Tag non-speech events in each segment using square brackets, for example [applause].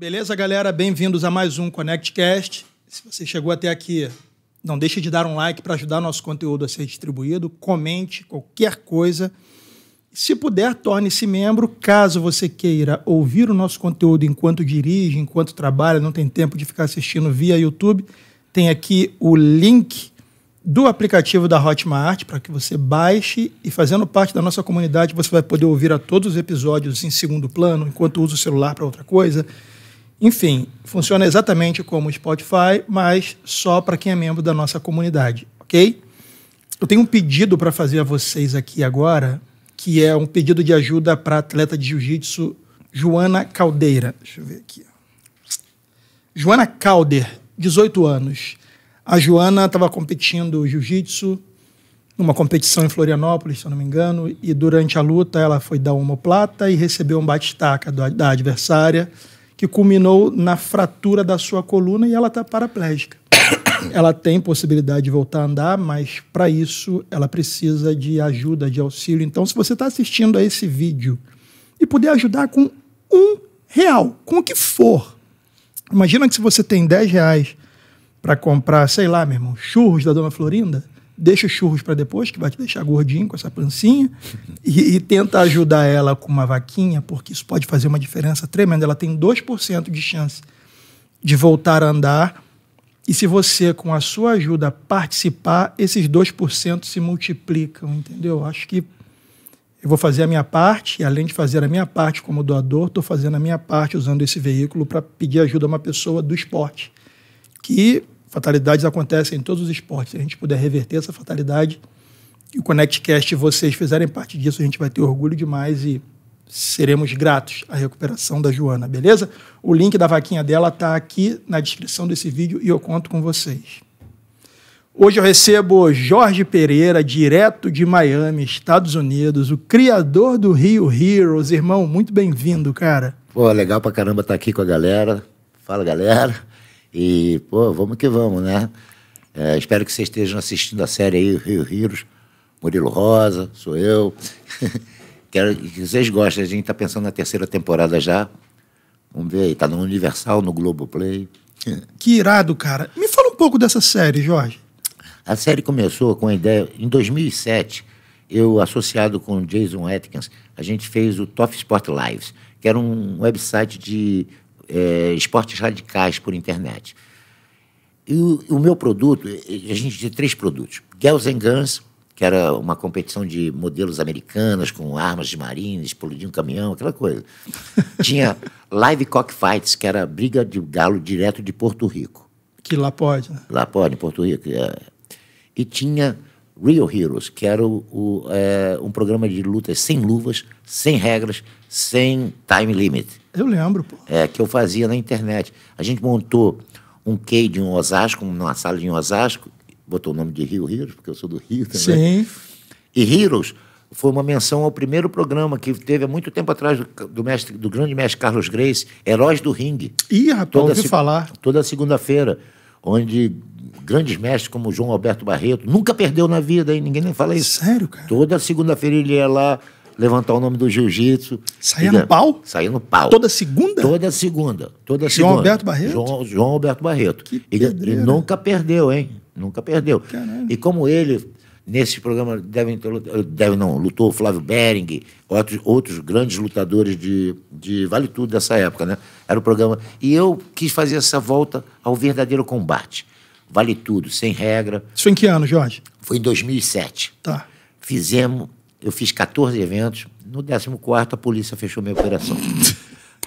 Beleza, galera? Bem-vindos a mais um ConnectCast. Se você chegou até aqui, não deixe de dar um like para ajudar nosso conteúdo a ser distribuído. Comente qualquer coisa. Se puder, torne-se membro. Caso você queira ouvir o nosso conteúdo enquanto dirige, enquanto trabalha, não tem tempo de ficar assistindo via YouTube, tem aqui o link do aplicativo da Hotmart para que você baixe e fazendo parte da nossa comunidade você vai poder ouvir a todos os episódios em segundo plano, enquanto usa o celular para outra coisa, enfim, funciona exatamente como o Spotify, mas só para quem é membro da nossa comunidade, ok? Eu tenho um pedido para fazer a vocês aqui agora, que é um pedido de ajuda para atleta de jiu-jitsu Joana Caldeira. Deixa eu ver aqui. Joana Calder, 18 anos. A Joana estava competindo jiu-jitsu numa competição em Florianópolis, se eu não me engano, e durante a luta ela foi dar uma plata e recebeu um batistaca da adversária que culminou na fratura da sua coluna e ela está paraplégica. [coughs] ela tem possibilidade de voltar a andar, mas para isso ela precisa de ajuda, de auxílio. Então, se você está assistindo a esse vídeo e puder ajudar com um real, com o que for. Imagina que se você tem 10 reais para comprar, sei lá, meu irmão, churros da Dona Florinda, deixa churros para depois, que vai te deixar gordinho com essa pancinha, e, e, tenta ajudar ela com uma vaquinha, porque isso pode fazer uma diferença tremenda. Ela tem 2% de chance de voltar a andar, e se você, com a sua ajuda, participar, esses 2% se multiplicam, entendeu? Acho que eu vou fazer a minha parte, e além de fazer a minha parte como doador, estou fazendo a minha parte usando esse veículo para pedir ajuda a uma pessoa do esporte, que Fatalidades acontecem em todos os esportes. Se a gente puder reverter essa fatalidade e o ConnectCast vocês fizerem parte disso, a gente vai ter orgulho demais e seremos gratos à recuperação da Joana, beleza? O link da vaquinha dela está aqui na descrição desse vídeo e eu conto com vocês. Hoje eu recebo Jorge Pereira, direto de Miami, Estados Unidos, o criador do Rio Heroes. Irmão, muito bem-vindo, cara. Pô, legal pra caramba estar tá aqui com a galera. Fala, galera. E, pô, vamos que vamos, né? É, espero que vocês estejam assistindo a série aí, Rio Riros, Murilo Rosa, sou eu. [laughs] Quero que vocês gostem. A gente está pensando na terceira temporada já. Vamos ver aí, está no Universal, no Globoplay. [laughs] que irado, cara. Me fala um pouco dessa série, Jorge. A série começou com a ideia, em 2007, eu, associado com Jason Atkins, a gente fez o Top Sport Lives, que era um website de é, esportes radicais por internet. E o, o, meu produto, a gente tinha três produtos. Girls and Guns, que era uma competição de modelos americanas com armas de marina, explodindo um caminhão, aquela coisa. [laughs] tinha Live Cockfights, que era briga de galo direto de Porto Rico. Que lá pode, né? Lá pode, em Porto Rico. É. E tinha Real Heroes, que era o, o, é, um programa de lutas sem luvas, sem regras, sem time limit. Eu lembro, pô. É, que eu fazia na internet. A gente montou um de um Osasco, numa sala um Osasco, botou o nome de Rio Heroes, porque eu sou do Rio também. Sim. E Heroes foi uma menção ao primeiro programa que teve há muito tempo atrás do, do, mestre, do grande mestre Carlos Grace, Heróis do Ringue. Ih, rapaz, toda ouvi falar. Toda segunda-feira, onde grandes mestres como João Alberto Barreto, nunca perdeu na vida, e ninguém nem fala isso. Sério, cara? Toda segunda-feira ele ia lá levantar o nome do jiu-jitsu. Saía no pau? Saía no pau. Toda segunda? Toda segunda. Toda João Alberto Barreto? João, João Alberto Barreto. Que ele, ele nunca perdeu, hein? Nunca perdeu. E como ele, nesse programa, deve, deve não, lutou o Flávio Bering, outros, outros grandes lutadores de, de Vale Tudo dessa época, né? Era o programa. E eu quis fazer essa volta ao verdadeiro combate. Vale tudo, sem regra. Isso foi em que ano, Jorge? Foi em 2007. Tá. Fizemos eu fiz 14 eventos. No 14 a polícia fechou minha operação.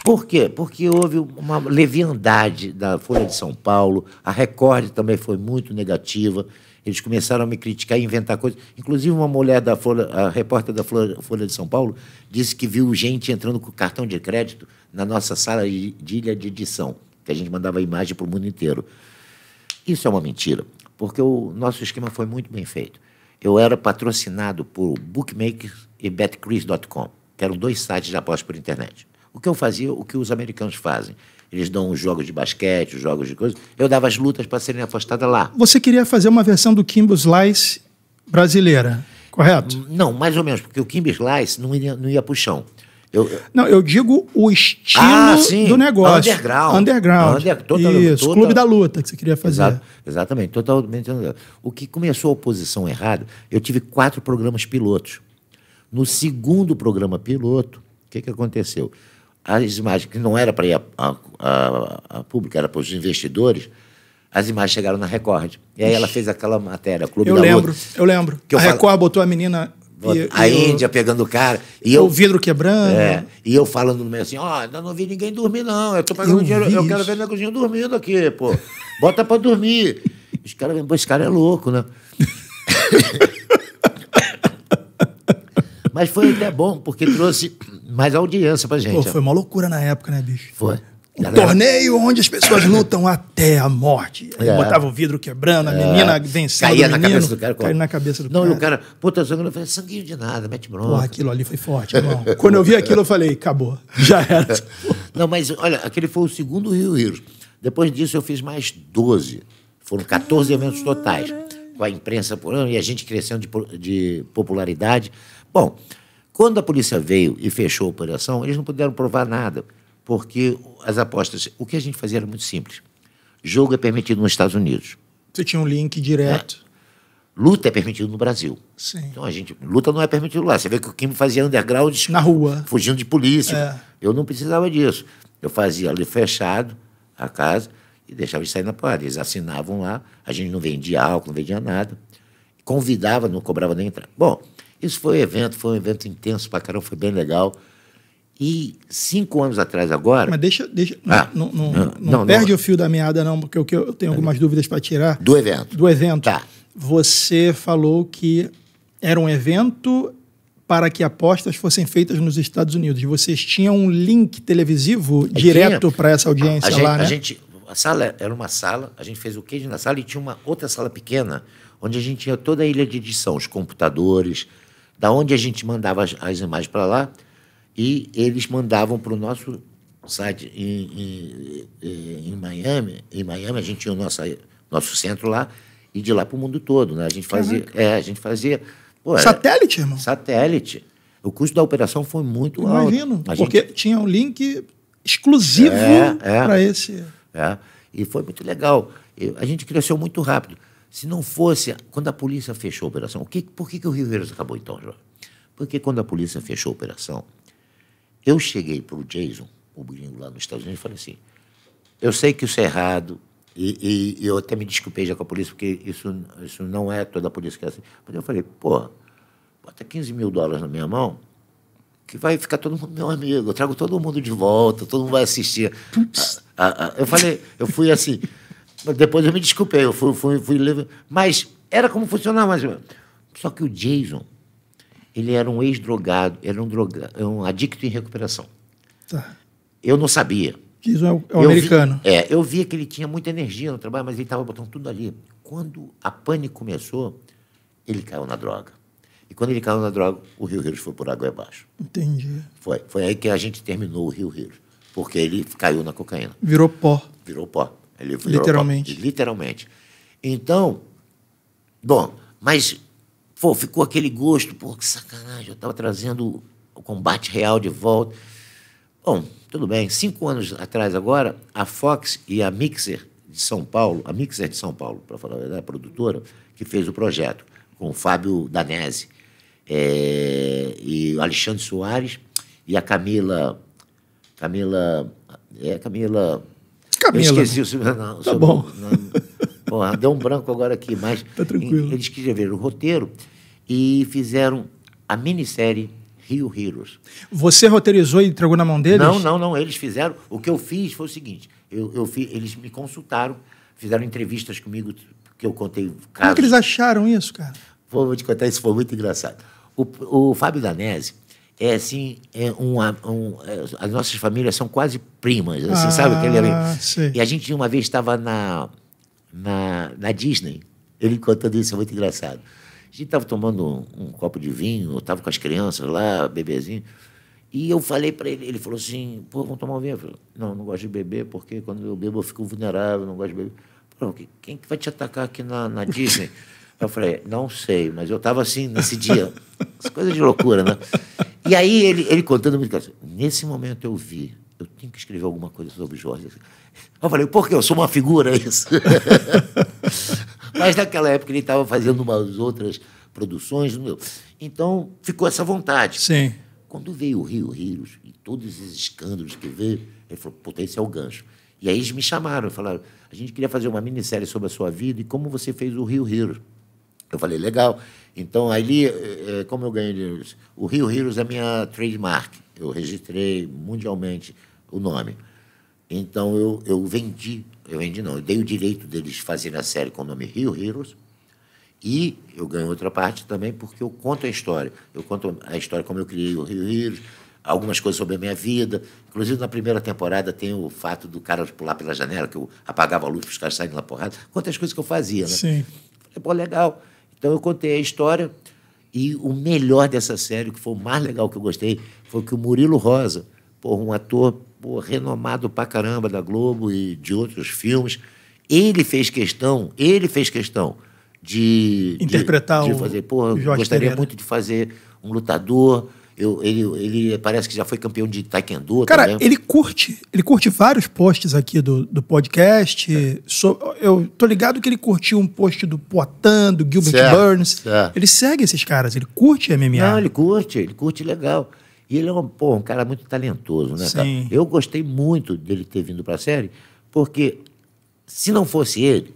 Por quê? Porque houve uma leviandade da Folha de São Paulo, a Record também foi muito negativa. Eles começaram a me criticar e inventar coisas. Inclusive, uma mulher da Folha, a repórter da Folha de São Paulo, disse que viu gente entrando com cartão de crédito na nossa sala de ilha de edição, que a gente mandava imagem para o mundo inteiro. Isso é uma mentira, porque o nosso esquema foi muito bem feito eu era patrocinado por Bookmaker e BetCris.com, que eram dois sites de apostas por internet. O que eu fazia, o que os americanos fazem. Eles dão os jogos de basquete, os jogos de coisa. Eu dava as lutas para serem apostadas lá. Você queria fazer uma versão do Kimbo Slice brasileira, correto? Não, mais ou menos, porque o Kimbo Slice não ia, não ia para o chão. Eu... Não, eu digo o estilo ah, do negócio. Underground. Underground. Under... Total... Isso, total... Clube da Luta que você queria fazer. Exato, exatamente, totalmente. O que começou a oposição errada, eu tive quatro programas pilotos. No segundo programa piloto, o que, que aconteceu? As imagens, que não era para ir a, a, a, a público, era para os investidores, as imagens chegaram na Record. E aí ela fez aquela matéria, Clube eu da lembro, Luta. Eu lembro, eu lembro. A falo... Record botou a menina e, a e Índia eu, pegando o cara. E é eu, o vidro quebrando. É, e eu falando no meio assim, ó, oh, não vi ninguém dormir, não. Eu tô pagando eu dinheiro, eu isso. quero ver meu cozinha dormindo aqui, pô. Bota pra dormir. Os caras, esse cara é louco, né? [laughs] Mas foi até bom, porque trouxe mais audiência pra gente. Pô, foi uma loucura na época, né, bicho? Foi. Um é Galera. torneio onde as pessoas lutam [coughs] até a morte. É. botava o vidro quebrando, a é. menina vencendo. Caía na cabeça do cara. Caía na cabeça do não, cara. Não, o cara, puta, sangue, eu falei, sanguinho de nada, mete bronca. Porra, aquilo ali foi forte, irmão. [laughs] Quando eu vi aquilo, eu falei, acabou. [laughs] Já era. [laughs] não, mas olha, aquele foi o segundo Rio Heroes. Depois disso, eu fiz mais 12. Foram 14 eventos totais. Com a imprensa por ano e a gente crescendo de, de popularidade. Bom, quando a polícia veio e fechou a operação, eles não puderam provar nada porque as apostas. O que a gente fazia era muito simples. Jogo é permitido nos Estados Unidos. Você tinha um link direto. É. Luta é permitido no Brasil. Sim. Então a gente. Luta não é permitido lá. Você vê que o Kim fazia underground. Na rua. Fugindo de polícia. É. Eu não precisava disso. Eu fazia ali fechado a casa e deixava de sair na porrada. Eles assinavam lá, a gente não vendia álcool, não vendia nada. Convidava, não cobrava nem entrar. Bom, isso foi um evento, foi um evento intenso pra caramba, foi bem legal. E cinco anos atrás agora. Mas deixa. deixa ah, não, ah. não, não, não, perde o fio da meada, não, porque eu, eu tenho algumas dúvidas para tirar. Do evento. Do evento. Tá. Você falou que era um evento para que apostas fossem feitas nos Estados Unidos. Vocês tinham um link televisivo é, direto para essa audiência a, a lá, gente, né? A gente, a sala era uma sala, a gente fez o queijo na sala e tinha uma outra sala pequena, onde a gente tinha toda a ilha de edição, os computadores, da onde a gente mandava as, as imagens para lá e eles mandavam para o nosso site em, em, em, Miami. Em Miami a gente tinha o nosso, nosso centro lá e de lá para o mundo todo, né? A gente fazia, é, a gente fazia pô, satélite, irmão. Satélite. O custo da operação foi muito Imagino, alto. Imagino, porque gente... tinha um link exclusivo é, é, para esse. É. E foi muito legal. A gente cresceu muito rápido. Se não fosse quando a polícia fechou a operação, o que, por que, que o Rio Verdes acabou então, João? Porque quando a polícia fechou a operação, eu cheguei para o Jason, o gringo lá nos Estados Unidos, e falei assim: eu sei que isso é errado, e, e, eu até me desculpei já com a polícia, porque isso, isso não é toda a polícia que é assim. Mas eu falei: pô, bota 15 mil dólares na minha mão, que vai ficar todo mundo meu amigo, eu trago todo mundo de volta, todo mundo vai assistir. A, ah, ah, ah, eu falei: eu fui assim. Depois eu me desculpei, eu fui, fui, fui Mas era como funcionava mas Só que o Jason, ele era um ex-drogado, era um, droga, um adicto em recuperação. Tá. Eu não sabia. Que isso é o, é o americano. Vi, é, eu via que ele tinha muita energia no trabalho, mas ele estava botando tudo ali. Quando a pane começou, ele caiu na droga. E quando ele caiu na droga, o Rio Rios foi por água abaixo. Entendi. Foi, foi aí que a gente terminou o Rio Rios, porque ele caiu na cocaína. Virou pó. Virou pó. Ele virou literalmente. Pó, literalmente. Então, bom, mas pô, ficou aquele gosto, pô, que sacanagem, eu estava trazendo o combate real de volta. Bom, tudo bem. Cinco anos atrás agora, a Fox e a Mixer de São Paulo, a Mixer de São Paulo, para falar a a produtora, que fez o projeto com o Fábio Danese é, e o Alexandre Soares e a Camila, Camila, é Camila, Camila. Eu esqueci o seu, não, tá sobre, bom. Não, porra, deu um branco agora aqui, mas tá tranquilo. eles escreveram o roteiro e fizeram a minissérie Rio Heroes. Você roteirizou e entregou na mão deles? Não, não, não. Eles fizeram. O que eu fiz foi o seguinte: eu, eu fiz, eles me consultaram, fizeram entrevistas comigo, que eu contei casos. Como é que eles acharam isso, cara? Vou, vou te contar, isso foi muito engraçado. O, o Fábio Danese é assim, é um, é, as nossas famílias são quase primas, assim, ah, sabe? Aquele E a gente uma vez estava na, na, na Disney, ele contando isso, é muito engraçado gente estava tomando um, um, copo de vinho, eu estava com as crianças lá, bebezinho. E eu falei para ele, ele falou assim, pô, vamos tomar um vinho? Eu falei, não, não gosto de beber, porque quando eu bebo eu fico vulnerável, não gosto de beber. Pô, quem que vai te atacar aqui na, na Disney? Eu falei, não sei, mas eu estava assim nesse dia. Coisa coisas de loucura, né? E aí ele, ele contando me assim, nesse momento eu vi, eu tenho que escrever alguma coisa sobre Jorge. Eu falei, por quê? Eu sou uma figura, é isso. [laughs] Mas naquela época ele estava fazendo umas outras produções. Então ficou essa vontade. Sim. Quando veio o Rio Rios e todos esses escândalos que veio, ele falou: pô, esse é o gancho. E aí eles me chamaram, falaram: a gente queria fazer uma minissérie sobre a sua vida e como você fez o Rio Rios. Eu falei: legal. Então, ali, eh, eh, como eu ganhei dinheiro? O Rio Heroes é minha trademark. Eu registrei mundialmente o nome. Então eu, eu vendi, eu vendi não, eu dei o direito deles fazerem a série com o nome Rio Heroes e eu ganho outra parte também porque eu conto a história. Eu conto a história como eu criei o Rio Heroes, algumas coisas sobre a minha vida. Inclusive, na primeira temporada, tem o fato do cara pular pela janela, que eu apagava a luz para os caras saírem lá porrada. Quantas coisas que eu fazia, né? Sim. Falei, pô, legal. Então, eu contei a história e o melhor dessa série, que foi o mais legal que eu gostei, foi que o Murilo Rosa, porra, um ator porra, renomado pra caramba da Globo e de outros filmes. Ele fez questão, ele fez questão de interpretar de, de fazer, porra, o Jorge gostaria Pereira. muito de fazer um lutador. Eu, ele, ele parece que já foi campeão de taekwondo. Cara, também. ele curte, ele curte vários posts aqui do, do podcast. É. So, eu tô ligado que ele curtiu um post do Poitin, do Gilbert certo, Burns. Certo. Ele segue esses caras, ele curte MMA. Não, ele curte, ele curte legal. E ele é um, porra, um cara muito talentoso, né, Sim. cara? Eu gostei muito dele ter vindo para a série, porque se não fosse ele,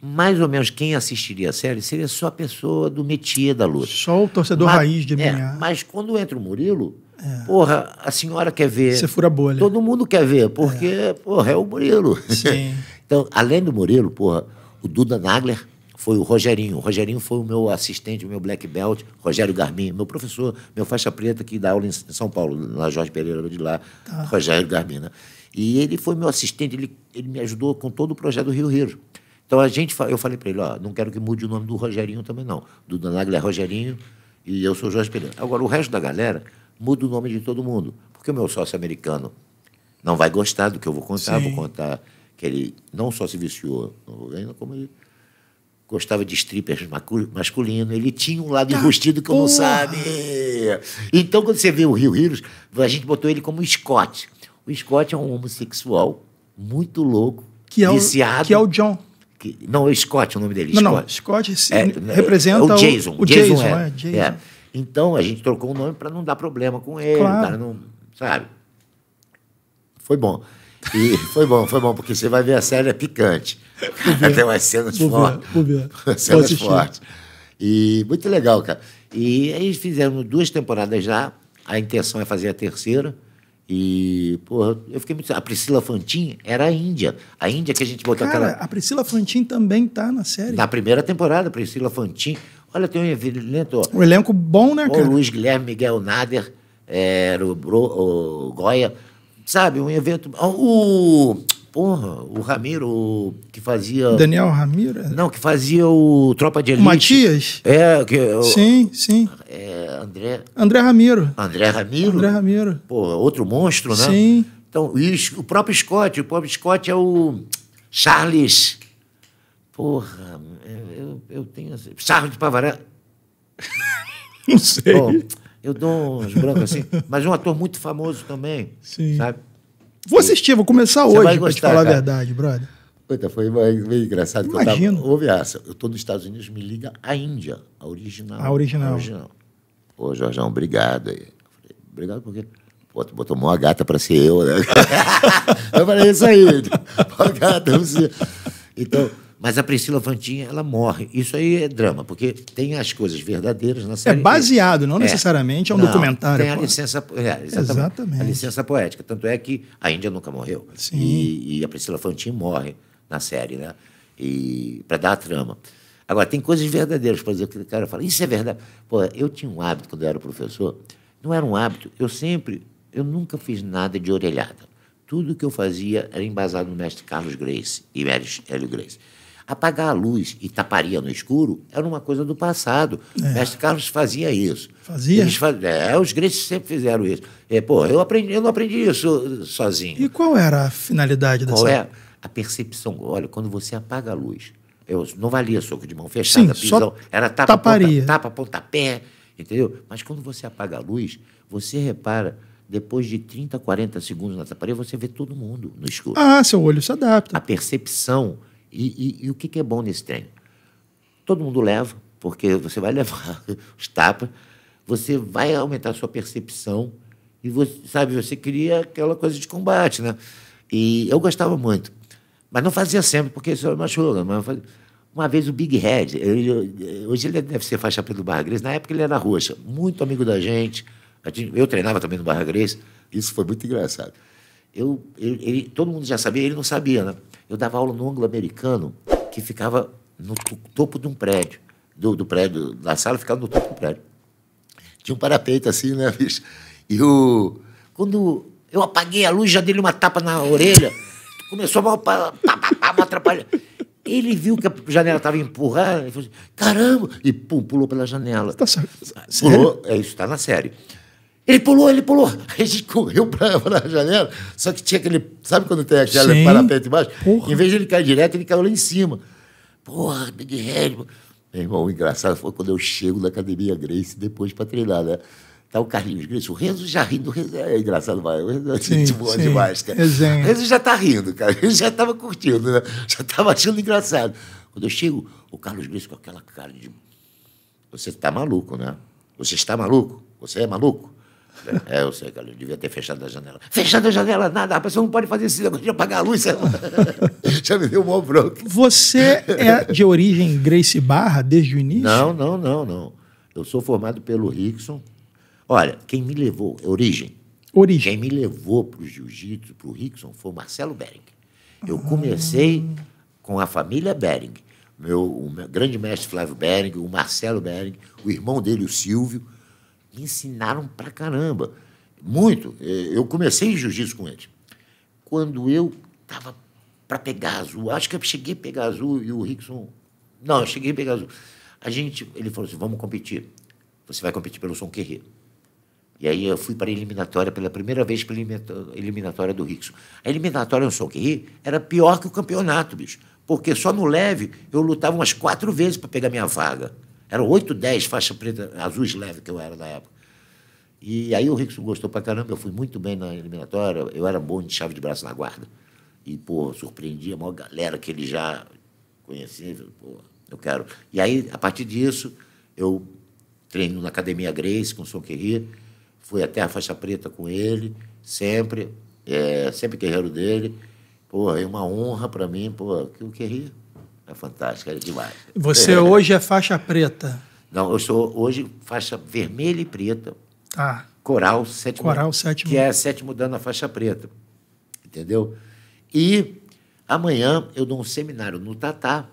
mais ou menos quem assistiria a série seria só a pessoa do métier da luta. Só o torcedor mas, raiz de MMA. É, mas quando entra o Murilo, é. porra, a senhora quer ver. Você fura a bolha. Todo mundo quer ver, porque, é. porra, é o Murilo. Sim. [laughs] então, além do Murilo, porra, o Duda Nagler foi o Rogerinho. O Rogerinho foi o meu assistente, o meu black belt, Rogério Garmin, meu professor, meu faixa preta que dá aula em São Paulo, na Jorge Pereira de lá, tá. Rogério Garmin. Né? E ele foi meu assistente, ele, ele me ajudou com todo o projeto do Rio Rio. Então a gente, eu falei para ele, ó, não quero que mude o nome do Rogerinho também não. Do Danaglia é Rogerinho e eu sou Jorge Pereira. Agora o resto da galera muda o nome de todo mundo, porque o meu sócio americano não vai gostar do que eu vou contar, Sim. vou contar que ele não só se viciou como ele gostava de strippers masculino, ele tinha um lado tá enrustido que eu não sabia. Então, quando você vê o Rio Heroes, a gente botou ele como Scott. O Scott é um homossexual muito louco, que é o, viciado. Que é o John. Que, não, é o Scott é o nome dele. Não, Scott, não, Scott é, representa é, o Jason. O, o Jason, é, é, é, Jason. Então, a gente trocou o nome para não dar problema com ele, claro. não, sabe? Foi bom. E foi bom, foi bom, porque você vai ver a série é picante. Ver, Tem umas cenas fortes. ver. Vou ver. [laughs] cenas fortes. E muito legal, cara. E aí fizemos duas temporadas já. A intenção é fazer a terceira. E, porra, eu fiquei muito. A Priscila Fantin era a Índia. A Índia que a gente botou Cara, aquela. A Priscila Fantin também tá na série. Na primeira temporada, Priscila Fantin. Olha, tem um evento. Um elenco bom, né, cara? O Luiz Guilherme Miguel Nader, é o, Bro, o Goya sabe, um evento. O. Porra, o Ramiro, que fazia. Daniel Ramiro? Não, que fazia o Tropa de Elite. O Matias? É, que. É o, sim, sim. É, André. André Ramiro. André Ramiro? André Ramiro. Pô, outro monstro, né? Sim. Então, e o próprio Scott, o próprio Scott é o Charles. Porra, eu, eu tenho. Charles de Pavaré. [laughs] Não sei. Bom, eu dou uns brancos assim. [laughs] Mas um ator muito famoso também. Sim. Sabe? Vou assistir, vou começar Você hoje, gostar, pra te falar cara. a verdade, brother. Puta, foi meio engraçado. Imagino. Eu tava, ouve essa, eu tô nos Estados Unidos, me liga a Índia, a original. A original. A original. Pô, Jorjão, obrigado. Aí. Falei, obrigado por quê? Pô, tu botou mão gata pra ser eu, né? [laughs] eu falei, isso aí. Uma gata, você... Então, mas a Priscila Fantin, ela morre. Isso aí é drama, porque tem as coisas verdadeiras na é série. É baseado, não é. necessariamente é um não, documentário. Tem a licença, é, exatamente, exatamente, A licença poética. Tanto é que a Índia nunca morreu. Sim. E, e a Priscila Fantin morre na série, né? E para dar a trama. Agora, tem coisas verdadeiras, por exemplo, que o cara fala, isso é verdade. Pô, eu tinha um hábito quando eu era professor, não era um hábito, eu sempre, eu nunca fiz nada de orelhada. Tudo que eu fazia era embasado no mestre Carlos Grace e Hélio Grace. Apagar a luz e taparia no escuro era uma coisa do passado. É. O mestre Carlos fazia isso. Fazia? Eles faz... É, os gregos sempre fizeram isso. É, pô, eu, aprendi, eu não aprendi isso sozinho. E qual era a finalidade dessa? Qual é a percepção? Olha, quando você apaga a luz, eu, não valia soco de mão fechada, Sim, pisão, era tapa, taparia. Ponta, tapa, pontapé, entendeu? Mas quando você apaga a luz, você repara depois de 30, 40 segundos na taparia, você vê todo mundo no escuro. Ah, seu olho se adapta. A percepção e, e, e o que, que é bom nesse trem? Todo mundo leva, porque você vai [laughs] levar os tapas, você vai aumentar a sua percepção e você sabe você queria aquela coisa de combate, né? E eu gostava muito, mas não fazia sempre porque isso era machuca. Mas uma vez o Big Head, hoje ele deve ser faixa preta do Barra Grace, na época ele era roxa, muito amigo da gente. Eu treinava também no Barra Grace, isso foi muito engraçado. Eu, ele, ele, todo mundo já sabia, ele não sabia, né? Eu dava aula no anglo-americano, que ficava no topo de um prédio, do, do, prédio, da sala ficava no topo do prédio. Tinha um parapeito assim, né, bicho? E o. Quando eu apaguei a luz, já dei uma tapa na orelha, começou a atrapalhar. Ele viu que a janela estava empurrada, ele falou assim, caramba! E pum, pulou pela janela. Tá, pulou, é, isso está na série. Ele pulou, ele pulou. [laughs] a gente correu para [laughs] a janela, só que tinha aquele. Sabe quando tem aquele Sim. embaixo? Porra. Em vez de ele cair direto, ele caiu lá em cima. Porra, Big Red. Meu irmão, o engraçado foi quando eu chego na academia Grace depois para treinar, né? Tá o Carlinhos Grace, o Renzo já rindo. Renzo, é engraçado, vai. O Renzo é gente sim, boa sim, demais, cara. O Renzo já tá rindo, cara. [laughs] Ele já tava curtindo, né? Já tava achando engraçado. Quando eu chego, o Carlos Grace com aquela cara de. Você tá maluco, né? Você está maluco? Você é maluco? É, eu sei, cara, eu devia ter fechado a janela. Fechado a janela, nada, rapaz, você não pode fazer isso, negócio de apagar a luz. [laughs] Já me deu uma Você é de origem Grace Barra desde o início? Não, não, não, não. Eu sou formado pelo Rickson. Olha, quem me levou, origem. Origem. Quem me levou para o jiu-jitsu, para o Rickson, foi o Marcelo Bering. Eu comecei com a família Bering. Meu, o meu grande mestre Flávio Bering, o Marcelo Bering, o irmão dele, o Silvio, me ensinaram pra caramba. Muito. É, eu comecei jiu-jitsu com eles. Quando eu tava para pegar azul, acho que eu cheguei a pegar azul e o Rickson. Não, eu cheguei a pegar azul. A gente, ele falou assim: vamos competir. Você vai competir pelo Som E aí eu fui para a eliminatória, pela primeira vez para a eliminatória do Rickson. A eliminatória no Som era pior que o campeonato, bicho. Porque só no leve eu lutava umas quatro vezes para pegar minha vaga. Eram 8, 10 faixa preta, azuis leve que eu era na época. E aí o Rickson gostou pra caramba, eu fui muito bem na eliminatória, eu era bom de chave de braço na guarda. E, pô, surpreendia a maior galera que ele já conhecia, pô, eu quero. E aí, a partir disso, eu treino na Academia Grace com o Son Querri, fui até a faixa preta com ele, sempre, é, sempre guerreiro dele. Pô, é uma honra para mim, pô, que o Querri é fantástico, é demais. Você é. [laughs] hoje é faixa preta? Não, eu sou hoje faixa vermelha e preta. Ah. Coral sétimo. Coral sétimo. Que é sétimo dando a faixa preta. Entendeu? E amanhã eu dou um seminário no Tatá.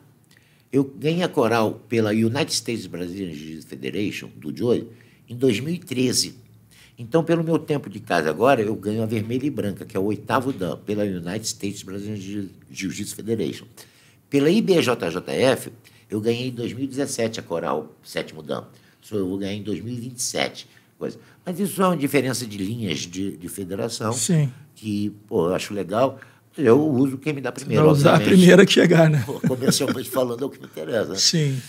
Eu ganhei a coral pela United States Brazilian Jiu-Jitsu Federation, do Joy, em 2013. Então, pelo meu tempo de casa agora, eu ganho a vermelha e branca, que é o oitavo dan, pela United States Brazilian Jiu-Jitsu Federation. Pela IBJJF, eu ganhei em 2017 a coral Sétimo Dan. Só eu vou ganhar em 2027. Coisa. Mas isso é uma diferença de linhas de, de federação Sim. que pô, eu acho legal. Eu uso quem me dá primeiro. usar a primeira que chegar, né? Comercialmente [laughs] falando, é o que me interessa. Né? Sim.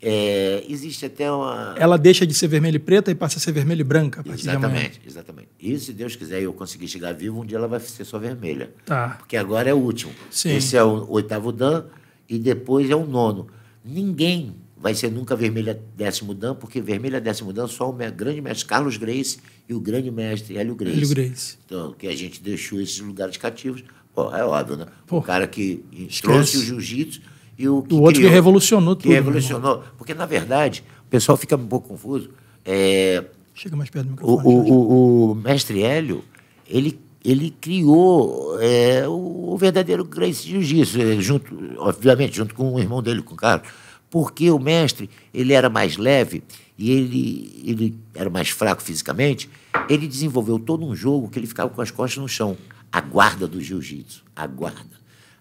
É, existe até uma. Ela deixa de ser vermelha e preta e passa a ser vermelha e branca. exatamente, exatamente. E se Deus quiser eu conseguir chegar vivo, um dia ela vai ser só vermelha. Tá. Porque agora é o último. Sim. Esse é o oitavo Dan e depois é o nono. Ninguém vai ser nunca vermelha décimo Dan, porque vermelha décimo Dan só o grande mestre Carlos Grace e o grande mestre Hélio Grace. Hélio Grace. Então, que a gente deixou esses lugares cativos. Pô, é óbvio, né? Pô, o cara que trouxe o jiu-jitsu e o, que o outro criou, que revolucionou que tudo. Que né, revolucionou. Porque, na verdade, o pessoal fica um pouco confuso. É, Chega mais perto do microfone. O, o, o, mestre Hélio, ele, ele criou é, o, verdadeiro Gracie Jiu-Jitsu, é, junto, obviamente, junto com o irmão dele, com o Carlos. Porque o mestre, ele era mais leve e ele, ele era mais fraco fisicamente, ele desenvolveu todo um jogo que ele ficava com as costas no chão. A guarda do jiu-jitsu, a guarda.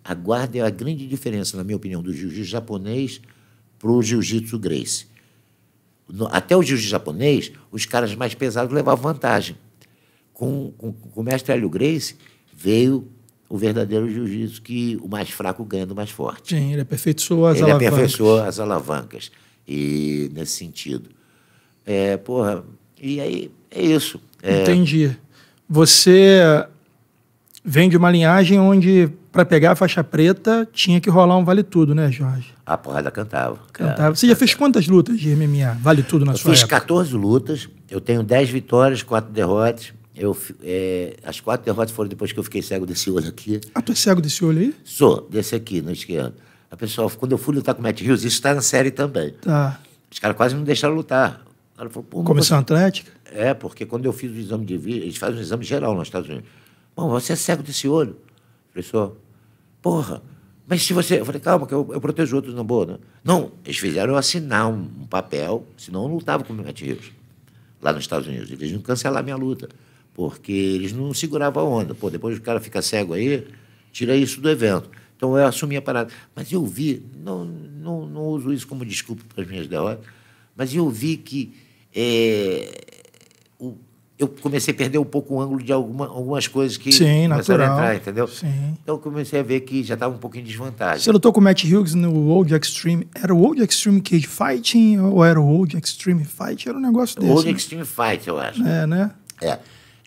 A guarda é a grande diferença, na minha opinião, do jiu-jitsu japonês para o jiu-jitsu Grace. No, até o jiu-jitsu japonês, os caras mais pesados levavam vantagem. Com, com, com o mestre Hélio Grace, veio o verdadeiro jiu-jitsu que o mais fraco ganha do mais forte. Sim, ele aperfeiçoou é as ele é alavancas. Ele aperfeiçoou as alavancas, e, nesse sentido. É, porra, e aí é isso. É... Entendi. Você vem de uma linhagem onde para pegar a faixa preta, tinha que rolar um vale tudo, né, Jorge? A porrada cantava. Cantava. É, você já fez quantas lutas de MMA? Vale tudo na eu sua fiz época? Fiz 14 lutas, eu tenho 10 vitórias, 4 derrotas. Eu, é, as quatro derrotas foram depois que eu fiquei cego desse olho aqui. Ah, tu é cego desse olho aí? Sou, desse aqui, no esquerdo. A pessoa, quando eu fui lutar com o Matt Hughes, isso está na série também. Tá. Os caras quase não deixaram lutar. Ela falou, pô, Comissão você... Atlética? É, porque quando eu fiz o exame de vista, eles fazem um exame geral nos Estados Unidos. Bom, você é cego desse olho. Professor, Porra, mas se você. Eu falei, calma, que eu, eu protejo outros na boa, né? Não, eles fizeram eu assinar um, um papel, senão eu não lutava com meus Matt lá nos Estados Unidos. Eles não cancelaram minha luta, porque eles não seguravam a onda. Pô, depois o cara fica cego aí, tira isso do evento. Então eu assumi a parada. Mas eu vi, não, não, não uso isso como desculpa para as minhas derrotas, mas eu vi que. É, eu comecei a perder um pouco o ângulo de alguma, algumas coisas que Sim, natural. a entrar, entendeu? Sim. Então eu comecei a ver que já estava um pouquinho de desvantagem. Você lutou com o Matt Hughes no Old Extreme. Era o Old Extreme Cage Fighting ou era o Old Extreme Fight? Era um negócio desse. Old né? Extreme Fight, eu acho. É, né? É.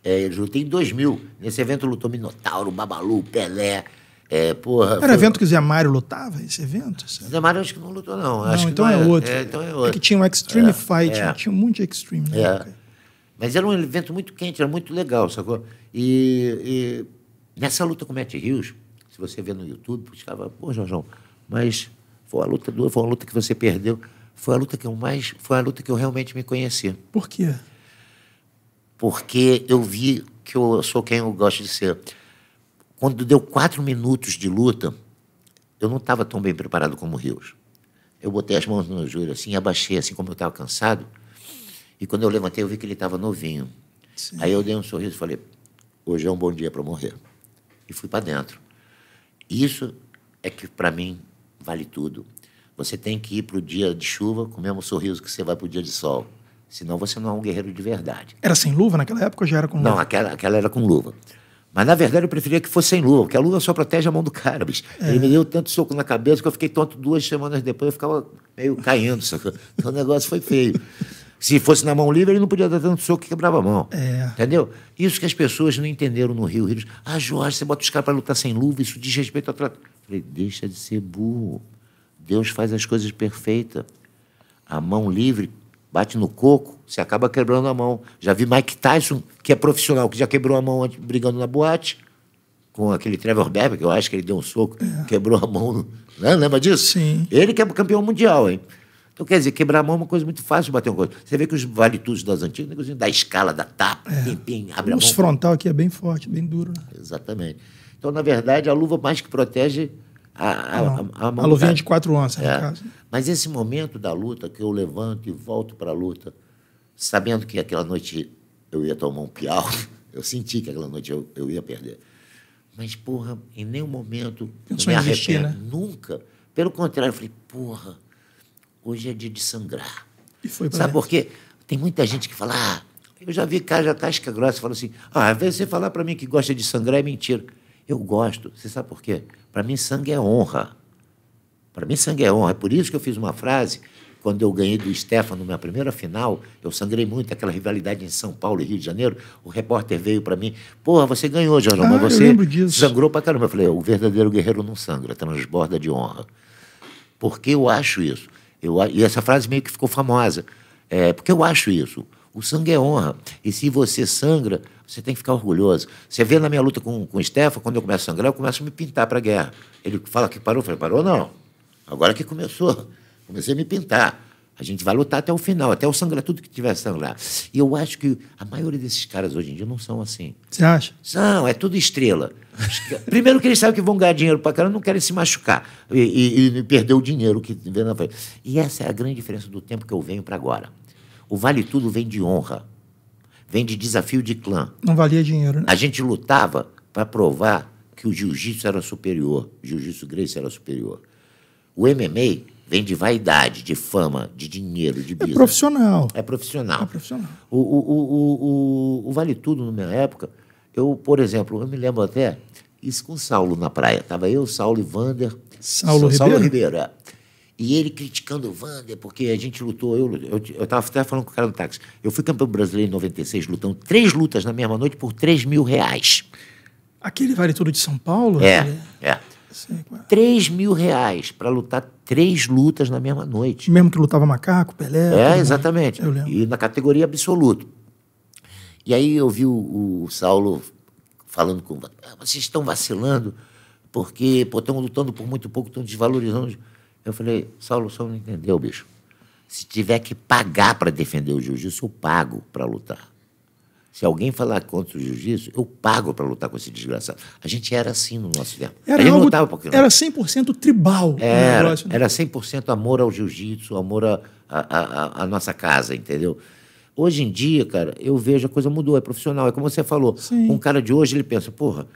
é eu lutei em 2000. Nesse evento lutou Minotauro, Babalu, Pelé... É, porra, era foi... evento que o Zé Mário lutava, esse evento? Sabe? O Zé Mário acho que não lutou, não. não acho então, que não é era. outro. É, então é outro. É que tinha um Extreme é, Fight, é. tinha um monte de Extreme. Né, é. Cara? Mas era um evento muito quente, era muito legal, sacou? E, e nessa luta com o Matt Rios, se você vê no YouTube, ficava, caras pô, João, mas foi uma luta dura, foi uma luta que você perdeu. Foi a luta que eu mais. Foi a luta que eu realmente me conheci. Por quê? Porque eu vi que eu sou quem eu gosto de ser. Quando deu quatro minutos de luta, eu não estava tão bem preparado como o Rios. Eu botei as mãos no joelho assim, abaixei assim, como eu estava cansado. E quando eu levantei, eu vi que ele estava novinho. Sim. Aí eu dei um sorriso e falei: hoje é um bom dia para morrer. E fui para dentro. Isso é que, para mim, vale tudo. Você tem que ir para o dia de chuva com o mesmo sorriso que você vai para o dia de sol. Senão você não é um guerreiro de verdade. Era sem luva naquela época ou já era com luva? Não, aquela, aquela era com luva. Mas, na verdade, eu preferia que fosse sem luva, porque a luva só protege a mão do cara, bicho. É. Ele me deu tanto soco na cabeça que eu fiquei tonto duas semanas depois, eu ficava meio caindo, [laughs] Então o negócio foi feio. Se fosse na mão livre, ele não podia dar tanto soco que quebrava a mão. É. Entendeu? Isso que as pessoas não entenderam no Rio. Rio. ah, Jorge, você bota os caras para lutar sem luva, isso diz respeito ao tratado. Falei, deixa de ser burro. Deus faz as coisas perfeitas. A mão livre bate no coco, você acaba quebrando a mão. Já vi Mike Tyson, que é profissional, que já quebrou a mão brigando na boate, com aquele Trevor Berber, que eu acho que ele deu um soco, é. quebrou a mão. Não, né? lembra disso? Sim. Ele que é campeão mundial, hein? Então, quer dizer, quebrar a mão é uma coisa muito fácil bater uma coisa. Você vê que os valetudos das antigas, negocinho da escala, da tapa, é. pim, pim, abre a mão. O frontal aqui é bem forte, bem duro. Né? Exatamente. Então, na verdade, a luva mais que protege a, a, a, a mão. A luvinha é. de quatro onças, é. no caso. Mas esse momento da luta, que eu levanto e volto para a luta, sabendo que aquela noite eu ia tomar um pial, [laughs] eu senti que aquela noite eu, eu ia perder. Mas, porra, em nenhum momento eu me arrependo. né? Nunca. Pelo contrário, eu falei, porra hoje é dia de sangrar. E foi Sabe por quê? Tem muita gente que fala, ah, eu já vi cara casca grossa falando assim, ah, às vezes você falar para mim que gosta de sangrar é mentira. Eu gosto. Você sabe por quê? Para mim, sangue é honra. Para mim, sangue é honra. É por isso que eu fiz uma frase quando eu ganhei do Stefano na minha primeira final, eu sangrei muito aquela rivalidade em São Paulo e Rio de Janeiro. O repórter veio para mim, porra, você ganhou, Jornal, ah, mas você sangrou para caramba. Eu falei, é, o verdadeiro guerreiro não sangra, transborda de honra. Porque eu acho isso. Eu, e essa frase meio que ficou famosa. É, porque eu acho isso. O sangue é honra. E se você sangra, você tem que ficar orgulhoso. Você vê na minha luta com, com o Stefan, quando eu começo a sangrar, eu começo a me pintar para a guerra. Ele fala que parou. Eu falei, parou não. Agora que começou. Comecei a me pintar. A gente vai lutar até o final, até o sangrar tudo que tiver sangrar. E eu acho que a maioria desses caras hoje em dia não são assim. Você acha? São, é tudo estrela. Primeiro que eles sabem que vão ganhar dinheiro para caramba, não querem se machucar e, e, e perder o dinheiro que vem na frente. E essa é a grande diferença do tempo que eu venho para agora. O vale tudo vem de honra, vem de desafio de clã. Não valia dinheiro, né? A gente lutava para provar que o jiu-jitsu era superior, jiu-jitsu Gracie era superior. O MMA Vem de vaidade, de fama, de dinheiro, de é business. É profissional. É profissional. É profissional. O, o, o, o, o Vale Tudo, na minha época, eu, por exemplo, eu me lembro até isso com o Saulo na praia. Tava eu, Saulo e Vander. Saulo Ribeiro? Saulo Ribeiro, é. E ele criticando o Vander, porque a gente lutou. Eu, eu, eu até falando com o cara do táxi. Eu fui campeão brasileiro em 96, lutando três lutas na mesma noite por 3 mil reais. Aquele vale tudo de São Paulo? É, é. é. 3 mil reais para lutar três lutas na mesma noite. Mesmo que lutava macaco, Pelé. É, exatamente. E na categoria absoluto. E aí eu vi o, o Saulo falando com. Ah, vocês estão vacilando porque estão lutando por muito pouco, estão desvalorizando. Eu falei, Saulo, o senhor não entendeu, bicho. Se tiver que pagar para defender o jiu-jitsu, eu pago para lutar. Se alguém falar contra o jiu-jitsu, eu pago para lutar com esse desgraçado. A gente era assim no nosso tempo. Era, algo, lutava porque era 100% tribal. Era, negócio, né? era 100% amor ao jiu-jitsu, amor à nossa casa, entendeu? Hoje em dia, cara, eu vejo a coisa mudou, é profissional. É como você falou, Sim. um cara de hoje, ele pensa, porra,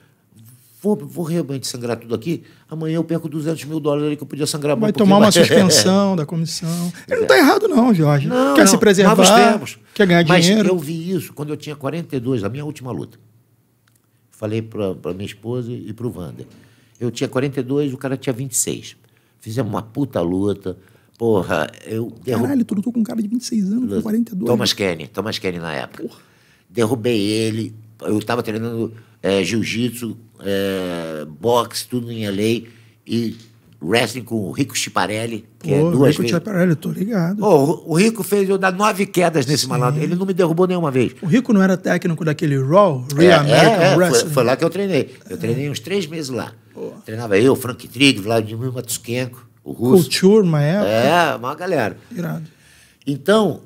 vou, vou realmente sangrar tudo aqui, amanhã eu perco 200 mil dólares ali que eu podia sangrar Vai tomar uma suspensão [laughs] da comissão. Ele não está é. errado, não, Jorge. Não, quer não. se preservar, Novos quer ganhar dinheiro. Mas eu vi isso quando eu tinha 42, a minha última luta. Falei para minha esposa e para o Wander. Eu tinha 42, o cara tinha 26. Fizemos uma puta luta. Porra, eu. Derrub... Caralho, tu lutou com um cara de 26 anos, com 42. Thomas Kenny, Thomas Kenny na época. Porra. Derrubei ele. Eu estava treinando é, jiu-jitsu é, boxe, tudo em LA e wrestling com o Rico Chiparelli, que é Pô, é duas Rico Chiparelli, tô ligado. o Rico fez eu dar nove quedas nesse Sim. malandro. Ele não me derrubou nenhuma vez. O Rico não era técnico daquele Raw, Real é, é American é, é, Wrestling? Foi, foi, lá que eu treinei. Eu treinei uns três meses lá. Pô. Treinava eu, Frank Trigg, Vladimir Matuskenko, o Russo. Couture, uma época. É, uma galera. Irado. Então,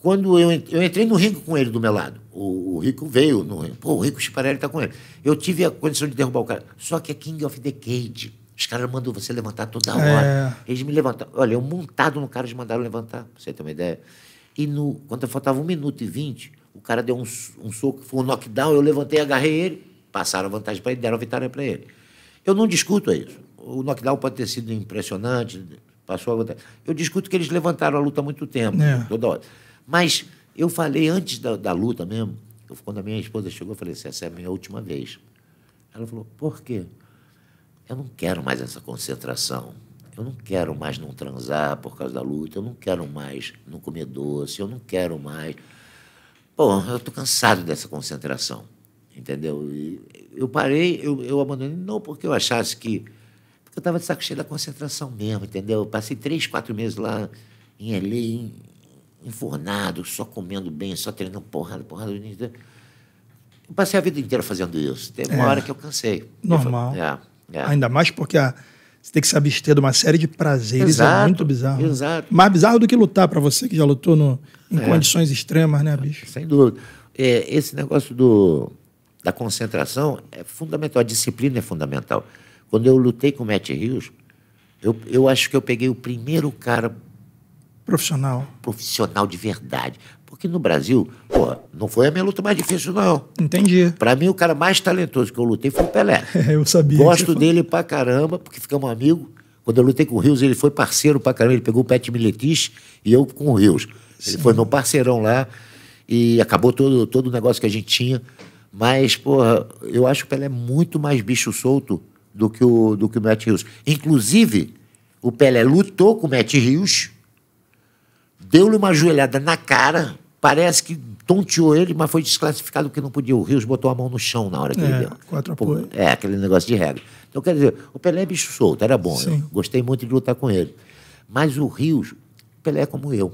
quando eu, eu entrei no ringue com ele do meu lado, o, o Rico veio. No, pô, o Rico Chiparelli está com ele. Eu tive a condição de derrubar o cara. Só que é King of the Cage. Os caras mandam você levantar toda é. hora. É. Eles me levantaram. Olha, eu montado no cara, eles mandaram levantar, pra você ter uma ideia. E no, quando faltava um minuto e vinte, o cara deu um, um soco, foi um knockdown, eu levantei, agarrei ele, passaram vantagem para ele, deram vitória para ele. Eu não discuto isso. O knockdown pode ter sido impressionante, passou a vantagem. Eu discuto que eles levantaram a luta há muito tempo, é. toda hora. Mas eu falei antes da, da luta mesmo, eu, quando a minha esposa chegou, eu falei assim, essa é a minha última vez. Ela falou, por quê? Eu não quero mais essa concentração. Eu não quero mais não transar por causa da luta. Eu não quero mais não comer doce. Eu não quero mais. Pô, eu tô cansado dessa concentração, entendeu? E eu parei, eu, eu abandonei não porque eu achasse que porque eu estava de saco cheio da concentração mesmo, entendeu? Eu passei três, quatro meses lá em L.A., enfornado, só comendo bem, só treinando porrada, porrada. Eu passei a vida inteira fazendo isso. Teve uma é. hora que eu cansei. Normal. Eu falei, é, é. Ainda mais porque a, você tem que se abster de uma série de prazeres. É exato, é muito bizarro. Exato. Mais bizarro do que lutar para você, que já lutou no, em é. condições extremas, né, bicho? Sem dúvida. esse negócio do, da concentração é fundamental. A disciplina é fundamental. Quando eu lutei com o Matt Rios, eu, eu acho que eu peguei o primeiro cara Profissional. Profissional de verdade. Porque no Brasil, pô, não foi a minha luta mais difícil, não. Entendi. Para mim, o cara mais talentoso que eu lutei foi o Pelé. [laughs] eu sabia. Gosto dele pra caramba, porque ficamos amigos. Quando eu lutei com o Rios, ele foi parceiro pra caramba. Ele pegou o Pet Miletis e eu com o Rios. Sim. Ele foi meu parceirão lá e acabou todo, todo o negócio que a gente tinha. Mas, porra, eu acho que o Pelé é muito mais bicho solto do que o, do que o Matt Rios. Inclusive, o Pelé lutou com o Matt Rios deu-lhe uma joelhada na cara, parece que tonteou ele, mas foi desclassificado porque não podia. O Rios botou a mão no chão na hora que é, ele deu. Quatro apoio. É, aquele negócio de regra. Então, quer dizer, o Pelé é bicho solto, era bom. Né? gostei muito de lutar com ele. Mas o Rios, Pelé é como eu.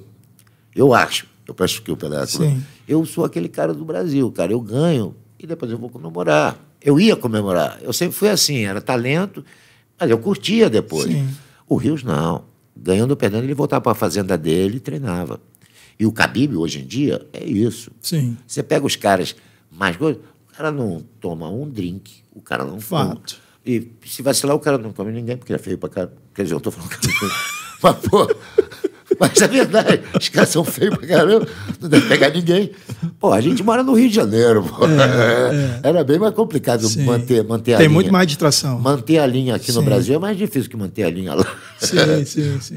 Eu acho. Eu acho que o Pelé é Eu sou aquele cara do Brasil, cara. Eu ganho e depois eu vou comemorar. Eu ia comemorar. Eu sempre fui assim, era talento, mas eu curtia depois. Sim. O Rios não ganhando ou perdendo, ele voltava para a fazenda dele e treinava. E o Khabib, hoje em dia, é isso. Sim. Você pega os caras mais... O cara não toma um drink, o cara não fuma. E se vacilar, o cara não come ninguém, porque ele é feio para cara. Quer dizer, eu estou falando... [laughs] Mas, pô... Mas é verdade, os caras são feios pra caramba, não deve pegar ninguém. Pô, a gente mora no Rio de Janeiro, pô. É, é. Era bem mais complicado Sim. manter, manter a linha. Tem muito mais distração. Manter a linha aqui sim. no Brasil é mais difícil que manter a linha lá. Sim, sim, sim.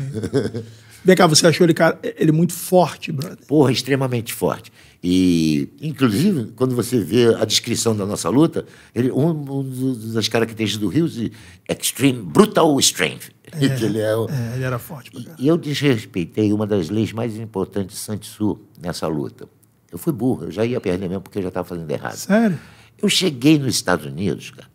Vem cá, você achou ele, cara, ele muito forte, brother? Porra, extremamente forte. E, inclusive, quando você vê a descrição da nossa luta, ele, um, um das características do Rio é Extreme Brutal Strength. É, ele, é, o... é, ele era forte. E eu desrespeitei uma das leis mais importantes de Santissu nessa luta. Eu fui burro, eu já ia perder mesmo porque eu já estava fazendo errado. Sério? Eu cheguei nos Estados Unidos, cara.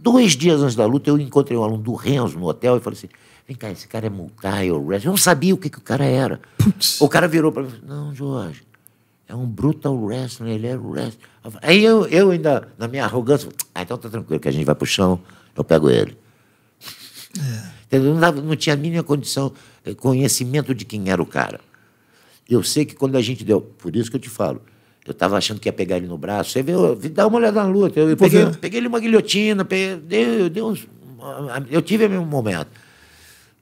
Dois dias antes da luta, eu encontrei um aluno do Renzo no hotel e falei assim: vem cá, esse cara é multi ou wrestler. Eu não sabia o que, que o cara era. Puts. O cara virou para mim e falou: não, Jorge, é um brutal wrestler. ele é wrestler". Aí eu, eu ainda, na minha arrogância, ah, então tá tranquilo que a gente vai pro chão, eu pego ele. É. Entendeu? Não, não tinha a mínima condição, eh, conhecimento de quem era o cara. Eu sei que quando a gente deu, por isso que eu te falo, eu estava achando que ia pegar ele no braço. Você vê dá uma olhada na luta. Eu peguei, peguei ele uma guilhotina, peguei, dei, dei uns, eu tive o mesmo momento.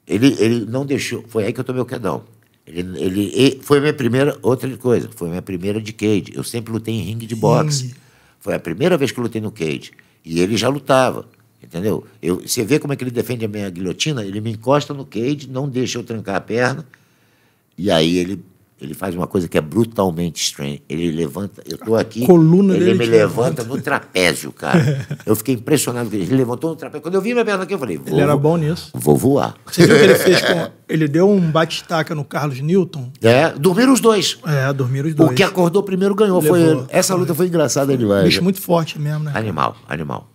Ele, ele não deixou, foi aí que eu tomei o quedão. Ele, ele, ele, foi minha primeira, outra coisa, foi minha primeira de cage. Eu sempre lutei em ringue de boxe. Sim. Foi a primeira vez que eu lutei no cage. E ele já lutava. Entendeu? Eu, você vê como é que ele defende a minha guilhotina? Ele me encosta no cage, não deixa eu trancar a perna, e aí ele, ele faz uma coisa que é brutalmente estranha. Ele levanta, eu estou aqui, coluna ele me levanta, levanta, no trapézio, cara. eu fiquei impressionado com ele. Ele levantou no trapézio. Quando eu vi minha perna aqui, eu falei... Ele era bom nisso. Vou voar. Você viu que ele fez com... Ele deu um batistaca no Carlos Newton. É, dormiram os dois. É, dormiram os dois. O que acordou primeiro ganhou. Levou. Foi, essa luta foi engraçada demais. Bicho muito forte mesmo, né? Animal, animal.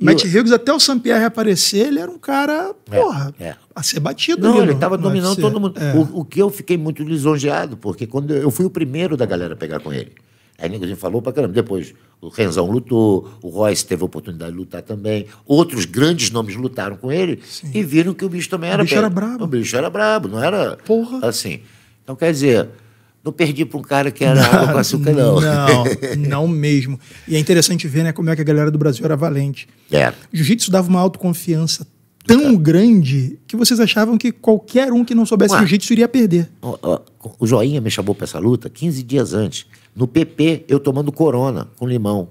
Matt Hughes, até o Sampierre aparecer, ele era um cara, é, porra, é, é. a ser batido. Não, ele estava dominando todo mundo. É. O, o, que eu fiquei muito lisonjeado, porque quando eu fui o primeiro da galera a pegar com ele. Aí ninguém falou pra caramba. Depois o Renzão lutou, o Royce teve a oportunidade de lutar também. Outros grandes nomes lutaram com ele Sim. e viram que o bicho também era. O bicho bem. era brabo. O bicho era brabo, não era. Porra. Assim. Então, quer dizer, não perdi para um cara que era não, água com açúcar, não. Não, [laughs] não mesmo. E é interessante ver né, como é que a galera do Brasil era valente. É. Jiu-jitsu dava uma autoconfiança tão grande que vocês achavam que qualquer um que não soubesse jiu-jitsu iria perder. O, o, o, Joinha me chamou para essa luta 15 dias antes, no PP, eu tomando corona com limão.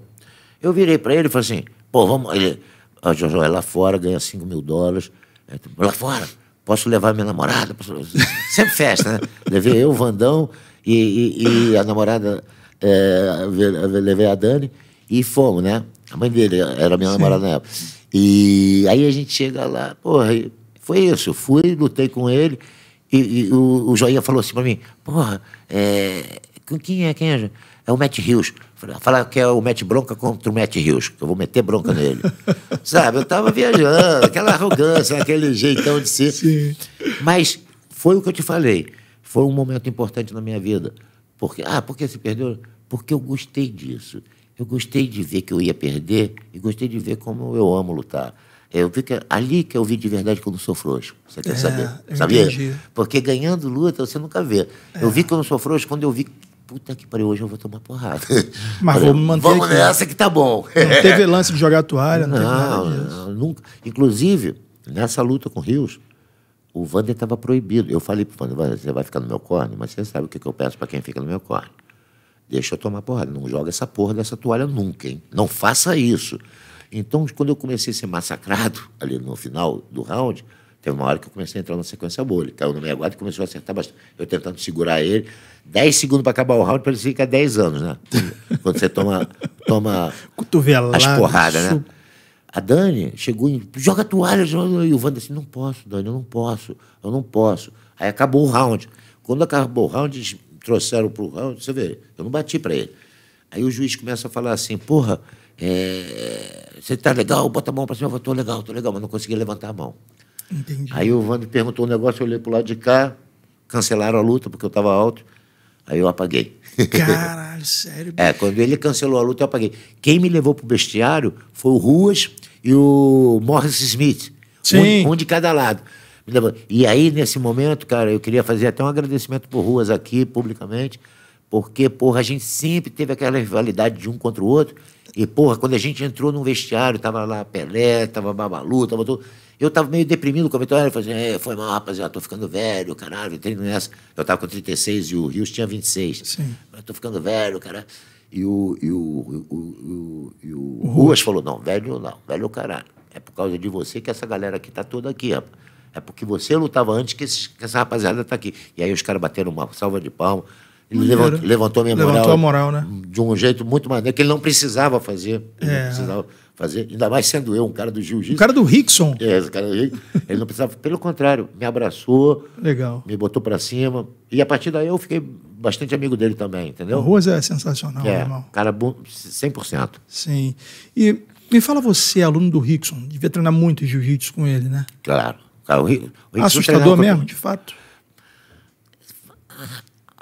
Eu virei para ele e falei assim: pô, vamos. Ele, a Jojo é lá fora, ganha 5 mil dólares. É, lá fora, posso levar minha namorada? Posso... [laughs] Sempre festa, né? Levei eu, o Vandão e, e, e a namorada, é, levei a Dani e fomos, né? A mãe dele era minha Sim. namorada na época. E aí a gente chega lá, porra, foi isso. Eu fui, lutei com ele. E, e o, o, Joinha falou assim pra mim: Porra, é, quem é? Quem é? É o Matt Hills ah, fala que é o Matt Bronca contra o Matt Hills que eu vou meter bronca nele. [laughs] Sabe? Eu tava viajando, aquela arrogância, aquele jeitão de ser. Sim. Mas foi o que eu te falei. Foi um momento importante na minha vida. Porque, ah, porque se perdeu? Porque eu gostei disso. Eu gostei de ver que eu ia perder e gostei de ver como eu amo lutar. Eu vi que ali que eu vi de verdade que eu não sou frouxo. Você quer é, saber? Sabia? Entendi. Porque ganhando luta você nunca vê. É. Eu vi que eu não sou frouxo quando eu vi puta que pariu, hoje eu vou tomar porrada. [laughs] Mas vou manter Vamos aqui. nessa que tá bom. Não teve lance de jogar toalha, não, não, não nunca. Inclusive, nessa luta com Rios, o Vander estava proibido. Eu falei pro Vander, você vai ficar no meu corne? Mas você sabe o que, que eu peço para quem fica no meu corne. Deixa eu tomar porrada, não joga essa porra dessa toalha nunca, hein? Não faça isso. Então, quando eu comecei a ser massacrado [laughs] ali no final do round, teve uma hora que eu comecei a entrar na sequência boa. Ele caiu no meio guarda e começou a acertar bastante. Eu tentando segurar ele. Dez segundos para acabar o round, parecia que ficar é dez anos, né? [laughs] Quando você toma, toma as porradas, né? A Dani chegou e joga toalha, joga. E o Wanda disse: não posso, Dani, eu não posso, eu não posso. Aí acabou o round. Quando acabou o round, eles trouxeram para o round, você vê, eu não bati para ele. Aí o juiz começa a falar assim: porra, é, você tá legal, bota a mão para cima, eu tô legal, tô legal, mas não consegui levantar a mão. Entendi. Aí o Wanda perguntou um negócio, eu olhei pro lado de cá, cancelaram a luta porque eu estava alto, aí eu apaguei. Caralho, [laughs] sério? é, quando ele cancelou a luta, eu apaguei. Quem me levou pro bestiário foi o Ruas e o Morris Smith. Sim. Um, um de cada lado. E aí, nesse momento, cara, eu queria fazer até um agradecimento por Ruas aqui, publicamente, porque, porra, a gente sempre teve aquela rivalidade de um contra o outro. E, porra, quando a gente entrou num vestiário, tava lá Pelé, tava Babalu, tava tudo. Eu tava meio deprimido com a vitória. Eu falei, assim, é, foi mal, rapaziada, tô ficando velho, caralho, entrei nessa. Eu tava com 36 e o Rios tinha 26. Sim. Mas tô ficando velho, caralho. E o, e o, o, o, o, Ruas falou: não, velho não, velho é caralho. É por causa de você que essa galera aqui tá toda aqui, É porque você lutava antes que, esses, que essa rapaziada tá aqui. E aí os caras bateram uma salva de palmas. Ele levantou, levantou a minha levantou moral. Levantou a moral, né? De um jeito muito maneiro, que ele não precisava fazer. É. Não precisava fazer, ainda mais sendo eu, um cara do jiu-jitsu. O cara do Rickson. É, esse cara do Rickson. Ele não precisava, pelo contrário, me abraçou. Legal. Me botou para cima. E a partir daí eu fiquei bastante amigo dele também, entendeu? O Rose é sensacional, é, irmão. Cara, 100%. Sim. E me fala você, aluno do Rickson, devia treinar muito jiu-jitsu com ele, né? Claro. Cara, o Rickson Assustador mesmo, com... de fato. Ah,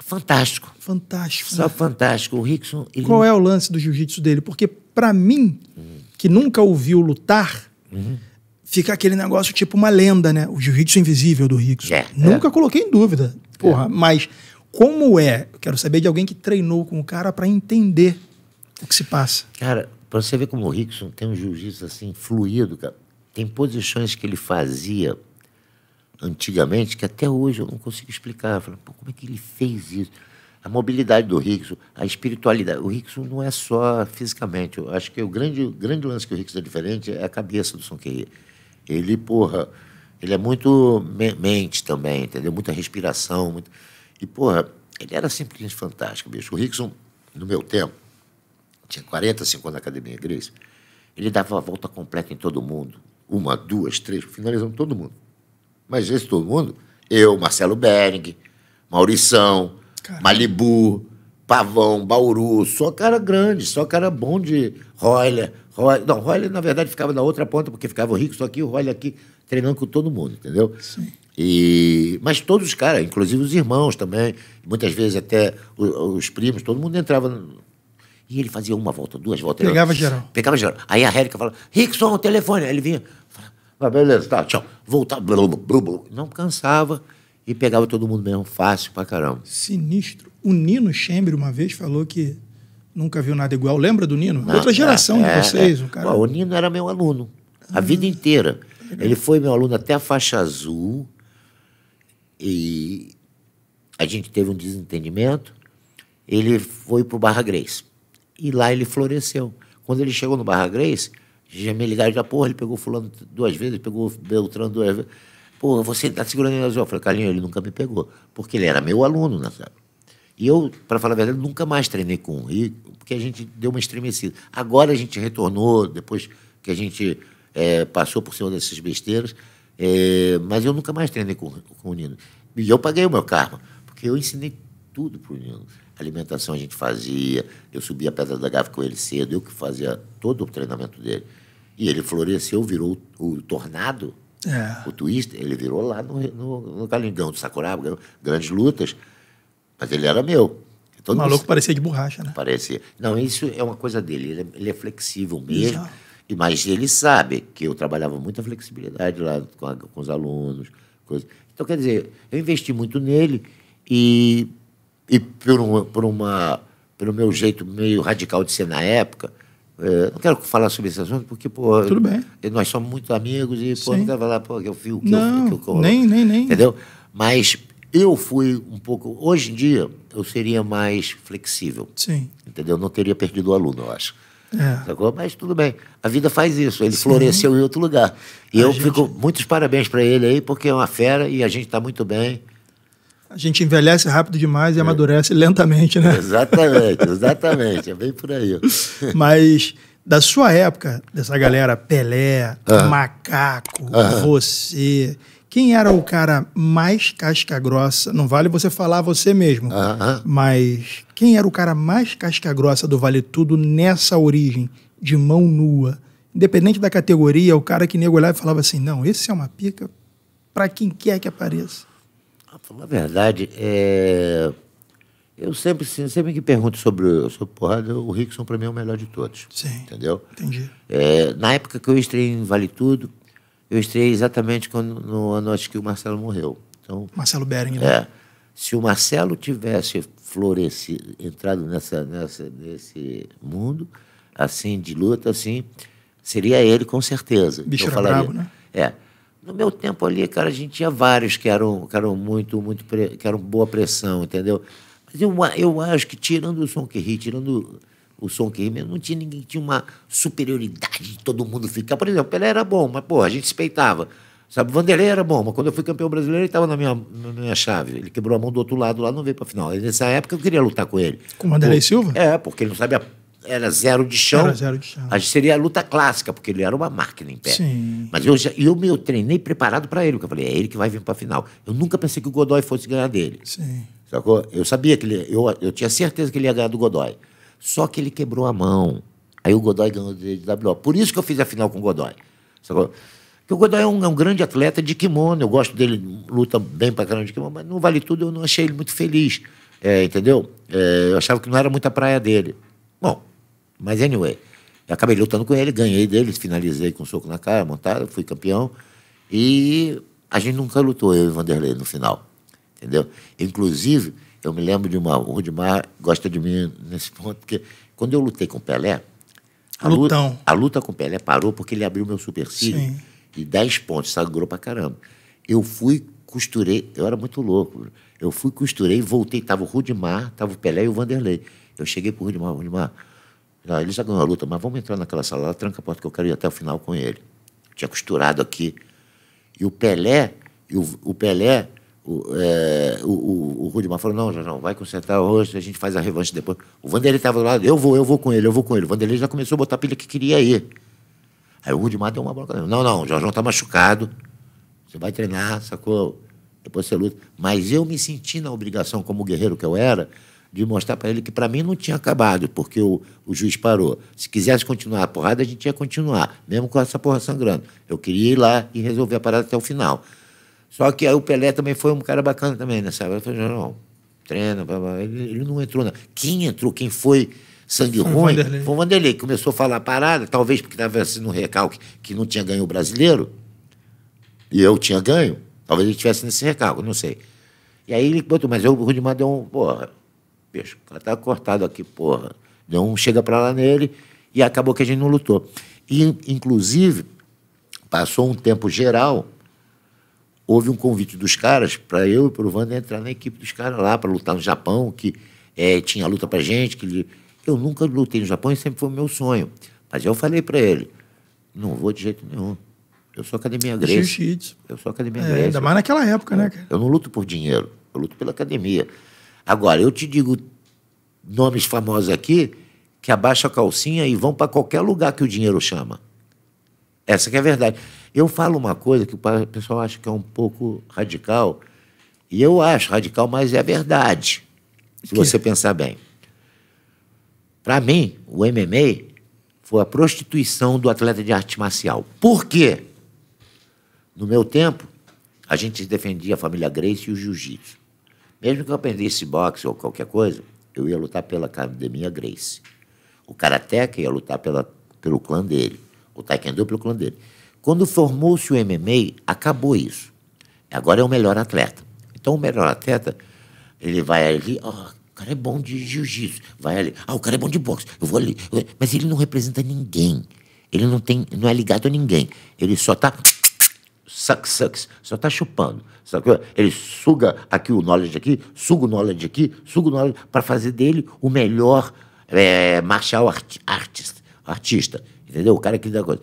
fantástico. Fantástico. Só né? fantástico. O Rickson. Ele... Qual é o lance do jiu-jitsu dele? Porque, para mim, hum que nunca ouviu lutar, uhum. fica aquele negócio tipo uma lenda, né? O jiu-jitsu invisível do Rickson. É, nunca é. coloquei em dúvida. Porra, é. mas como é? Eu quero saber de alguém que treinou com o cara para entender o que se passa. Cara, para você ver como o Rickson tem um jiu-jitsu assim fluido, cara. Tem posições que ele fazia antigamente que até hoje eu não consigo explicar. Eu falo, como é que ele fez isso? a mobilidade do Rickson, a espiritualidade. O Rickson não é só fisicamente. Eu acho que o grande, grande lance que o Rickson é diferente é a cabeça do Sonqueia. Ele, porra, ele é muito mente também, entendeu? Muita respiração. Muito... E, porra, ele era simplesmente fantástico, bicho. O Rickson, no meu tempo, tinha 40, 50 na academia Grace, ele dava a volta completa em todo mundo. Uma, duas, três, finalizando todo mundo. Mas esse todo mundo, eu, Marcelo Bering, Maurição, Caramba. Malibu, Pavão, Bauru, só cara grande, só cara bom de Royler. Royler não, Royler, na verdade, ficava na outra ponta, porque ficava rico, só que o Royler aqui treinando com todo mundo, entendeu? Sim. E, mas todos os caras, inclusive os irmãos também, muitas vezes até os, os primos, todo mundo entrava e ele fazia uma volta, duas voltas. Pegava geral. Pegava geral. Aí a Rérica falava, Rickson, o telefone. Aí ele vinha. fala, ah, beleza, tá, tchau. Voltava. Blum, blum, blum. Não cansava e pegava todo mundo mesmo, fácil pra caramba. Sinistro. O Nino Chembre uma vez falou que nunca viu nada igual. Lembra do Nino? Não, Outra geração é, de é, vocês. É. cara... Pô, o Nino era meu aluno, a vida inteira. Legal. Ele foi meu aluno até a faixa azul e a gente teve um desentendimento. Ele foi pro Barra Grace e lá ele floresceu. Quando ele chegou no Barra Grace, já me ligaram já, porra, ele pegou fulano duas vezes, pegou Beltrano duas vezes. Pô, você tá segurando ele nas Eu falei, Carlinhos, ele nunca me pegou. Porque ele era meu aluno na época. E eu, para falar a verdade, nunca mais treinei com ele, porque a gente deu uma estremecida. Agora a gente retornou, depois que a gente é, passou por cima dessas besteiras, é, mas eu nunca mais treinei com, com o Nino. E eu paguei o meu karma, porque eu ensinei tudo para o Nino. alimentação a gente fazia, eu subia a pedra da gávea com ele cedo, eu que fazia todo o treinamento dele. E ele floresceu, virou o, o tornado é. O Twist, ele virou lá no, no, no Galingão do Sacuraba, grandes lutas, mas ele era meu. Todo então, o maluco mundo... parecia de borracha, né? Parecia. Não, isso é uma coisa dele, ele é, ele é flexível mesmo. E, mas ele sabe que eu trabalhava muita flexibilidade lá com, a, com os alunos. Coisa. Então, quer dizer, eu investi muito nele e, e por, um, por uma, pelo meu jeito meio radical de ser na época, é, não quero falar sobre esse assunto, porque, pô, Tudo bem. nós somos muito amigos e, pô, Sim. não quero falar, pô, que eu fui o que não, eu, que Nem, nem, nem. Entendeu? Mas eu fui um pouco. Hoje em dia, eu seria mais flexível. Sim. Entendeu? Não teria perdido o aluno, eu acho. É. Sacou? Mas tudo bem. A vida faz isso. Ele Sim. floresceu em outro lugar. E a eu gente... fico muitos parabéns para ele aí, porque é uma fera e a gente está muito bem. A gente envelhece rápido demais e é. amadurece lentamente, né? Exatamente, [laughs] exatamente. é bem por aí. Mas da sua época, dessa galera Pelé, ah. Macaco, ah. você, quem era o cara mais casca grossa? Não vale você falar você mesmo, ah, mas quem era o cara mais casca grossa do Vale Tudo nessa origem, de mão nua? Independente da categoria, o cara que nego olhava e falava assim: não, esse é uma pica para quem quer que apareça falar a verdade, é... eu sempre, sempre que pergunto sobre, sobre porrada, o Rickson para mim é o melhor de todos. Sim. Entendeu? Entendi. É, na época que eu estrei em Vale Tudo, eu estrei exatamente quando, no ano acho que o Marcelo morreu. Então, Marcelo Bering, né? É, se o Marcelo tivesse florescido, entrado nessa, nessa, nesse mundo, assim, de luta, assim, seria ele com certeza. Bicho então, era falaria, bravo, né? É. No meu tempo ali, cara, a gente tinha vários que eram, que eram muito, muito, que eram boa pressão, entendeu? Mas eu, eu acho que tirando o som que ri, tirando o som que ri, não tinha ninguém que tinha uma superioridade de todo mundo ficar. Por exemplo, Pelé era bom, mas, pô, a gente respeitava. Sabe, Vanderlei era bom, mas quando eu fui campeão brasileiro, ele estava na minha, na minha chave. Ele quebrou a mão do outro lado lá, não veio para final. E nessa época eu queria lutar com ele. Com o Vanderlei Silva? É, porque ele não sabia era zero de chão. Era zero de chão. seria a luta clássica, porque ele era uma máquina em pé. Sim. Mas eu, já, eu me treinei preparado para ele, porque eu falei, é ele que vai vir para a final. Eu nunca pensei que o Godoy fosse ganhar dele. Sim. Sacou? Eu sabia que ele. Eu, eu tinha certeza que ele ia ganhar do Godoy. Só que ele quebrou a mão. Aí o Godoy ganhou de WO. Por isso que eu fiz a final com o Godoy. Sacou? Porque o Godoy é um, é um, grande atleta de kimono. Eu gosto dele, luta bem para caramba de kimono, mas não vale tudo, eu não achei ele muito feliz. É, entendeu? É, eu achava que não era muita praia dele. Bom, mas, anyway, acabei lutando com ele, ganhei dele finalizei com um soco na cara, montado fui campeão. E a gente nunca lutou, eu e Vanderlei, no final. Entendeu? Inclusive, eu me lembro de uma. O Rudimar gosta de mim nesse [laughs] ponto, porque quando eu lutei com o Pelé. A luta, a luta com o Pelé parou porque ele abriu meu supercílio e 10 pontos, sagrou pra caramba. Eu fui, costurei, eu era muito louco. Eu fui, costurei, voltei, tava o Rudimar, tava o Pelé e o Vanderlei. Eu cheguei pro Rudimar, Rudimar, ah, ele já ganhou a luta, mas vamos entrar naquela sala lá, tranca a porta que eu quero ir até o final com ele. Tinha costurado aqui. E o Pelé, e o, o Pelé, o, é, o, o, o Rudimar falou: não, já não, vai consertar hoje, a gente faz a revanche depois. O Vanderlei estava do lado, eu vou, eu vou com ele, eu vou com ele. O Vanderlei já começou a botar a pilha que queria ir. Aí o Rudimar deu uma bronca. Não, não, o Jorjão está machucado. Você vai treinar, sacou? Depois você luta. Mas eu me senti na obrigação, como guerreiro que eu era, de mostrar para ele que para mim não tinha acabado, porque o, o juiz parou. Se quisesse continuar a porrada, a gente ia continuar, mesmo com essa porra sangrando. Eu queria ir lá e resolver a parada até o final. Só que aí o Pelé também foi um cara bacana também, né? Sabe? Eu falei, não, treina, blá, blá. Ele, ele não entrou, não. Quem entrou, quem foi sangue foi ruim, Vanderlei. foi o Vanderlei, que começou a falar a parada, talvez porque estava assim no recalque que não tinha ganho o brasileiro, e eu tinha ganho, talvez ele estivesse nesse recalque, não sei. E aí ele botou, mas eu, o Rudimar deu um, porra, peixe, o cara tá cortado aqui, porra. Não chega para lá nele e acabou que a gente não lutou. E, inclusive, passou um tempo geral, houve um convite dos caras para eu e para o Wander entrar na equipe dos caras lá para lutar no Japão, que é, tinha luta para gente. Que Eu nunca lutei no Japão e sempre foi o meu sonho. Mas eu falei para ele, não vou de jeito nenhum. Eu sou academia é grega. Eu sou academia é, Ainda mais naquela época, né? É. Cara? Eu não luto por dinheiro, eu luto pela academia. Agora, eu te digo nomes famosos aqui que abaixam a calcinha e vão para qualquer lugar que o dinheiro chama. Essa que é a verdade. Eu falo uma coisa que o pessoal acha que é um pouco radical, e eu acho radical, mas é a verdade, se que? você pensar bem. Para mim, o MMA foi a prostituição do atleta de arte marcial. Por quê? No meu tempo, a gente defendia a família Grace e o jiu-jitsu. Mesmo que eu aprendesse boxe ou qualquer coisa, eu ia lutar pela academia Grace. O Karateka ia lutar pela, pelo clã dele. O Taekwondo pelo clã dele. Quando formou-se o MMA, acabou isso. Agora é o melhor atleta. Então, o melhor atleta, ele vai ali, ó, oh, ah, o cara é bom de jiu-jitsu. Vai ali, ah, o cara é bom de boxe, eu vou ali. Mas ele não representa ninguém. Ele não tem, não é ligado a ninguém. Ele só está suck, sucks, só está chupando. Sacou? É? Ele suga aqui o knowledge aqui, suga o knowledge aqui, suga o knowledge para fazer dele o melhor é, martial art, artist, artista, entendeu? O cara que dá coisa.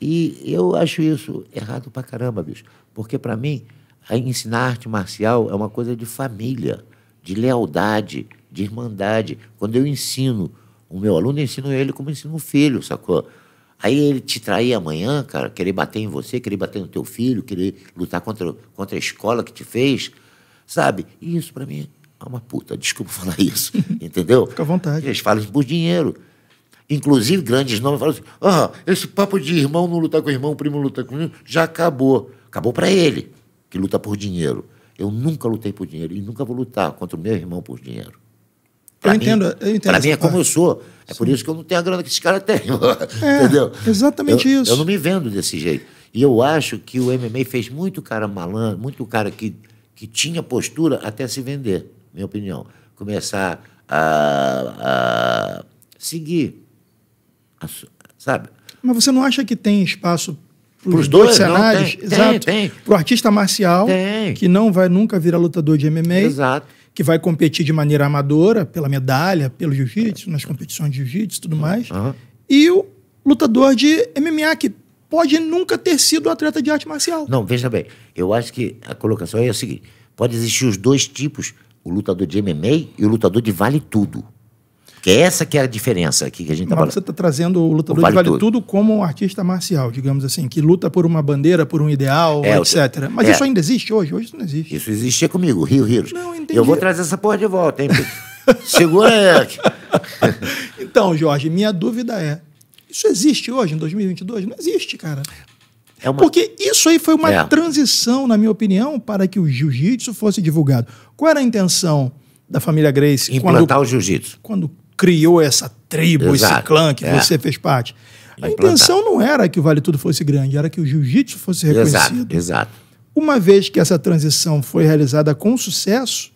E eu acho isso errado para caramba, bicho. Porque para mim, ensinar arte marcial é uma coisa de família, de lealdade, de irmandade. Quando eu ensino o meu aluno, eu ensino ele como ensino o filho, sacou? Aí ele te trair amanhã, cara, querer bater em você, querer bater no teu filho, querer lutar contra, contra a escola que te fez, sabe? E isso para mim é uma puta, desculpa [laughs] falar isso, entendeu? Fica à vontade. Eles falam por dinheiro. Inclusive, grandes nomes falam assim: ah, esse papo de irmão não lutar com irmão, primo lutar com irmão, já acabou. Acabou para ele, que luta por dinheiro. Eu nunca lutei por dinheiro e nunca vou lutar contra o meu irmão por dinheiro. Pra eu mim, entendo, eu entendo. Para mim é parte. como eu sou. É Sim. por isso que eu não tenho a grana que esses caras têm. [laughs] É, entendeu? Exatamente eu, isso. Eu não me vendo desse jeito. E eu acho que o MMA fez muito cara malandro, muito cara que, que tinha postura até se vender, minha opinião. Começar a, a seguir. A, sabe? Mas você não acha que tem espaço para os dois cenários? Não, tem, Exato. Tem, tem. Para o artista marcial, tem. que não vai nunca virar lutador de MMA. Exato que vai competir de maneira amadora, pela medalha, pelo jiu-jitsu, nas competições de jiu-jitsu e tudo mais. Uhum. E o lutador de MMA, que pode nunca ter sido atleta de arte marcial. Não, veja bem, eu acho que a colocação é a seguinte: pode existir os dois tipos, o lutador de MMA e o lutador de vale tudo. Porque é essa que é a diferença aqui que a gente está falando. Você está trazendo o lutador o vale de Vale tudo. tudo. como um artista marcial, digamos assim, que luta por uma bandeira, por um ideal, é, etc. Mas é. isso ainda existe hoje? Hoje isso não existe. Isso existia comigo, Rio Rio. Não, entendi. Eu vou trazer essa porra de volta, hein? [laughs] Segura [laughs] Então, Jorge, minha dúvida é, isso existe hoje, em 2022? Não existe, cara. É uma... Porque isso aí foi uma é. transição, na minha opinião, para que o jiu-jitsu fosse divulgado. Qual era a intenção da família Grace? Implantar quando, o jiu-jitsu. Quando criou essa tribo, Exato. esse clã que é. você fez parte. A intenção não era que o Vale Tudo fosse grande, era que o jiu-jitsu fosse reconhecido. Exato, exato. Uma vez que essa transição foi realizada com sucesso,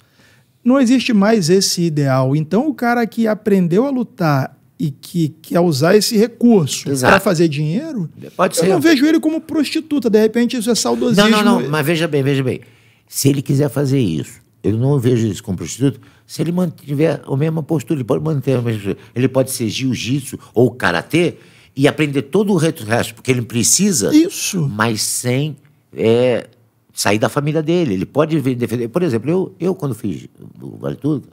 não existe mais esse ideal. Então, o cara que aprendeu a lutar e que quer usar esse recurso para fazer dinheiro, Pode ser. eu não vejo ele como prostituta. De repente, isso é saudosismo. Não, não, não. Mas veja bem, veja bem. Se ele quiser fazer isso, eu não vejo isso como prostituta, se ele mantiver a mesma postura, ele pode manter a mesma postura. Ele pode ser jiu-jitsu ou karatê e aprender todo o resto, porque ele precisa, Isso. mas sem é, sair da família dele. Ele pode defender. Por exemplo, eu, eu quando fiz o Vale Tudo,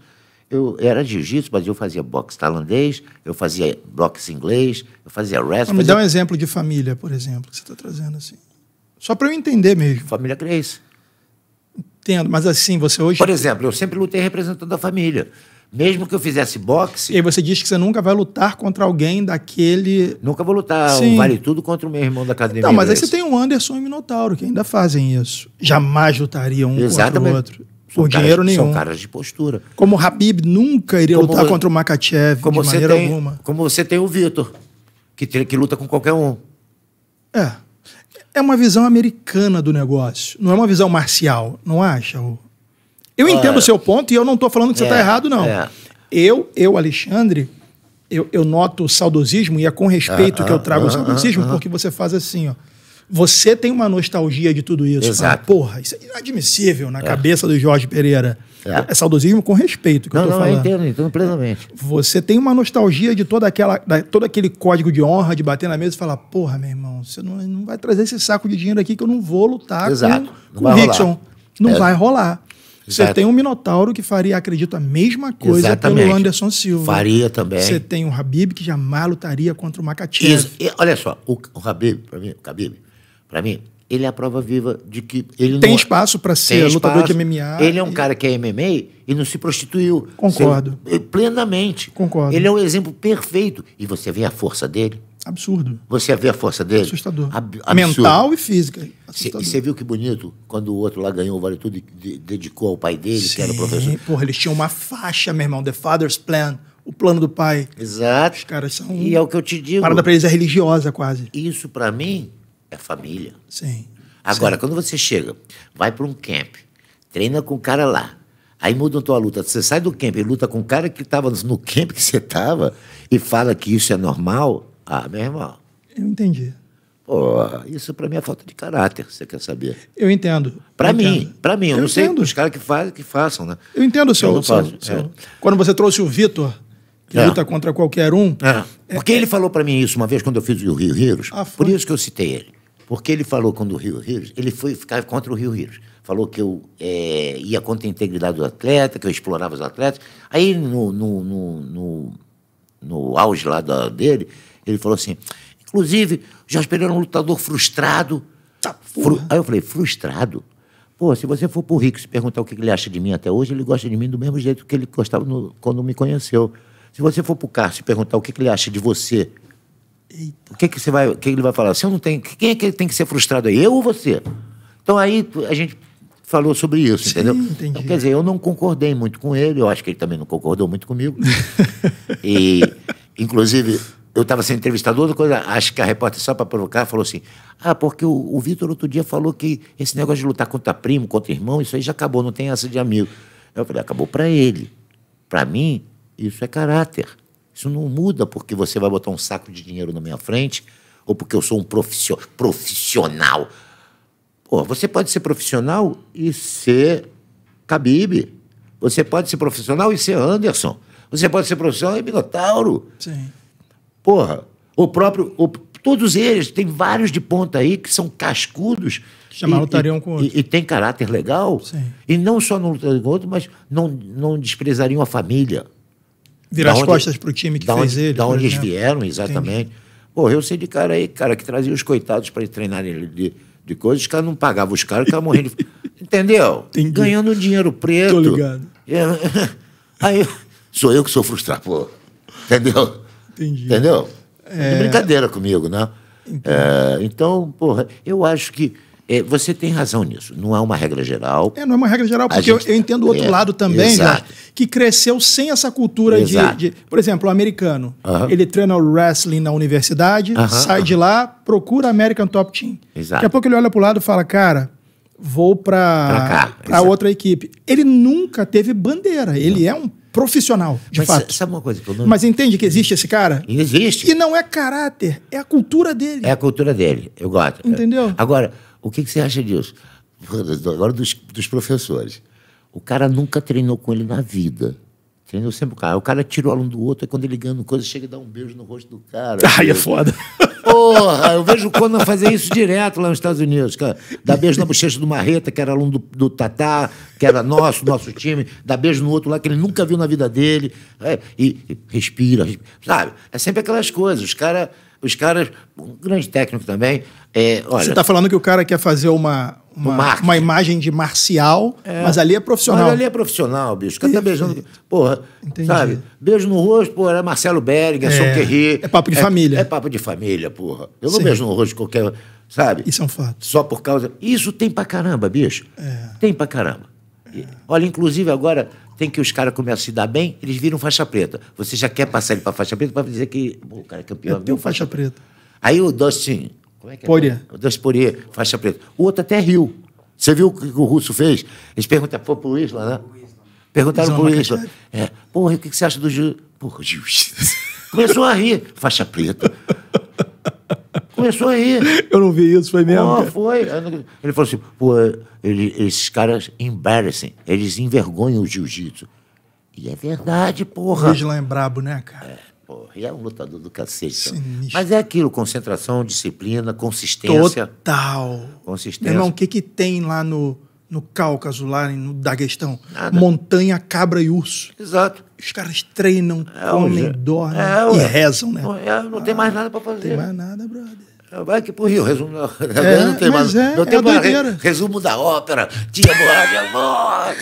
eu era jiu-jitsu, mas eu fazia boxe tailandês, eu fazia boxe inglês, eu fazia wrestling. Ah, me fazia... dá um exemplo de família, por exemplo, que você está trazendo assim. Só para eu entender mesmo. Família Grace. Entendo, mas assim, você hoje. Por exemplo, eu sempre lutei representando a família. Mesmo que eu fizesse boxe. E aí você diz que você nunca vai lutar contra alguém daquele. Nunca vou lutar Sim. vale tudo contra o meu irmão da academia. Não, mas aí você tem o um Anderson e o Minotauro, que ainda fazem isso. Jamais lutariam um Exatamente. contra o outro. São por caras, dinheiro nenhum. São caras de postura. Como o Habib nunca iria como, lutar contra o Makachev de maneira tem, alguma. Como você tem o Vitor, que, tem, que luta com qualquer um. É é uma visão americana do negócio, não é uma visão marcial, não acha? Eu entendo o seu ponto e eu não estou falando que você está é, errado, não. É. Eu, eu, Alexandre, eu, eu, noto o saudosismo e é com respeito ah, que eu ah, trago ah, o saudosismo, ah, ah, porque você faz assim, ó. Você tem uma nostalgia de tudo isso. Exato. Fala, porra, isso é inadmissível na é. cabeça do Jorge Pereira. É, é saudosismo com respeito. Que não, eu tô não, falando. Não, entendo, entendo plenamente. Você tem uma nostalgia de toda aquela, da, todo aquele código de honra de bater na mesa e falar: porra, meu irmão, você não, não vai trazer esse saco de dinheiro aqui que eu não vou lutar Exato. com, o Rickson. Não é. vai rolar. Exato. Você tem um Minotauro que faria, acredito, a mesma coisa Exatamente. pelo Anderson Silva. Faria também. Você tem um Habib que jamais lutaria contra o Makachev. Olha só, o, o Habib, para mim, o Habib, para mim, ele é a prova viva de que ele tem não... É. espaço para ser lutador de MMA. Ele é um e... cara que é MMA e não se prostituiu. Concordo. Eh, plenamente. Concordo. Ele é um exemplo perfeito. E você vê a força dele. Absurdo. Você vê a força dele? Assustador. Ab absurdo. Mental e física. Absurdo. E você viu que bonito quando o outro lá ganhou o Vale Tudo e dedicou ao pai dele, Sim. que era o professor. Porra, eles tinham uma faixa, meu irmão, The Father's Plan o plano do pai. Exato. Os caras são. E é o que eu te digo. Parada pra eles é religiosa, quase. Isso, para mim, é família. Sim. Agora, sim. quando você chega, vai para um camp, treina com o cara lá, aí muda a tua luta. Você sai do camp e luta com o cara que estava no camp que você estava e fala que isso é normal. Ah, meu irmão. Eu entendi. Pô, isso para mim é falta de caráter, você quer saber? Eu entendo. Para mim, para mim, eu, eu não entendo. sei os caras que fazem, que façam, né? Eu entendo, eu seu, seu, seu. Quando você trouxe o Vitor, que é. luta contra qualquer um. É. Porque é, ele é. falou para mim isso uma vez quando eu fiz o Rio Rios. Ah, por isso que eu citei ele. Porque ele falou quando o Rio Rios, ele foi ficar contra o Rio Rios. Falou que eu é, ia contra a integridade do atleta, que eu explorava os atletas. Aí, no, no, no, no, no auge lá da, dele, ele falou assim: inclusive, Jorge Pereira é um lutador frustrado. Tá, Fru Aí eu falei: frustrado? Pô, se você for pro Rico se perguntar o que ele acha de mim até hoje, ele gosta de mim do mesmo jeito que ele gostava no, quando me conheceu. Se você for pro Carlos se perguntar o que ele acha de você Eita. O que, que você vai, o que ele vai falar? Você não tem, quem é que tem que ser frustrado aí? Eu ou você? Então aí a gente falou sobre isso, Sim, entendeu? Então, quer dizer, eu não concordei muito com ele, eu acho que ele também não concordou muito comigo. [laughs] e, inclusive, eu estava sendo entrevistado, outra coisa, acho que a repórter, só para provocar, falou assim: ah, porque o, o Vitor outro dia falou que esse negócio de lutar contra primo, contra irmão, isso aí já acabou, não tem essa de amigo. Eu falei: acabou para ele. Para mim, isso é caráter. Isso não muda porque você vai botar um saco de dinheiro na minha frente ou porque eu sou um profissio profissional. Pô, você pode ser profissional e ser cabibe. Você pode ser profissional e ser Anderson. Você pode ser profissional e Minotauro. Sim. Porra, o próprio. O, todos eles, tem vários de ponta aí que são cascudos. Chamar lutariam com outro. E, e, tem caráter legal. Sim. E não só não lutariam com outro, mas não, não desprezariam a família. Virar as costas para o time que fez onde, ele. Da onde eles vieram, exatamente. Entendi. Pô, eu sei de cara aí, cara, que trazia os coitados para treinar ele de, de coisas, os caras não pagavam os caras, estavam morrendo. De... [laughs] Entendeu? Entendi. Ganhando dinheiro preto. Tô ligado. É. [laughs] aí sou eu que sou frustrado, pô. Entendeu? Entendi. Entendeu? É... é brincadeira comigo, né? É, então, porra, eu acho que é, você tem razão nisso. Não é uma regra geral. É, não é uma regra geral, porque gente... eu, eu, entendo o outro é, lado também, já, que cresceu sem essa cultura de, de, Por exemplo, o americano. Uh -huh. Ele treina o wrestling na universidade, uh -huh, sai uh -huh. de lá, procura American Top Team. Exato. Daqui a pouco ele olha pro lado e fala, cara, vou para para outra equipe. Ele nunca teve bandeira. Ele não. é um profissional, de Mas fato. Sabe uma coisa que eu não... Mas entende que existe esse cara? Existe. E não é caráter, é a cultura dele. É a cultura dele. Eu gosto. Entendeu? Agora o que, que você acha disso? Agora dos, dos professores. O cara nunca treinou com ele na vida. Treinou sempre o cara. O cara tira o aluno do outro, e quando ele ganha coisa, chega e dá um beijo no rosto do cara. Ai, [laughs] é foda. Porra, eu vejo o Conan fazer isso direto lá nos Estados Unidos, cara. Dá beijo na bochecha do Marreta, que era aluno do, do Tatá, que era nosso, nosso time. Dá beijo no outro lá que ele nunca viu na vida dele. É, e, e respira, respira, sabe? É sempre aquelas coisas. Os caras os caras, um grande técnico também. É, olha, Você está falando que o cara quer fazer uma, uma, uma imagem de marcial, é, mas ali é profissional. Mas ali é profissional, bicho. O cara tá beijando. Porra, Entendi. sabe? Beijo no rosto, porra, é Marcelo Berg, é, é. Querri. É papo de é, família. É papo de família, porra. Eu não Sim. beijo no rosto de qualquer. Sabe? Isso é um fato. Só por causa. Isso tem pra caramba, bicho. É. Tem pra caramba. Olha, inclusive agora tem que os caras começam a se dar bem, eles viram faixa preta. Você já quer passar ele para faixa preta para dizer que o cara é campeão. Eu viu faixa, faixa preta. Aí o Dustin. Como é que é? Poirier. O Dustin Poirier, faixa preta. O outro até riu. Você viu o que o russo fez? Eles perguntaram para o Isla, né? Perguntaram para o Isla. É, porra, o que você acha do juiz? Porra, juiz. [laughs] Começou a rir. Faixa preta. Começou a rir. Eu não vi isso, foi mesmo? Não, foi. Ele falou assim, pô, ele, esses caras embarrassam, eles envergonham o jiu-jitsu. E é verdade, porra. veja lá é brabo, né, cara? É, porra, e é um lutador do cacete. Sinistro. Mas é aquilo, concentração, disciplina, consistência. Total. Consistência. Meu irmão, o que que tem lá no no Cáucaso, lá no Daguestão. Nada. Montanha, cabra e urso. Exato. Os caras treinam, é, comem, dormem é, e rezam, né? É, não tem mais nada para fazer. Não tem mais nada, brother. É, vai que pro Rio, resumo da [laughs] é, é, não é tem mais. É, não tem é mais resumo da ópera, dia Mohamed amor.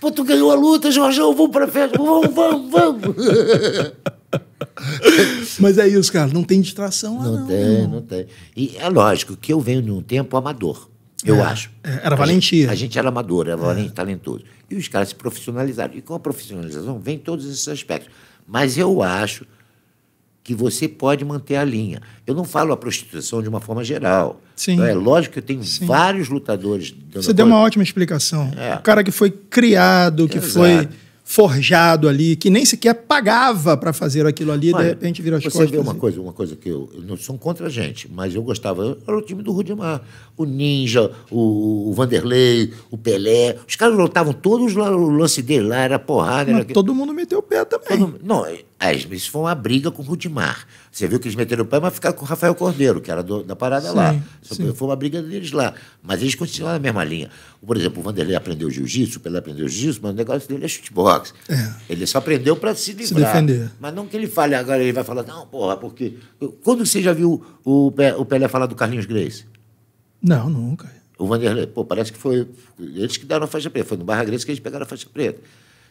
Pô, tu ganhou a luta, eu vou pra festa, vamos, vamos, vamos. [laughs] Mas é isso, cara, não tem distração lá. Não, não tem, não tem. E é lógico que eu venho de um tempo amador eu é, acho. É, era a valentia. Gente, a gente, era amador, era é. valente, talentoso. E os caras se profissionalizaram. E com a profissionalização vem todos esses aspectos. Mas eu acho que você pode manter a linha. Eu não falo a prostituição de uma forma geral. Sim. é lógico que eu tenho Sim. vários lutadores. Você deu uma ótima explicação. É. O cara que foi criado, que Exato. foi forjado ali, que nem sequer pagava para fazer aquilo ali, de repente vira as você costas. Você vê assim. uma coisa, uma coisa que eu, eu não sou contra a gente, mas eu gostava, era o time do Rudimar, o Ninja, o, o, Vanderlei, o Pelé, os caras lotavam todos lá, o lance dele lá era porrada. Era... Todo mundo meteu o pé também. Todo, não, é, isso foi uma briga com o Rudimar. Você viu que eles meteram o pé, mas ficaram com o Rafael Cordeiro, que era do, da parada sim, lá. Sim. Foi uma briga deles lá. Mas eles continuaram na mesma linha. Por exemplo, o Vanderlei aprendeu jiu-jitsu, o Pelé aprendeu jiu-jitsu, mas o negócio dele é chute-box. É. Ele só aprendeu para se livrar. Se defender. Mas não que ele fale agora, ele vai falar, não, porra, porque... Quando você já viu o, o Pelé falar do Carlinhos Grace? Não, nunca. O Vanderlei, pô, parece que foi... Eles que deram a faixa preta. Foi no Barra Grace que eles pegaram a faixa preta.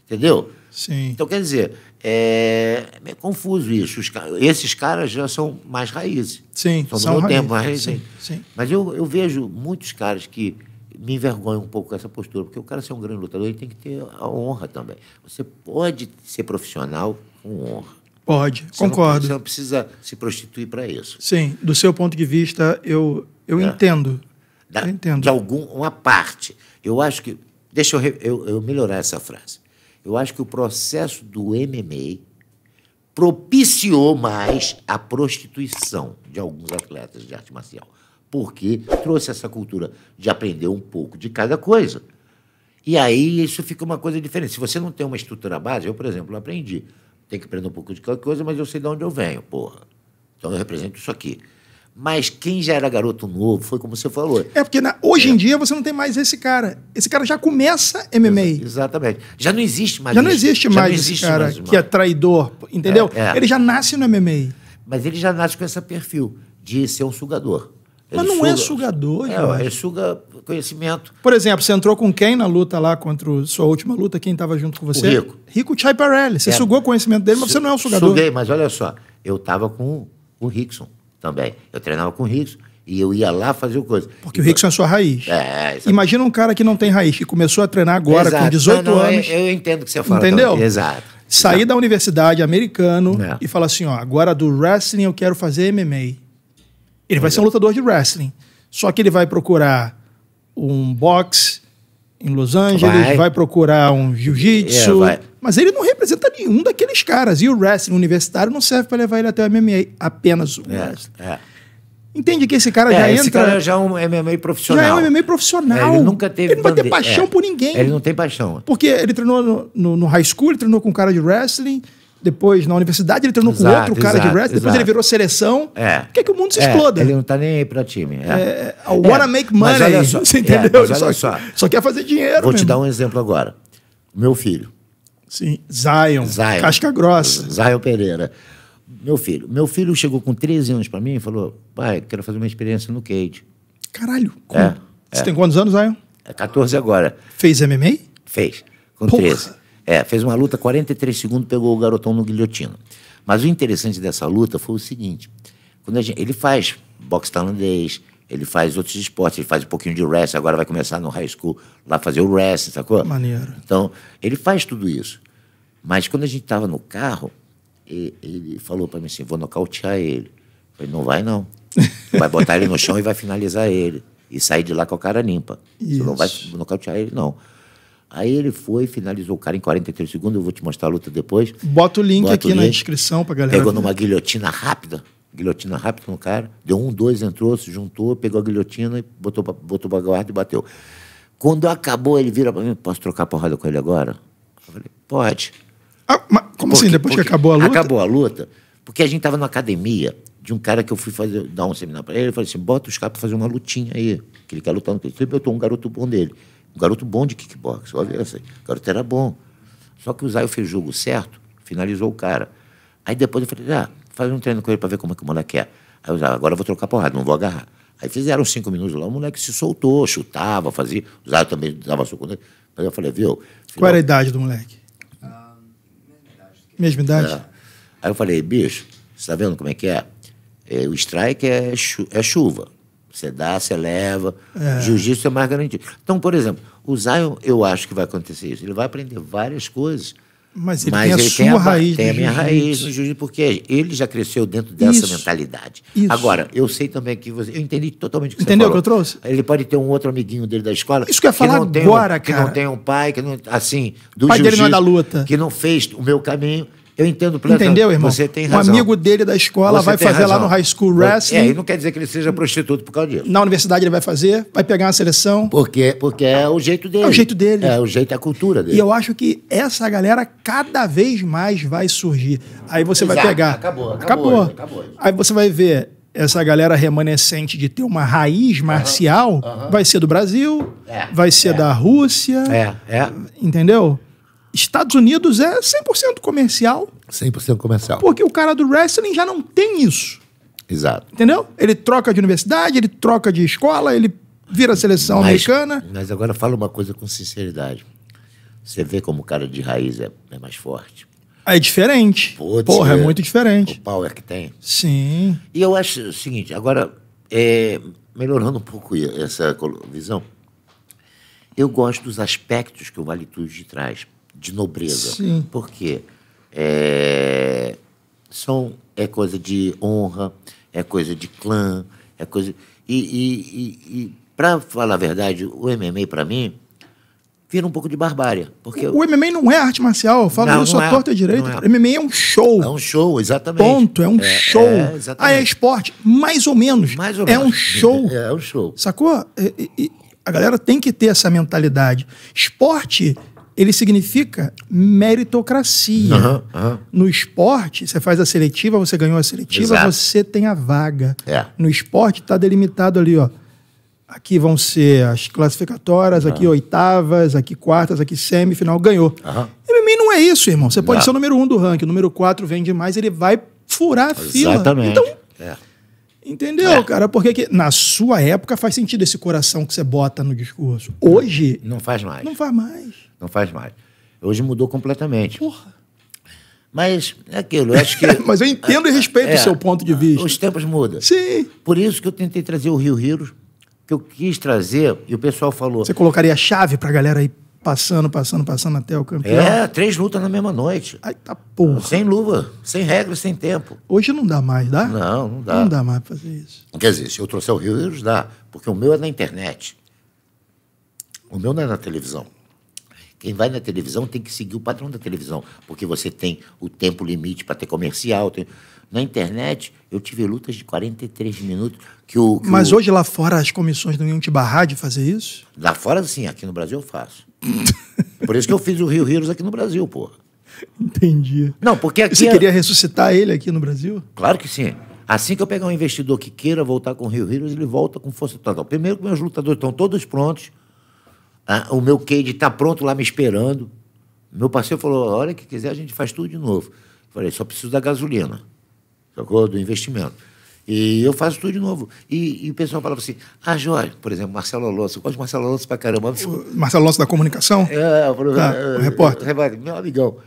Entendeu? Sim. Então, quer dizer, é, é confuso isso. Os, esses caras já são mais raízes. Sim, são, são raízes tempo, mas, sim, sim. mas eu, eu vejo muitos caras que me envergonham um pouco com essa postura, porque o cara ser é um grande lutador, ele tem que ter a honra também. Você pode ser profissional com honra. Pode, você concordo. Não, você não precisa se prostituir para isso. Sim, do seu ponto de vista, eu, eu é. entendo. Da, eu entendo. De alguma parte. Eu acho que. Deixa eu, eu, eu melhorar essa frase. Eu acho que o processo do MMA propiciou mais a prostituição de alguns atletas de arte marcial, porque trouxe essa cultura de aprender um pouco de cada coisa. E aí isso fica uma coisa diferente. Se você não tem uma estrutura base, eu, por exemplo, aprendi. Tem que aprender um pouco de cada coisa, mas eu sei de onde eu venho, porra. Então eu represento isso aqui. Mas quem já era garoto novo, foi como você falou. É porque na, hoje é. em dia você não tem mais esse cara. Esse cara já começa MMA. Ex exatamente. Já não existe mais. Já não existe, mais, não existe cara mais que é traidor, entendeu? É, é. Ele já nasce no MMA. Mas ele já nasce com esse perfil de ser um sugador. Ele Mas não é suga, é sugador, É, ele suga conhecimento. Por exemplo, você entrou com quem na luta lá contra a sua última luta? Quem estava junto com você? O Rico. Rico Chaiparelli. Você é. sugou o conhecimento dele, mas Su você não é um sugador. Suguei, mas olha só. Eu estava com o Rickson também. Eu treinava com o Rickson e eu ia lá fazer o coisa. Porque e o Rickson é a sua raiz. É, Imagina um cara que não tem raiz, que começou a treinar agora Exato. com 18 não, não, anos. Eu, eu, entendo o que você fala. Entendeu? Também. Exato. Sair da universidade americano é. e falar assim: ó, agora do wrestling eu quero fazer MMA. Ele vai ser um lutador de wrestling. Só que ele vai procurar um boxe em Los Angeles, vai, vai procurar um jiu-jitsu. É, mas ele não representa nenhum daqueles caras. E o wrestling universitário não serve para levar ele até o MMA, apenas o é, wrestling. É. Entende que esse cara é, já esse entra. Esse cara já é um MMA profissional. Já é um MMA profissional. É, ele nunca teve. Ele não vai ter paixão é. por ninguém. Ele não tem paixão. Porque ele treinou no, no, no, high school, ele treinou com um cara de wrestling. Depois, na universidade, ele treinou exato, com outro cara exato, de wrestling. Depois, exato. ele virou seleção. É. Quer é que o mundo se é, exploda. Ele não tá nem aí pra time. É. É, é. I wanna make money. Mas olha só, [laughs] você entendeu? Olha só, só, só, quer fazer dinheiro. Vou mesmo. te dar um exemplo agora. Meu filho. Sim, Zion, Zion. casca grossa. Zion Pereira. Meu filho. Meu filho chegou com 13 anos para mim e falou: pai, quero fazer uma experiência no Cage. Caralho, como? É, Você é. tem quantos anos, Zion? É 14 agora. Fez MMA? Fez, com Porra. 13. É, fez uma luta, 43 segundos, pegou o garotão no guilhotina. Mas o interessante dessa luta foi o seguinte: quando gente, ele faz boxe tailandês, ele faz outros esportes, ele faz um pouquinho de wrestling, agora vai começar no high school lá fazer o wrestling, sacou? Maneiro. Então, ele faz tudo isso. Mas quando a gente estava no carro, ele falou para mim assim: vou nocautear ele. Eu falei: não vai não. [laughs] Vai botar ele no chão e vai finalizar ele. E sair de lá com a cara limpa. Isso. Você não vai nocautear ele, não. Aí ele foi, finalizou o cara em 43 segundos. Eu vou te mostrar a luta depois. Bota o link Bota aqui o link. na descrição pra galera. Pegou numa guilhotina rápida guilhotina rápida no cara, deu um, dois, entrou, se juntou, pegou a guilhotina e botou, botou pra guarda e bateu. Quando acabou, ele vira para mim, posso trocar porrada com ele agora? Eu falei, pode. Ah, como porque, assim, depois que acabou a luta? Acabou a luta, porque a gente estava na academia de um cara que eu fui fazer, dar um seminário para ele, ele falou assim, bota os caras para fazer uma lutinha aí, que ele quer lutar no peito. Ele botou um garoto bom dele, um garoto bom de kickbox, olha essa, o garoto era bom. Só que o Zayo fez o jogo certo, finalizou o cara. Aí depois eu falei, ah, fazer um treino com ele para ver como é que o moleque é. Aí eu agora eu vou trocar porrada, não vou agarrar. Aí fizeram cinco minutos lá, o moleque se soltou, chutava, fazia, usava também, dava soco nele. Mas eu falei, viu? Qual era a idade do moleque? Ah, mesma idade? É. Aí eu falei, bicho, você tá vendo como é que é? é o strike é, chu é chuva. Você dá, você leva. É. Jiu-jitsu é mais garantido. Então, por exemplo, o Zion, eu acho que vai acontecer isso. Ele vai aprender várias coisas mas ele Mas tem a ele sua tem a, raiz. Tem a minha raiz no jiu-jitsu, porque ele já cresceu dentro dessa isso, mentalidade. Isso. Agora, eu sei também que você. Eu entendi totalmente o que Entendeu você falou. Entendeu o que eu trouxe? Ele pode ter um outro amiguinho dele da escola. Isso que eu ia falar que agora, um, cara. Que não tem um pai, que não. Assim, do pai dele não é da luta. Que não fez o meu caminho eu entendo plenamente. Entendeu, irmão? Você tem razão. Um amigo dele da escola você vai fazer razão. lá no High School é, Wrestling. É, e não quer dizer que ele seja prostituto por causa disso. Na universidade ele vai fazer, vai pegar uma seleção. Porque, porque é o jeito dele. É o jeito dele. É o jeito, é a cultura dele. E eu acho que essa galera cada vez mais vai surgir. Aí você Exato. vai pegar. Acabou, acabou, acabou. acabou. Aí você vai ver essa galera remanescente de ter uma raiz marcial uhum, uhum. vai ser do Brasil, é, vai ser é. da Rússia. É, é. Entendeu? Estados Unidos é 100% comercial. 100% comercial. Porque o cara do wrestling já não tem isso. Exato. Entendeu? Ele troca de universidade, ele troca de escola, ele vira a seleção mas, americana. Mas agora fala uma coisa com sinceridade. Você vê como o cara de raiz é, é mais forte. É diferente. Putz, Porra, é, muito diferente. O power que tem. Sim. E eu acho o seguinte, agora, é, melhorando um pouco essa visão, eu gosto dos aspectos que o Vale Tudo de traz de nobreza. Sim. Porque é, são, é coisa de honra, é coisa de clã, é coisa. E, e, e, e para falar a verdade, o MMA, para mim, vira um pouco de barbárie. Porque o, MMA não é arte marcial, eu falo não, isso, não é, torta direita. É. MMA é um show. É um show, exatamente. Ponto, é um é, show. É, ah, é esporte? Mais ou menos. Mais ou é menos. É um show. É, é, um show. Sacou? E, e, a galera tem que ter essa mentalidade. Esporte ele significa meritocracia. Uhum, uhum. No esporte, você faz a seletiva, você ganhou a seletiva, Exato. você tem a vaga. É. No esporte está delimitado ali, ó. Aqui vão ser as classificatórias, uhum. aqui oitavas, aqui quartas, aqui semifinal, ganhou. MMA não é isso, irmão. Você pode ser o número um do ranking, o número quatro vende mais, ele vai furar a Exatamente. fila. Então, é. Entendeu, é. cara? Porque que, na sua época faz sentido esse coração que você bota no discurso. Hoje. Não faz mais. Não faz mais. Não faz mais. Hoje mudou completamente. Porra. Mas é aquilo, eu acho que. [laughs] Mas eu entendo e é, respeito é, o seu ponto de vista. Os tempos mudam. Sim. Por isso que eu tentei trazer o Rio Rio, que eu quis trazer, e o pessoal falou. Você colocaria a chave pra galera aí Passando, passando, passando até o campeão. É, três lutas na mesma noite. Aí tá porra. Sem luva, sem regra, sem tempo. Hoje não dá mais, dá? Não, não dá. Não dá mais pra fazer isso. Quer dizer, se eu trouxer o Rio eles dá. Porque o meu é na internet. O meu não é na televisão. Quem vai na televisão tem que seguir o padrão da televisão, porque você tem o tempo limite para ter comercial. Tem... Na internet, eu tive lutas de 43 minutos. Que o, que Mas o... hoje lá fora as comissões não iam te barrar de fazer isso? Lá fora, sim. Aqui no Brasil eu faço. Por isso que eu fiz o Rio Heroes aqui no Brasil, porra. Entendi. Não, porque aqui. Você é... queria ressuscitar ele aqui no Brasil? Claro que sim. Assim que eu pegar um investidor que queira voltar com o Rio Heroes, ele volta com força total. Primeiro que meus lutadores estão todos prontos. Ah, o meu Cade está pronto lá me esperando. Meu parceiro falou: olha, hora que quiser, a gente faz tudo de novo. falei, só preciso da gasolina. Sacou? Do investimento. E eu faço tudo de novo. E, e o pessoal falava assim, ah, Jorge, por exemplo, Marcelo Alonso, eu gosto de Marcelo Alonso pra caramba. Fico... Marcelo Alonso da comunicação? É, o, tá, é, o repórter. É, repórter. Meu amigão.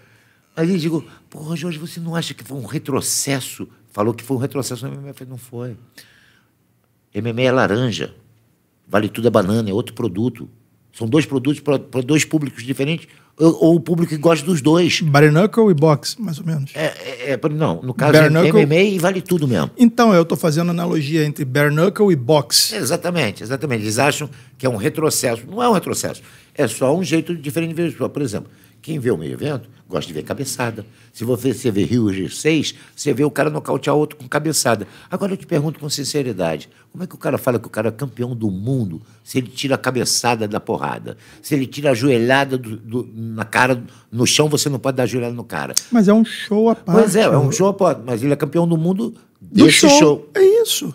Aí ele digo, pô, Jorge, você não acha que foi um retrocesso? Falou que foi um retrocesso no MMA. Eu falei, não foi. MMA é laranja. Vale tudo a é banana, é outro produto. São dois produtos para dois públicos diferentes, ou, ou, o público que gosta dos dois. Bare knuckle e boxe, mais ou menos. É, é, é não, no caso bare é knuckle, MMA e vale tudo mesmo. Então, eu estou fazendo analogia entre bare knuckle e boxe. É, exatamente, exatamente. Eles acham que é um retrocesso. Não é um retrocesso, é só um jeito diferente de ver. Por exemplo, quem vê o meio evento gosta de ver cabeçada. Se você, vê Rio G6, você vê o cara nocautear outro com cabeçada. Agora eu te pergunto com sinceridade: como é que o cara fala que o cara é campeão do mundo se ele tira a cabeçada da porrada? Se ele tira a joelhada do, do, na cara, no chão, você não pode dar joelhada no cara. Mas é um show a parte. Pois é, é um show a parte. Mas ele é campeão do mundo desse show. show. É isso.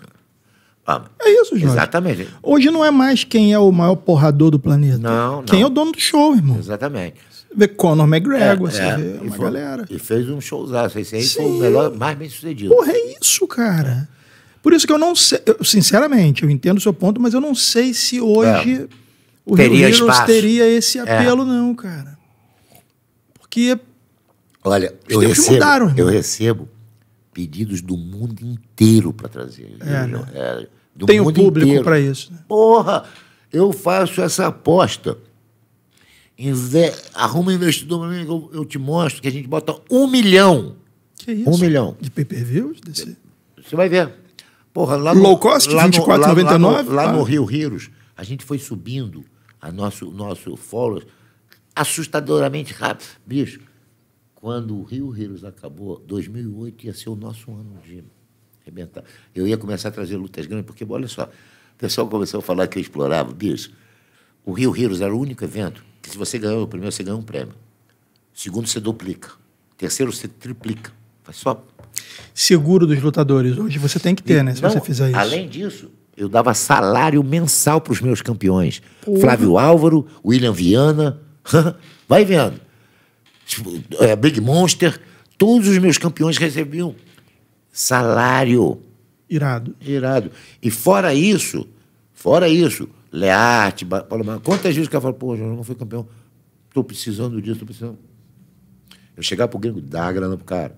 Ah, é isso, Jorge. Exatamente. Hoje não é mais quem é o maior porrador do planeta. Não, não. Quem é o dono do show, irmão. Exatamente vê Conor McGregor, é, você é, vê é uma foi, galera. E fez um showzaço. Esse aí Sim. foi o melhor, mais bem sucedido. Porra, é isso, cara. Por isso que eu não sei, eu, sinceramente, eu entendo o seu ponto, mas eu não sei se hoje é. o teria Rio teria esse é. apelo, é. não, cara. Porque. Olha, eu recebo, mudaram, eu recebo pedidos do mundo inteiro para trazer. É, né? é Tem o público para isso. Né? Porra, eu faço essa aposta. Arruma um investidor para mim, eu, eu, te mostro que a gente bota um milhão. Que isso? Um milhão. De PPV? Você vai ver. Porra, lá no, Low cost, lá 24,99? Lá, lá, no, lá ah. no Rio Rios, a gente foi subindo a nosso, nosso follow assustadoramente rápido. Bicho, quando o Rio Rios acabou, 2008 ia ser o nosso ano de arrebentar. Eu ia começar a trazer lutas grandes, porque, olha só, o pessoal começou a falar que eu explorava. Bicho, o Rio Rios era o único evento que se você ganhou o primeiro, você ganha um prêmio. Segundo, você duplica. Terceiro, você triplica. Faz só. Seguro dos lutadores. Hoje você tem que ter, e, né? Se não, você fizer isso. Além disso, eu dava salário mensal para os meus campeões. Porra. Flávio Álvaro, William Viana. [laughs] Vai vendo. Tipo, é, Big Monster. Todos os meus campeões recebiam salário. Irado. Irado. E fora isso, fora isso, Learte, Paulo Marcos. Quantas vezes o cara fala, pô, Jornal não foi campeão. Estou precisando disso, estou precisando. Eu chegar pro gringo, dá grana pro cara.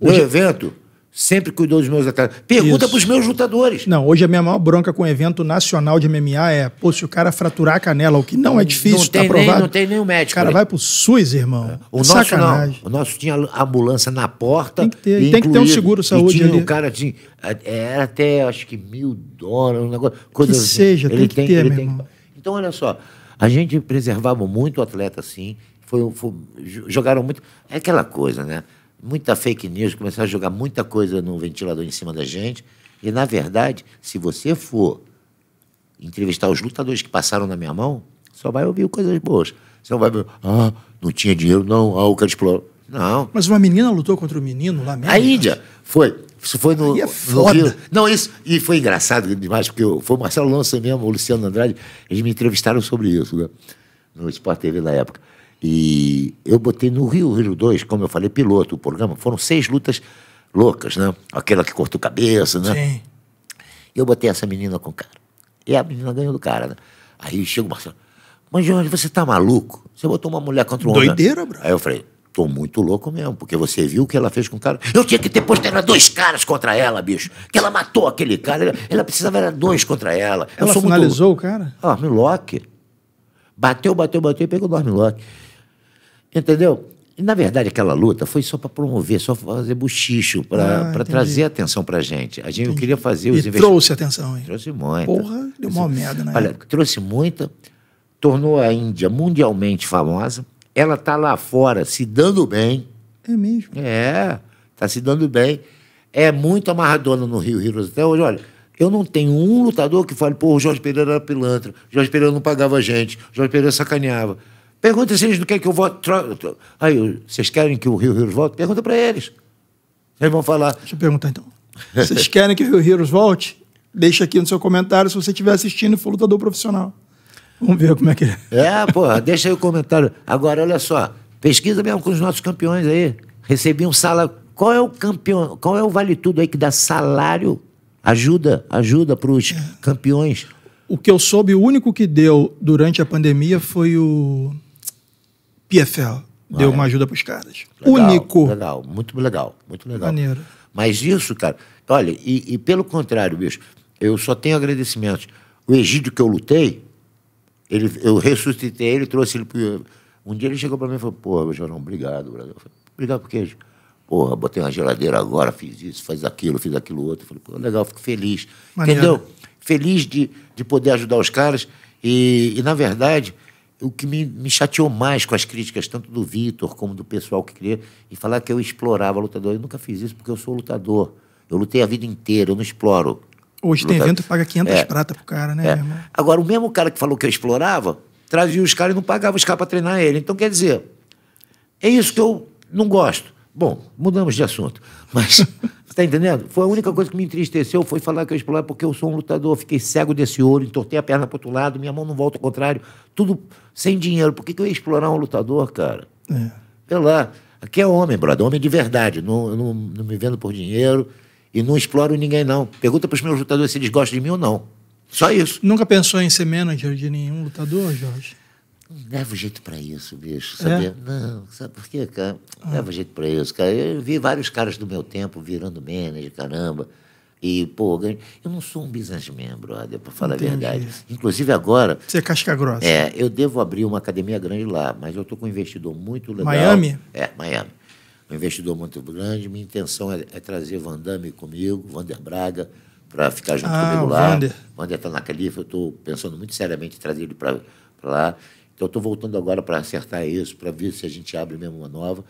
O evento sempre cuidou dos meus atletas. Pergunta para os meus lutadores. Não, hoje a minha maior bronca com o evento nacional de MMA é, pô, se o cara fraturar a canela, o que não, é difícil, não tem tá aprovado. Nem, não tem nenhum médico. O cara ali. Né? vai o SUS, irmão. É. É o nosso sacanagem. não. O nosso tinha ambulância na porta. Tem que ter, incluído, tem que ter um seguro saúde tinha, ali. O cara tinha, assim, é, era até, acho que mil dólares, um negócio. Coisa que assim. seja, ele tem que tem, ter, ele tem Então, olha só, a gente preservava muito o atleta, assim, foi, foi, jogaram muito. É aquela coisa, né? muita fake news, começaram a jogar muita coisa no ventilador em cima da gente. E, na verdade, se você for entrevistar os lutadores que passaram na minha mão, só vai ouvir coisas boas. Você não vai ver, ah, não tinha dinheiro, não, ah, o cara explorou. Não. Mas uma menina lutou contra um menino lá mesmo? A Índia. Foi. Isso foi no, é foda. no Rio. Não, isso. E foi engraçado demais, porque foi o Marcelo Lança mesmo, o Luciano Andrade, eles me entrevistaram sobre isso, né? No Sport TV na época. E eu botei no Rio, Rio 2, como eu falei, piloto, o programa. Foram seis lutas loucas, né? Aquela que cortou cabeça, né? Sim. Eu botei essa menina com o cara. E a menina ganhou do cara, né? Aí chega o Marcelo. Mas, Jorge, você tá maluco? Você botou uma mulher contra um homem. Né? Doideira, bro. Aí eu falei, tô muito louco mesmo, porque você viu o que ela fez com o cara. Eu tinha que ter posto era dois caras contra ela, bicho. Que ela matou aquele cara. Ela, ela precisava era dois contra ela. Ela finalizou muito... o cara? Ah, Miloque. Bateu, bateu, bateu e pegou o Dormiloque. Entendeu? E, na verdade, aquela luta foi só para promover, só para fazer bochicho, para ah, trazer atenção para a gente. A gente queria fazer os investimentos. trouxe atenção, hein? Trouxe muita. Porra, deu uma merda, né? Olha, época. trouxe muita, tornou a Índia mundialmente famosa. Ela está lá fora se dando bem. É mesmo? É, está se dando bem. É muito amarradona no Rio Heroes até hoje. Olha, eu não tenho um lutador que fale, pô, o Jorge Pereira era pilantra, Jorge Pereira não pagava a gente, Jorge Pereira sacaneava. Pergunta se eles não querem é que eu vote. Aí, vocês querem que o Rio Rios volte? Pergunta para eles. Eles vão falar. Deixa eu perguntar então. Vocês [laughs] querem que o Rio Rios volte? Deixa aqui no seu comentário se você estiver assistindo e for lutador profissional. Vamos ver como é que é. É, porra, deixa aí o comentário. Agora, olha só, pesquisa mesmo com os nossos campeões aí. Recebi um salário. Qual é o campeão, qual é o vale tudo aí que dá salário? Ajuda, ajuda para os é. campeões. O que eu soube, o único que deu durante a pandemia foi o PFL. deu uma ajuda para os caras. Legal, Único. Legal, muito legal, muito legal. Maneiro. Mas isso, cara, olha, e, e pelo contrário, bicho, eu só tenho agradecimentos. O Egídio que eu lutei, ele, eu ressuscitei ele, trouxe ele pro... Um dia ele chegou para mim e falou, porra, Jorão, obrigado, Eu falei, obrigado por quê? Porra, botei uma geladeira agora, fiz isso, fiz aquilo, fiz aquilo outro. Eu falei, pô, legal, fico feliz. Maneiro. Entendeu? Feliz de, de poder ajudar os caras. E, e na verdade, o que me, me chateou mais com as críticas, tanto do Vitor como do pessoal que queria, e falar que eu explorava lutador. Eu nunca fiz isso porque eu sou lutador. Eu lutei a vida inteira, eu não exploro. Hoje lutador. tem evento que paga 500 é. prata pro cara, né? É. Agora, o mesmo cara que falou que eu explorava, trazia os caras e não pagava os caras para treinar ele. Então, quer dizer, é isso que eu não gosto. Bom, mudamos de assunto. Mas, está [laughs] entendendo? Foi a única coisa que me entristeceu foi falar que eu explorava porque eu sou um lutador. Fiquei cego desse olho, entortei a perna para outro lado, minha mão não volta ao contrário. Tudo sem dinheiro. Por que, que eu ia explorar um lutador, cara? É. Sei lá. Aqui é homem, brother. Homem de verdade. Não, não, não me vendo por dinheiro e não exploro ninguém, não. Pergunta para os meus lutadores se eles gostam de mim ou não. Só isso. Nunca pensou em ser manager de nenhum lutador, Jorge? Não leva jeito para isso, bicho, sabia? É? Não, sabe por quê, cara? Não ah. leva jeito para isso, cara. Eu vi vários caras do meu tempo virando manager, caramba. E, pô, eu não sou um businessman, brother, para falar Entendi. a verdade. Inclusive agora. Você é casca grossa. É, eu devo abrir uma academia grande lá, mas eu tô com um investidor muito legal. Miami? É, Miami. Um investidor muito grande. Minha intenção é, é trazer Van Damme comigo, Vander Braga, para ficar junto ah, comigo lá. Vander. Vander tá na Califa, eu tô pensando muito seriamente em trazer ele para lá. Então, eu estou voltando agora para acertar isso, para ver se a gente abre mesmo uma nova.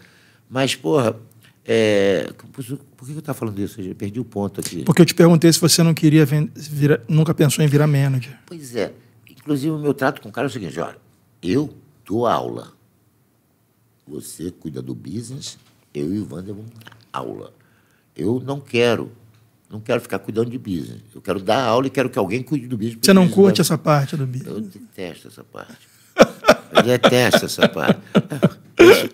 Mas, porra, é... por que eu estava falando isso? Eu perdi o ponto aqui. Porque eu te perguntei se você não queria nunca pensou em virar manager. Pois é. Inclusive, o meu trato com o cara é o seguinte: olha, eu dou aula. Você cuida do business, eu e o Wander vamos dar aula. Eu não quero. Não quero ficar cuidando de business. Eu quero dar aula e quero que alguém cuide do business. Você não business curte essa parte do business? Eu detesto essa parte. Eu detesto essa parte.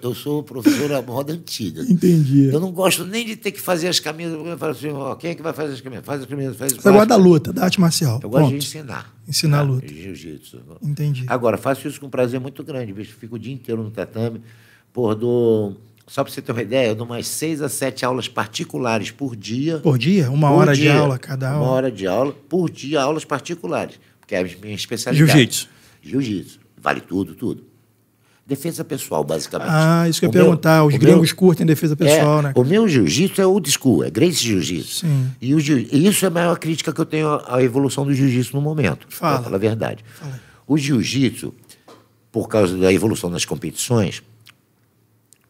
Eu sou professor da moda antiga. Entendi. Eu não gosto nem de ter que fazer as camisas. Eu falo assim, quem é que vai fazer as camisas? Faz as camisas, faz as Você gosta da luta, da arte marcial. Eu Pronto. gosto de ensinar. Ensinar a ah, luta. Jiu-jitsu. Entendi. Agora, faço isso com um prazer muito grande, bicho. Fico o dia inteiro no tatame. Porra, do só para você ter uma ideia, eu dou umas seis a sete aulas particulares por dia. Por dia? Uma por hora dia. de aula cada aula? Uma hora de aula, por dia, aulas particulares. Porque é a minha especialidade. Jiu-jitsu. Jiu-jitsu. Vale tudo, tudo. Defesa pessoal, basicamente. Ah, isso que eu ia perguntar. os gringos meu, curtem defesa pessoal, é, né? O meu jiu-jitsu é old school, é Gracie Jiu-Jitsu. E, jiu e, isso é a maior crítica que eu tenho à evolução do jiu-jitsu no momento. Fala. Fala a verdade. Fala. O jiu-jitsu, por causa da evolução das competições,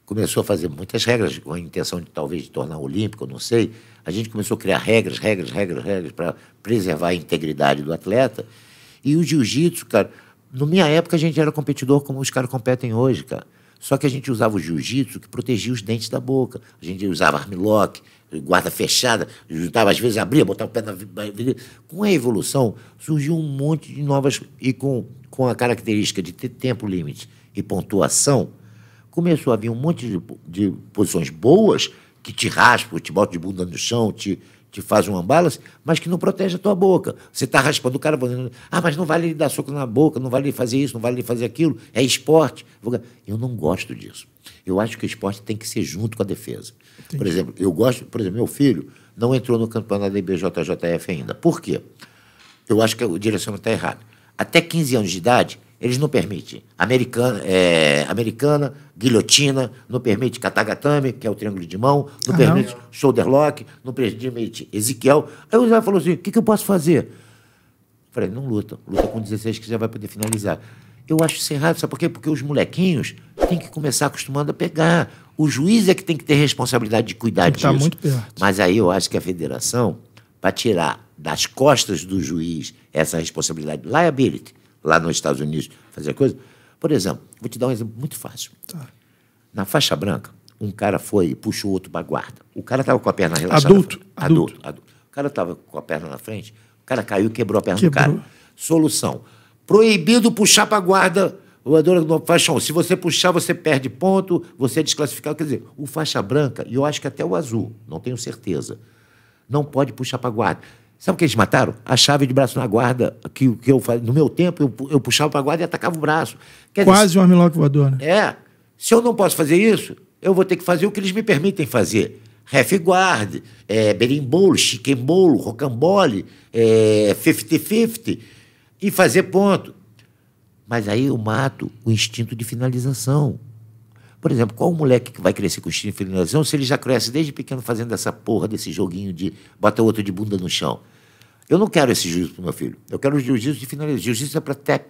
começou a fazer muitas regras, com a intenção de talvez de tornar olímpico, não sei. A gente começou a criar regras, regras, regras, regras para preservar a integridade do atleta. E o jiu-jitsu, cara na minha época, a gente era competidor como os caras competem hoje, cara. Só que a gente usava o jiu-jitsu que protegia os dentes da boca. A gente usava armlock, guarda fechada, juntava, às vezes abria, botava o pé na. Com a evolução, surgiu um monte de novas. E com, com a característica de ter tempo limite e pontuação, começou a vir um monte de, de posições boas que te raspam, te botam de bunda no chão, te que faz um ambalas, mas que não protege a tua boca. Você está raspando o cara, falando, ah, mas não vale dar soco na boca, não vale fazer isso, não vale fazer aquilo, é esporte. Eu não gosto disso. Eu acho que o esporte tem que ser junto com a defesa. Entendi. Por exemplo, eu gosto, por exemplo, meu filho não entrou no campeonato da IBJJF ainda. Por quê? Eu acho que o direcionamento está errado. Até 15 anos de idade, eles não permitem. Americana, é, americana guilhotina, não permite katagatame, que é o triângulo de mão, não ah, permite não. shoulder lock, não permite Ezequiel. Aí o Zé falou assim: o que, que eu posso fazer? Falei, não luta. Luta com 16 que já vai poder finalizar. Eu acho isso errado, sabe por quê? Porque os molequinhos têm que começar acostumando a pegar. O juiz é que tem que ter responsabilidade de cuidar tá disso. muito perto. Mas aí eu acho que a federação, para tirar das costas do juiz essa responsabilidade, liability, lá nos Estados Unidos fazer coisa. Por exemplo, vou te dar um exemplo muito fácil. Tá. Na faixa branca, um cara foi e puxou outro para guarda. O cara estava com a perna relaxada. Adulto. Adulto. adulto. adulto. O cara estava com a perna na frente, o cara caiu e quebrou a perna quebrou. do cara. Solução. Proibido puxar para guarda voadora do faixa Se você puxar, você perde ponto, você é desclassificado. Quer dizer, o faixa branca, e eu acho que até o azul, não tenho certeza, não pode puxar para guarda. Sabe o que eles mataram? A chave de braço na guarda, que, que eu no meu tempo, eu, eu puxava para a guarda e atacava o braço. Quer Quase dizer, um armiloque voador, né? É. Se eu não posso fazer isso, eu vou ter que fazer o que eles me permitem fazer. Refguard, é, berimbolo, chiquembolo, rocambole, é, 50-50, e fazer ponto. Mas aí eu mato o instinto de finalização. Por exemplo, qual o moleque que vai crescer com instinto de finalização se ele já cresce desde pequeno fazendo essa porra desse joguinho de bota outro de bunda no chão? Eu não quero esse juízo para o meu filho. Eu quero o jiu-jitsu de finalização. Jiu-jitsu é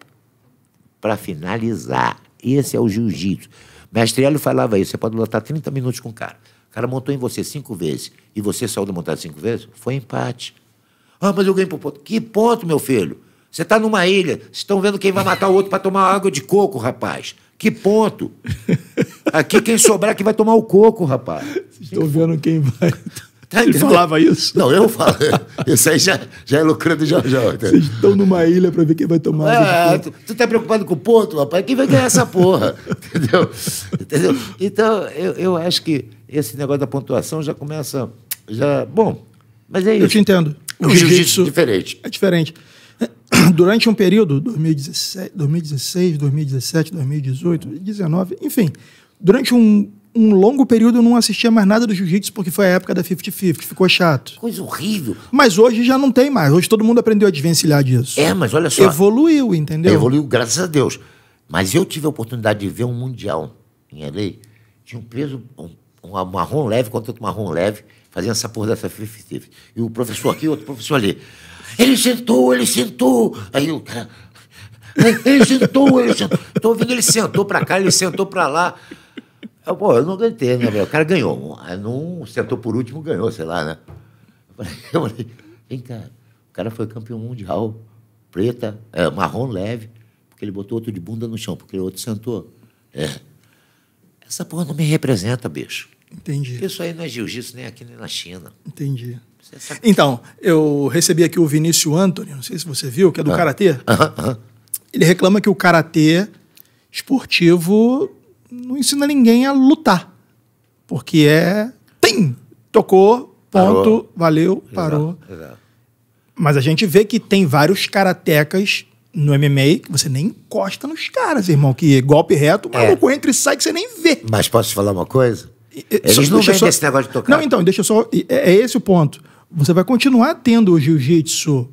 para finalizar. Esse é o jiu-jitsu. Mestre Hélio falava isso. Você pode lutar 30 minutos com o cara. O cara montou em você cinco vezes e você saiu da montada cinco vezes. Foi empate. Ah, mas eu ganhei por ponto. Que ponto, meu filho? Você está numa ilha. Vocês estão vendo quem vai matar o outro para tomar água de coco, rapaz. Que ponto. [laughs] Aqui quem sobrar que vai tomar o coco, rapaz. Vocês estão vendo quem vai. [laughs] Tá Ele falava isso? Não, eu falo. [laughs] Isso aí já, já é lucrando já já. Vocês estão numa ilha para ver quem vai tomar. É, tu, tu tá preocupado com o Porto, rapaz? Quem vai ganhar essa porra? [laughs] Entendeu? Entendeu? Então, eu, eu acho que esse negócio da pontuação já começa. já Bom, mas é isso. Eu te entendo. O jiu-jitsu é diferente. É diferente. [clears throat] Durante um período, 2016, 2017, 2018, 2019, enfim, durante um um longo período eu não assistia mais nada do jiu-jitsu porque foi a época da 50-50, ficou chato. Coisa horrível. Mas hoje já não tem mais. Hoje todo mundo aprendeu a desvencilhar disso. É, mas olha só. Evoluiu, entendeu? Evoluiu, graças a Deus. Mas eu tive a oportunidade de ver um mundial em LA. Tinha um preso, um, um marrom leve contra outro marrom leve, fazendo essa porra dessa 50-50. E o professor aqui, outro professor ali. Ele sentou, ele sentou. Aí o cara. Ele sentou, ele sentou. Tô ouvindo, ele sentou pra cá, ele sentou pra lá. Eu, pô, eu não aguentei, né, velho? O cara ganhou. Não sentou por último, ganhou, sei lá, né? [laughs] Eu falei, vem cá, o cara foi campeão mundial, preta, é, marrom leve, porque ele botou outro de bunda no chão, porque o outro sentou. É. Essa porra não me representa, bicho. Entendi. Isso aí não é jiu-jitsu nem aqui nem na China. Entendi. Então, eu recebi aqui o Vinícius Anthony, não sei se você viu, que é do ah. Karatê. Ah, ah. Ele reclama que o Karatê esportivo não ensina ninguém a lutar. Porque é. Tem! Tocou, ponto, parou. valeu, parou. Exato, Mas a gente vê que tem vários karatecas no MMA que você nem encosta nos caras, irmão. Que é golpe reto, é. maluco é. entra e sai que você nem vê. Mas posso te falar uma coisa? Eles só, não vendem só... esse negócio de tocar. Não, então, deixa só. É, é esse o ponto. Você vai continuar tendo o jiu-jitsu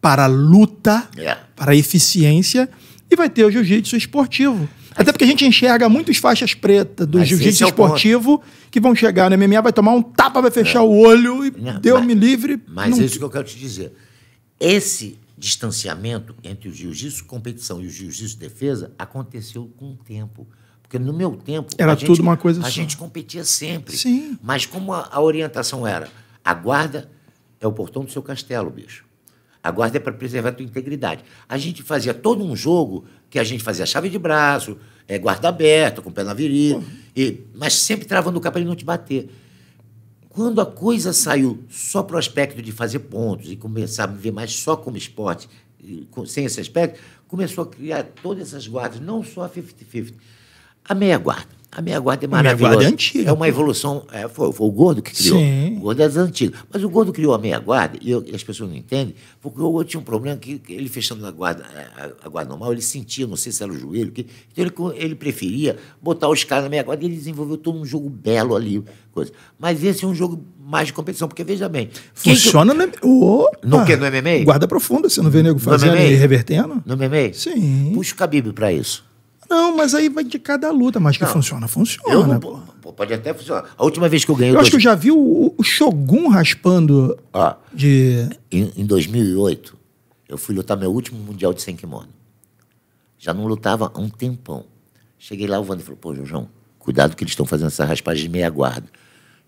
para luta, yeah. É. para eficiência, e vai ter o jiu-jitsu esportivo. Até porque a gente enxerga muitos faixas pretas do jiu-jitsu é esportivo que vão chegar no MMA, vai tomar um tapa, vai fechar é. o olho e deu me livre. Mas não... é isso que eu quero te dizer. Esse distanciamento entre o jiu-jitsu competição e o jiu-jitsu defesa aconteceu com o tempo. Porque no meu tempo. Era tudo uma coisa a só. A gente competia sempre. Sim. Mas como a, a orientação era, a guarda é o portão do seu castelo, bicho. A guarda é para preservar a tua integridade. A gente fazia todo um jogo que a gente fazia chave de braço, é, guarda aberta, com o pé na virilha, uhum. e, mas sempre travando o capa para ele não te bater. Quando a coisa saiu só para o aspecto de fazer pontos e começar a ver mais só como esporte, sem esse aspecto, começou a criar todas essas guardas, não só a 50-50, a meia guarda. A meia é guarda é maravilhosa. A meia guarda é antiga. É uma evolução. É, foi, foi, o gordo que criou. Sim. O gordo é das antigas. Mas o gordo criou a meia guarda, e, eu, e as pessoas não entendem, porque o gordo tinha um problema que, que ele fechando a guarda, é, a, a, guarda normal, ele sentia, não sei se era o joelho, que, então ele, ele preferia botar os caras na meia guarda e ele desenvolveu todo um jogo belo ali. Coisa. Mas esse é um jogo mais de competição, porque veja bem. Funciona que... no, MMA. no que? No MMA? Guarda profunda, você não vê nego fazendo e revertendo? No MMA? Sim. Puxa o Khabib para isso. Não, mas aí vai de cada luta. Mas que não, funciona, funciona. Eu não, pô, pode até funcionar. A última vez que eu ganhei... Eu dois... acho que eu já vi o, o Shogun raspando ah, de... Em, em 2008, eu fui lutar meu último Mundial de Senkimono. Já não lutava há um tempão. Cheguei lá, o Wander falou, pô, João, cuidado que eles estão fazendo essa raspagem de meia guarda.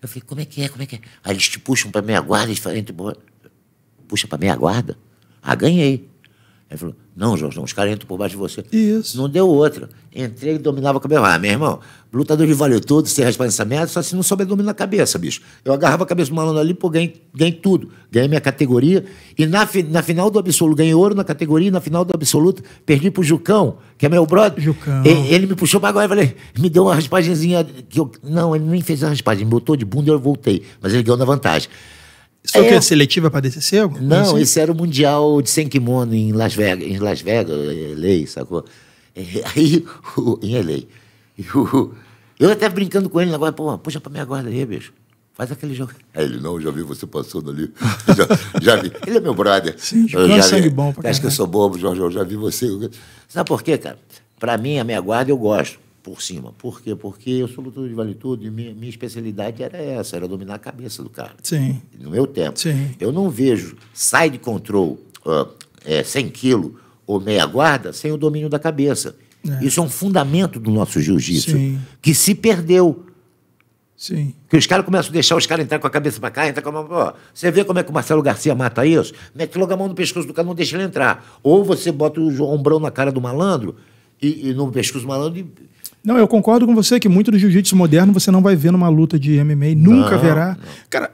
Eu falei, como é que é, como é que é? Aí eles te puxam para meia guarda, eles falam, puxa para meia guarda? Ah, ganhei. Aí falou, não, Jorge, os caras entram por baixo de você. Isso. Não deu outra. Entrei e dominava a cabeça. Ah, meu irmão, lutador de vale tudo, sem responde essa merda, só se não souber dominar a cabeça, bicho. Eu agarrava a cabeça do malandro ali, pô, ganhei, ganhei tudo. Ganhei minha categoria. E na, na final do absoluto, ganhei ouro na categoria, na final do absoluto, perdi pro Jucão, que é meu brother. Jucão. Ele, ele me puxou pra agora e falei, me deu uma raspagenzinha. Que eu, não, ele nem fez a raspagem, me botou de bunda e eu voltei. Mas ele ganhou na vantagem. É, assim? Isso foi é. o quê? Seletiva para DCC? Não, esse era o Mundial de Senkimono em Las Vegas, em Las Vegas, LA, sacou? É, aí, [laughs] em LA. Eu, eu até brincando com ele agora, pô, puxa pra minha guarda aí, bicho. Faz aquele jogo. É, ele, não, já vi você passando ali. [laughs] já, já, vi. Ele é meu brother. Sim, eu já sangue vi. bom. Acho que eu sou bobo, Jorge, eu já vi você. Sabe por quê, cara? Pra mim, a minha guarda, eu gosto por cima. Por quê? Porque eu sou lutador de vale tudo e minha, minha especialidade era essa, era dominar a cabeça do cara. Sim. No meu tempo. Sim. Eu não vejo sai de control uh, é, 100 quilos ou meia guarda sem o domínio da cabeça. É. Isso é um fundamento do nosso jiu-jitsu que se perdeu. Sim. Que os caras começam a deixar os caras entrar com a cabeça para cá, entrar com a mão. você vê como é que o Marcelo Garcia mata isso? Mete logo a mão no pescoço do cara, não deixa ele entrar. Ou você bota o ombrão na cara do malandro e, e no pescoço do malandro e não, eu concordo com você que muito do jiu-jitsu moderno você não vai ver numa luta de MMA, nunca não, verá. Não. Cara,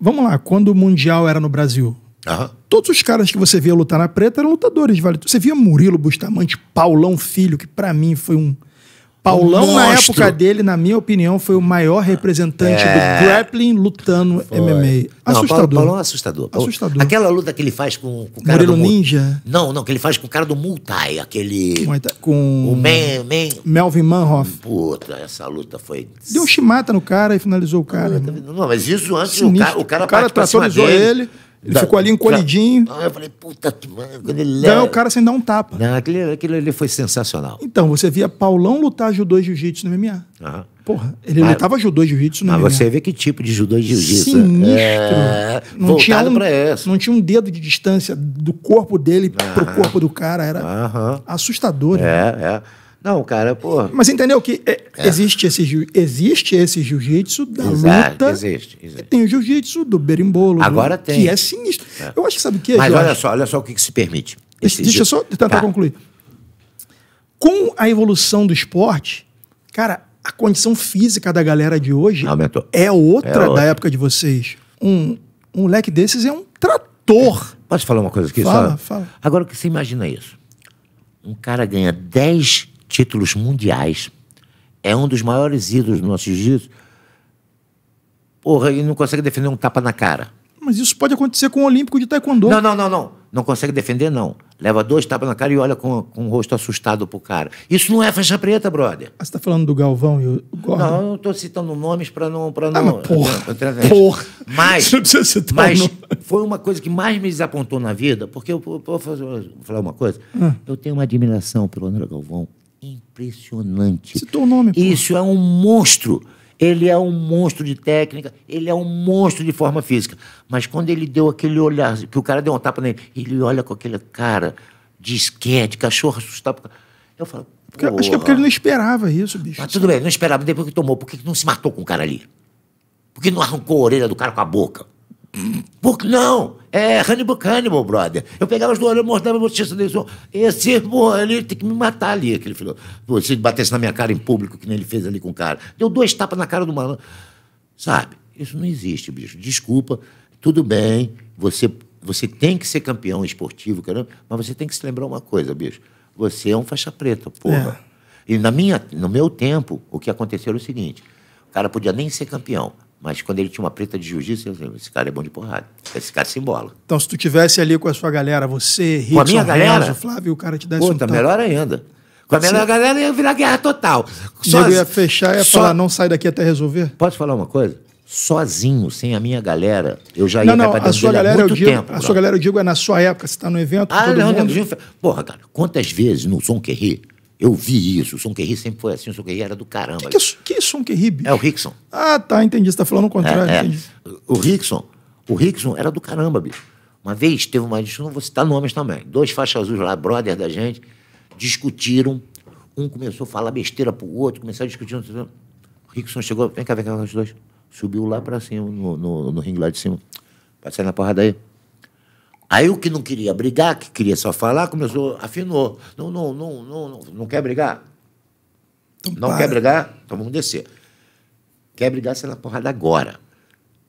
vamos lá, quando o Mundial era no Brasil, Aham. Todos os caras que você via lutar na preta eram lutadores, vale? Você via Murilo Bustamante, Paulão Filho, que para mim foi um Paulão, um na época dele, na minha opinião, foi o maior representante é... do grappling lutando foi. MMA. Assustador. Não, Paulão é assustador. assustador. Aquela luta que ele faz com, com o cara Murilo do... Ninja? Não, não, que ele faz com o cara do Multai, aquele... Com... O Man, Man... Melvin Manhoff. Puta, essa luta foi... Deu chimata no cara e finalizou o cara. Não, não mas isso antes, o cara, o cara, o cara tratou ele... Ele da, ficou ali encolhidinho. Não, ah, eu falei, puta que ele Ganhou o cara sem dar um tapa. Não, aquilo, aquilo ele foi sensacional. Então, você via Paulão lutar judô e jiu-jitsu no MMA. Porra, ele mas, lutava judô e jiu-jitsu no mas MMA. Mas você vê que tipo de judô e jiu-jitsu. É. Sinistro. É, não voltado tinha um, pra essa. Não tinha um dedo de distância do corpo dele ah. pro corpo do cara. Era assustador. É, né? é. é. Não, cara, pô. Mas entendeu que é, é. existe esse existe esse jiu-jitsu da Exato, luta. Existe, existe. Tem o jiu-jitsu do berimbolo. Agora do, tem. Que é sinistro. É. Eu acho que sabe o que é, Mas olha só, olha só o que, que se permite. Esse deixa, eu só tentar tá. concluir. Com a evolução do esporte, cara, a condição física da galera de hoje Aumentou. é outra é da época de vocês. Um, um moleque desses é um trator. Posso falar uma coisa aqui? Fala, só? fala. Agora que você imagina isso. Um cara ganha 10 títulos mundiais. É um dos maiores ídolos dos nossos dias. Porra, ele não consegue defender um tapa na cara. Mas isso pode acontecer com o Olímpico de Taekwondo. Não, não, não, não. Não consegue defender, não. Leva dois tapas na cara e olha com, com o rosto assustado pro cara. Isso não é faixa preta, brother. Ah, você tá falando do Galvão e o Gordon? Não, eu não tô citando nomes pra não. Pra ah, não ah, mas porra. Eu, porra. Mas. [laughs] mas foi uma coisa que mais me desapontou na vida, porque eu, vou falar uma coisa. Ah. Eu tenho uma admiração pelo André Galvão impressionante. Citou o nome. Pô. Isso é um monstro. Ele é um monstro de técnica, ele é um monstro de forma física. Mas quando ele deu aquele olhar, que o cara deu um tapa nele, ele olha com aquele cara de esquete, cachorro assustado. Eu falo. Porque, acho que é porque ele não esperava isso, bicho. Mas tudo bem, não esperava. Depois que tomou, por que não se matou com o cara ali? Por que não arrancou a orelha do cara com a boca? Porque não! É Hannibal Cannibal, brother. Eu pegava as duas eu mostrava a notícia dele. Esse pô, ele tem que me matar ali, aquele filho. Pô, se ele batesse na minha cara em público, que nem ele fez ali com o cara. Deu duas tapas na cara do malandro. Sabe? Isso não existe, bicho. Desculpa, tudo bem, você, você tem que ser campeão esportivo, caramba, mas você tem que se lembrar uma coisa, bicho. Você é um faixa preta, porra. É. E na minha, no meu tempo, o que aconteceu era o seguinte: o cara podia nem ser campeão, mas quando ele tinha uma preta de jiu-jitsu, eu falei, esse cara é bom de porrada. Esse cara se embola. Então, se tu tivesse ali com a sua galera, você, Rickson, com a minha galera, Renzo, Flávio, o cara te desse Puta, um melhor ainda. Com a melhor galera ia virar guerra total. Só... ia fechar e ia só... falar, não sai daqui até resolver. Posso falar uma coisa? sozinho, sem a minha galera, eu já ia não, pra dentro a sua galera, há muito eu digo, tempo. A sua galera, eu digo, é na sua época, você está no evento. Ah, não, mundo... não, porra, cara, quantas vezes no Som Querri eu vi isso. O Son Kerry sempre foi assim. O Son Kerry era do caramba. que, que, é, Son Kerry? É, é o Rickson. Ah, tá. Entendi. Você está falando o contrário. É, é. O Rickson. O Rickson era do caramba, bicho. Uma vez teve uma discussão, não vou citar nomes também. Dois faixas azuis lá, brother da gente, discutiram. Um começou a falar besteira pro outro, começaram a discutir. O Rickson chegou, vem cá, vem cá, os dois. Subiu lá para cima, no, no, no ringue lá de cima. sair na porrada aí. Aí o que não queria brigar, que queria só falar, começou, afinou. Não, não, não, não, não, quer brigar? não quer brigar? Então vamos descer. Quer brigar, sei na porrada agora.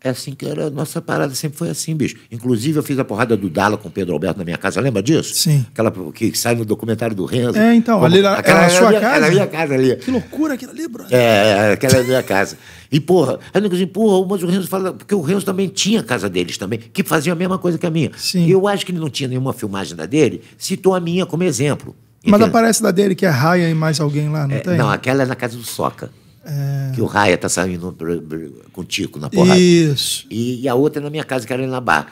É assim que era a nossa parada, sempre foi assim, bicho. Inclusive, eu fiz a porrada do Dala com o Pedro Alberto na minha casa, lembra disso? Sim. Aquela que sai no documentário do Renzo. É, então, como, ali aquela, era a sua minha, casa? Era minha casa ali. Que loucura aquilo ali, bro. É, é, é, aquela era a minha casa. E, porra, aí inclusive, assim, porra, mas o Renzo fala, porque o Renzo também tinha a casa deles também, que fazia a mesma coisa que a minha. Sim. Eu acho que ele não tinha nenhuma filmagem da dele, citou a minha como exemplo. Mas aparece da dele que é Raia e mais alguém lá, não é, tem? Não, aquela é na casa do Soca. É... Que o Raia tá saindo com o Tico na porrada. Isso. E, e a outra é na minha casa, que era na barra.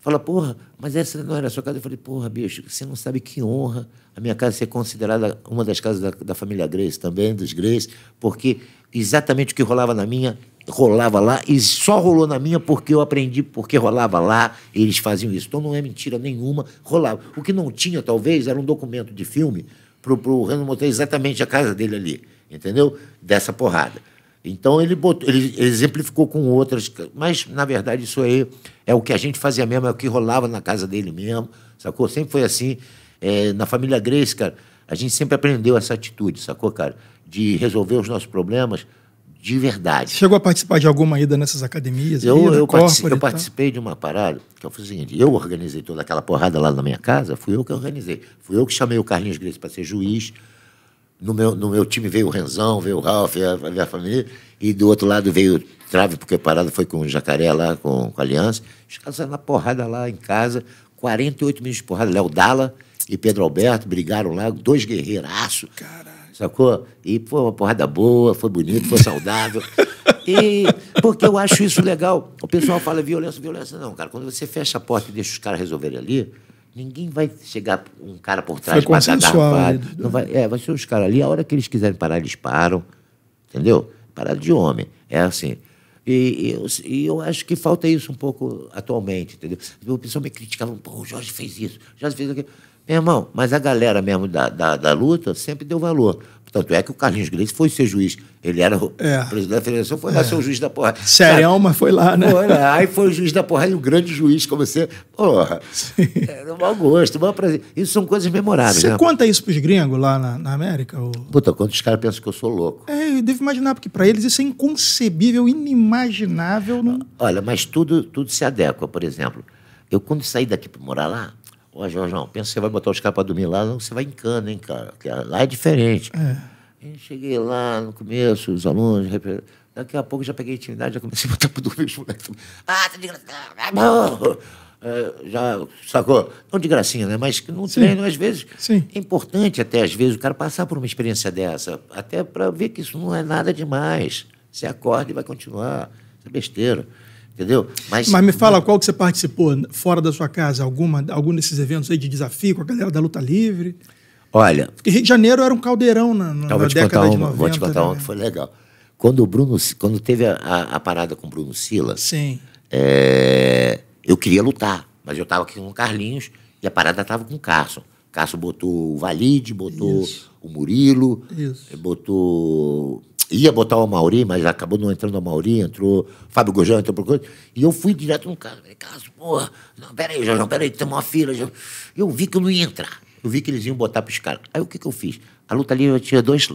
Fala, porra, mas essa não era a sua casa. Eu falei, porra, bicho, você não sabe que honra a minha casa ser considerada uma das casas da, da família Grace também, dos Grace, porque exatamente o que rolava na minha rolava lá e só rolou na minha porque eu aprendi porque rolava lá eles faziam isso. Então não é mentira nenhuma, rolava. O que não tinha, talvez, era um documento de filme para o Renan mostrar exatamente a casa dele ali entendeu? Dessa porrada. Então ele, botou, ele exemplificou com outras, mas na verdade isso aí é o que a gente fazia mesmo, é o que rolava na casa dele mesmo, sacou? Sempre foi assim. É, na família Grace, cara, a gente sempre aprendeu essa atitude, sacou, cara? De resolver os nossos problemas de verdade. Chegou a participar de alguma ida nessas academias? Eu, né? eu, eu participei de uma parada, que eu fiz o seguinte, eu organizei toda aquela porrada lá na minha casa, fui eu que organizei. Fui eu que chamei o Carlinhos Grace para ser juiz, no meu, no meu time veio o Renzão, veio o Ralf, a, a minha família. E do outro lado veio o Trave, porque parado foi com o Jacaré lá, com, com a Aliança. Os caras saíram na porrada lá em casa. 48 minutos de porrada. Léo Dala e Pedro Alberto brigaram lá. Dois guerreiraços. Caralho. Sacou? E foi uma porrada boa, foi bonito, foi saudável. [laughs] E porque eu acho isso legal. O pessoal fala violência, violência. Não, cara, quando você fecha a porta e deixa os caras resolverem ali, Ninguém vai chegar um cara por trás para dar garfado. Não vai, é, vai ser os caras ali, a hora que eles quiserem parar, eles param. Entendeu? Parada de homem. É assim. E, e, eu, e, eu acho que falta isso um pouco atualmente, entendeu? O pessoal me criticava, pô, o Jorge fez isso, o Jorge fez aquilo. Meu irmão, mas a galera mesmo da, da, da luta sempre deu valor. Tanto é que o Carlinhos Grace foi ser juiz. Ele era o é. presidente da federação, foi é. lá é. ser o juiz da porra. Sério, mas foi lá, né? Foi lá, aí foi o juiz da porra e o grande juiz, como você. Porra. Sim. É, um mau gosto, mau prazer. Isso são coisas memoráveis. Você né? conta isso pros gringos lá na, na América? Ou... Puta, quantos caras pensam que eu sou louco. É, eu devo imaginar, porque para eles isso é inconcebível, inimaginável. Não... Olha, mas tudo, tudo se adequa, por exemplo. Eu, quando saí daqui para morar lá, Ó, João, pensa que você vai botar os caras para dormir lá, não, você vai em cana, hein, cara? Porque lá é diferente. É. Eu cheguei lá no começo, os alunos. Daqui a pouco já peguei intimidade, já comecei a botar para dormir [laughs] os moleques. Ah, tá desgraçado. Tá, tá é, já sacou? Não de gracinha, né? Mas não Sim. treino, às vezes. Sim. É importante até, às vezes, o cara passar por uma experiência dessa, até para ver que isso não é nada demais. Você acorda e vai continuar. Isso é besteira entendeu? Mas, Mas me fala qual que você participou fora da sua casa, alguma, algum desses eventos aí de desafio com a galera da luta livre? Olha. Porque Rio de Janeiro era um caldeirão na, na, na década de 90. vou te contar né? uma que foi legal. Quando o Bruno, quando teve a, a, a parada com o Bruno Silas, Sim. É, eu queria lutar, mas eu estava aqui com o Carlinhos e a parada estava com o Carson. Carson botou o Valide, botou Isso. o Murilo, Isso. botou ia botar o Mauri, mas acabou não entrando o Mauri, entrou Fábio Gojão, entrou por coisa. E eu fui direto no cara. Carlos, porra, não, peraí, Jorjão, peraí, tem uma fila. Jorge. Eu vi que eu não ia entrar. Eu vi que eles iam botar para os caras. Aí o que, que eu fiz? A luta livre tinha dois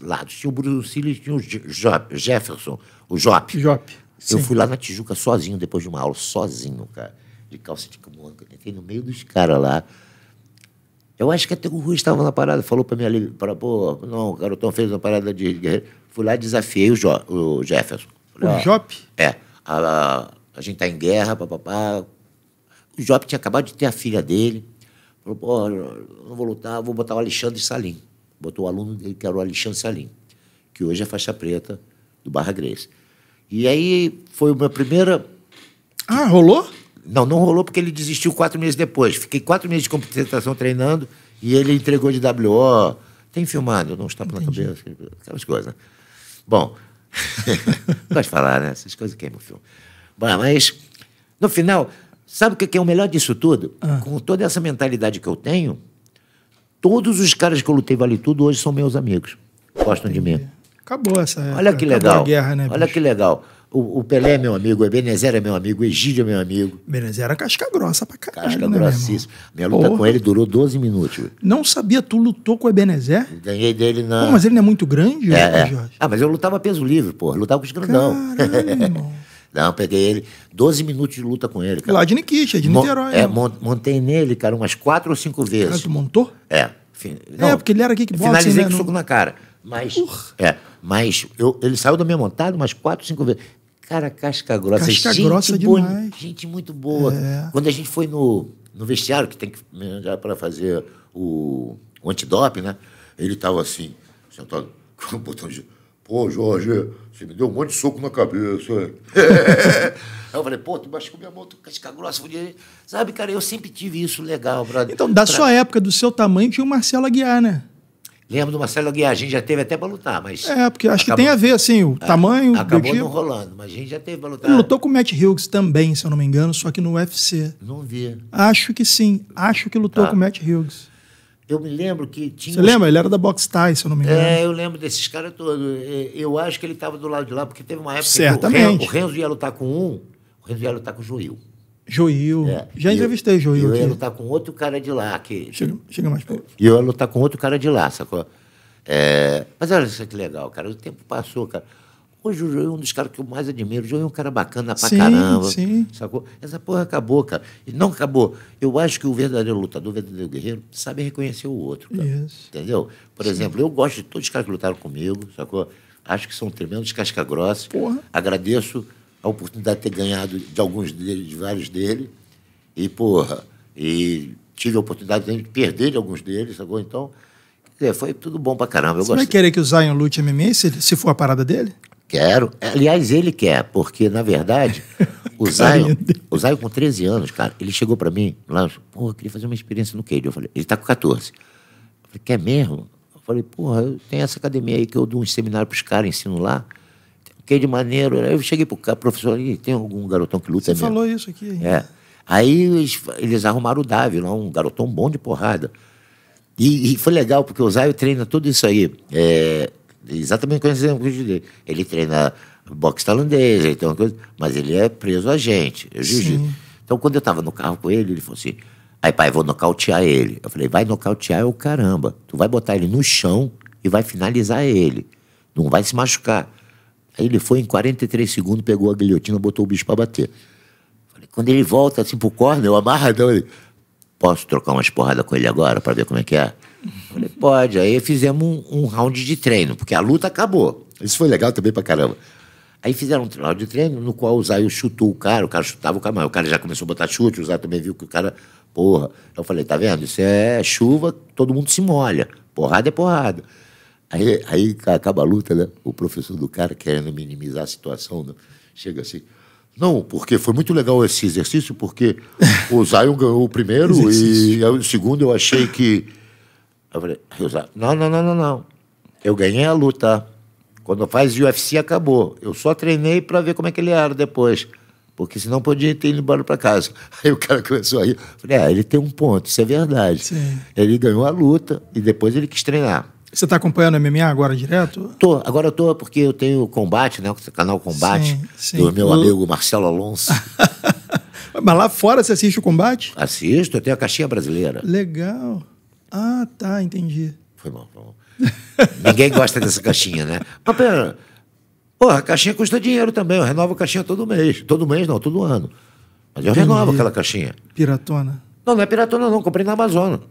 lados. Tinha o Bruno Silas e tinha o Jop, Jefferson, o Jop. Jop. Eu fui lá na Tijuca sozinho, depois de uma aula, sozinho, cara, de calça de kimono. Eu entrei no meio dos caras lá. Eu acho que até o Rui estava na parada, falou para mim ali para, pô, não, o garotão fez uma parada de guerreiro. Fui lá e desafiei o, jo, o Jefferson. Falei, o Jop? É. A, a, a, gente tá em guerra, papapá. O Jop tinha acabado de ter a filha dele. Falou, pô, não vou lutar, vou botar o Alexandre Salim. Botou o aluno dele, que era o Alexandre Salim, que hoje é faixa preta do Barra Grace. E aí foi uma primeira. Ah, rolou? Não, não rolou porque ele desistiu quatro meses depois. Fiquei quatro meses de competição treinando e ele entregou de WO. Tem filmado, não está na cabeça, aquelas coisas. Né? Bom, pode [laughs] falar, né? Essas coisas queimam o filme. Bom, mas, no final, sabe o que é o melhor disso tudo? Ah. Com toda essa mentalidade que eu tenho, todos os caras que eu lutei Vale Tudo hoje são meus amigos. Gostam de mim. Acabou essa época. Olha que legal. Guerra, né, Olha que legal. O, Pelé é meu amigo, o Ebenezer é meu amigo, o Egídio é meu amigo. Ebenezer era casca grossa pra caralho. Casca né, grossíssima. Minha luta Porra. com ele durou 12 minutos. Não sabia, tu lutou com o Ebenezer? Ganhei dele na. Pô, mas ele não é muito grande, é, é. Jorge? Ah, mas eu lutava peso livre, pô. Lutava com os grandão. [laughs] Não, peguei ele. 12 minutos de luta com ele, cara. Lá é de Nikitia, de Niterói. É, né? Mon é, montei nele, cara, umas quatro ou cinco vezes. Ah, tu montou? É. Não, é, porque ele era que bota. Né? Finalizei né? com não... soco na cara. Mas, é, mas eu, ele saiu da minha montada umas quatro, cinco vezes. Cara, casca grossa. Casca gente grossa demais. gente muito boa. É. Quando a gente foi no, no vestiário, que tem que né, já para fazer o, o antidoping, né? Ele estava assim, sentado [laughs] com o botão de... Pô, Jorge, você me deu um monte de soco na cabeça. [laughs] Aí eu falei, pô, tu machucou minha mão, casca grossa. Sabe, cara, eu sempre tive isso legal. Pra, então, da pra... sua época, do seu tamanho, tinha o Marcelo Aguiar, né? Lembro do Marcelo gente já teve até para lutar, mas. É, porque acho acabou. que tem a ver, assim, o é, tamanho. Acabou não rolando, mas a gente já teve para lutar. Ele lutou com o Matt Hughes também, se eu não me engano, só que no UFC. Não vi. Acho que sim. Acho que lutou tá. com o Matt Hughes. Eu me lembro que tinha. Você lembra? Ele era da Box Tie, se eu não me engano. É, eu lembro desses caras todos. É, eu acho que ele estava do lado de lá, porque teve uma época Certamente. que o Renzo, ia lutar com um, o Renzo ia lutar com o Joil. Joil. É. Já entrevistei Joil. Eu, eu ia lutar com outro cara de lá. Que... Chega, chega mais perto. E eu ia lutar com outro cara de lá, sacou? É... Mas olha isso que legal, cara. O tempo passou, cara. Hoje o Joel é um dos caras que eu mais admiro. O Joel é um cara bacana pra sim, caramba. Sim. Sacou? Essa porra acabou, cara. E não acabou. Eu acho que o verdadeiro lutador, o verdadeiro guerreiro, sabe reconhecer o outro. Cara. Isso. Entendeu? Por sim. exemplo, eu gosto de todos os caras que lutaram comigo, sacou? Acho que são tremendos casca-grossa. Agradeço a oportunidade de ter ganhado de alguns deles, de vários deles, e, porra, e tive a oportunidade de perder de alguns deles, agora então, é, foi tudo bom pra caramba. Você vai querer que o Zion lute MMA se, se for a parada dele? Quero. É, aliás, ele quer, porque, na verdade, [laughs] o Zion, o Zion com 13 anos, cara, ele chegou pra mim lá, pô, eu queria fazer uma experiência no Cade. Eu falei, ele tá com 14. Eu falei, quer mesmo? Eu falei, porra, tem essa academia aí que eu dou um seminário pros caras, ensino lá fiquei de maneiro. Aí eu cheguei pro cara, professor, tem algum garotão que luta Você mesmo? falou isso aqui. É. Aí eles, eles arrumaram o Davi, lá, um garotão bom de porrada. E, e foi legal, porque o Zaio treina tudo isso aí. É, exatamente com esse exemplo dele. Ele treina boxe talandês, então mas ele é preso a gente, Eu é jiu-jitsu. Então, quando eu estava no carro com ele, ele falou assim: aí, pai, vou nocautear ele. Eu falei: vai nocautear é o caramba. Tu vai botar ele no chão e vai finalizar ele. Não vai se machucar. Aí ele foi em 43 segundos, pegou a guilhotina, botou o bicho para bater. Falei, quando ele volta assim pro corner, eu amarradão, ele, posso trocar umas porradas com ele agora para ver como é que é? Falei, pode. Aí fizemos um, um, round de treino, porque a luta acabou. Isso foi legal também pra caramba. Aí fizeram um round de treino no qual o Zayu chutou o cara, o cara chutava o cara, mas o cara já começou a botar chute, o Zayu também viu que o cara, porra. Eu falei, tá vendo? Isso é chuva, todo mundo se molha. Porrada é porrada. Aí, aí acaba a luta, né? o professor do cara querendo minimizar a situação, né? chega assim. Não, porque foi muito legal esse exercício, porque [laughs] o Zion ganhou o primeiro e o segundo eu achei que. Eu falei, não, não, não, não, não. Eu ganhei a luta. Quando faz UFC, acabou. Eu só treinei para ver como é que ele era depois. Porque senão podia ter ido embora para casa. [laughs] Aí o cara começou a rir. Falei, ah, ele tem um ponto, isso é verdade. Sim. Ele ganhou a luta e depois ele quis treinar. Você está acompanhando a MMA agora direto? Tô, agora eu tô, porque eu tenho o combate, né? O canal Combate, sim, sim. do meu amigo Marcelo Alonso. [laughs] Mas lá fora você assiste o combate? Assisto, eu tenho a caixinha brasileira. Legal. Ah, tá, entendi. Foi bom, foi bom. [laughs] Ninguém gosta dessa caixinha, né? Mas pera, porra, a caixinha custa dinheiro também, eu renovo a caixinha todo mês. Todo mês não, todo ano. Mas eu entendi. renovo aquela caixinha. Piratona? Não, não é piratona não, comprei na Amazônia.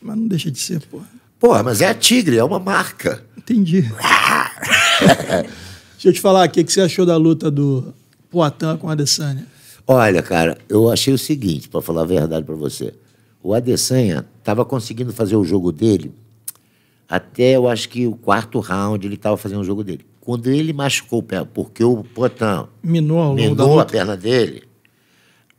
Mas não deixa de ser, porra. Porra, mas é a Tigre, é uma marca. Entendi. [laughs] Deixa eu te falar aqui, o que você achou da luta do Poitin com a Adesanya? Olha, cara, eu achei o seguinte, para falar a verdade para você. O Adesanya estava conseguindo fazer o jogo dele até, eu acho que o quarto round ele estava fazendo o jogo dele. Quando ele machucou o pé, porque o Poitin minou, minou a perna dele,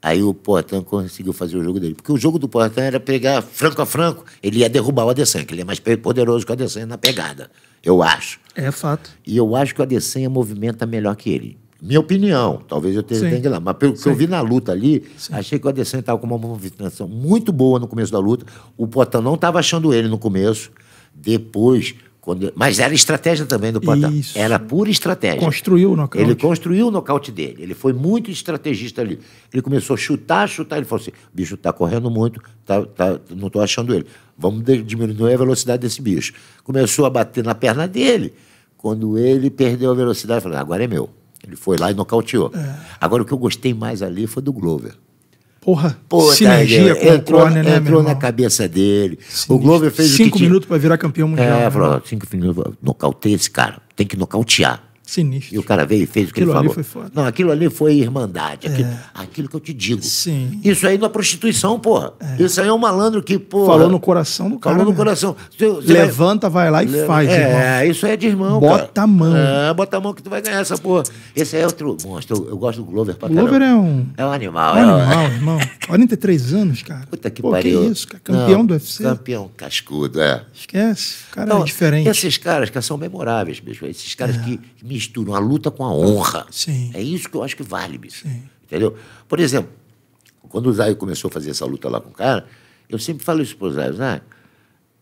Aí o Poitin conseguiu fazer o jogo dele. Porque o jogo do Poitin era pegar franco a franco. Ele ia derrubar o Adesanya, que ele é mais poderoso que o Adesanya na pegada, eu acho. É fato. E eu acho que o Adesanya movimenta melhor que ele. Minha opinião, talvez eu tenha que lá, mas pelo Sim. que eu vi na luta ali, Sim. achei que o Adesanya estava com uma movimentação muito boa no começo da luta. O Poitin não estava achando ele no começo. Depois, quando, mas era estratégia também do Pantá. Era pura estratégia. Construiu o nocaute. Ele construiu o nocaute dele. Ele foi muito estrategista ali. Ele começou a chutar, chutar. Ele falou assim: o bicho está correndo muito, tá, tá, não estou achando ele. Vamos diminuir a velocidade desse bicho. Começou a bater na perna dele. Quando ele perdeu a velocidade, Falou: agora é meu. Ele foi lá e nocauteou. É. Agora, o que eu gostei mais ali foi do Glover. Porra, Pô, tá, sinergia, tá, entrou, né, Entrou na cabeça dele. O Glover fez cinco o que Cinco minutos para virar campeão mundial. É, né, falou, cinco minutos, nocautei esse cara, tem que nocautear. Sinistro. E o cara veio e fez o que ele falou. Foi não, aquilo ali foi irmandade. Aquilo, é. aquilo que eu te digo. Sim. Isso aí não é prostituição, porra. É. Isso aí é um malandro que, porra. Falou no coração do cara. Falou no né? coração. Você, você Levanta, vai... vai... lá e Le... faz, é, irmão. É, isso aí é de irmão. Bota cara. a mão. É, bota a mão que tu vai ganhar essa porra. Esse aí é outro monstro. Eu gosto do Glover pra Glover caramba. é um. É um animal, é um animal, irmão. 43 anos, cara. Puta que Pô, pariu. Que isso, cara. Campeão não, do UFC. Campeão cascudo, é. Esquece. O cara é diferente. Esses caras que são memoráveis, bicho. Esses caras é. que que misturam a luta com a honra. Sim. É isso que eu acho que vale, bicho. Sim. Entendeu? Por exemplo, quando o Zay começou a fazer essa luta lá com o cara, eu sempre falo isso para o Zay, Zaio,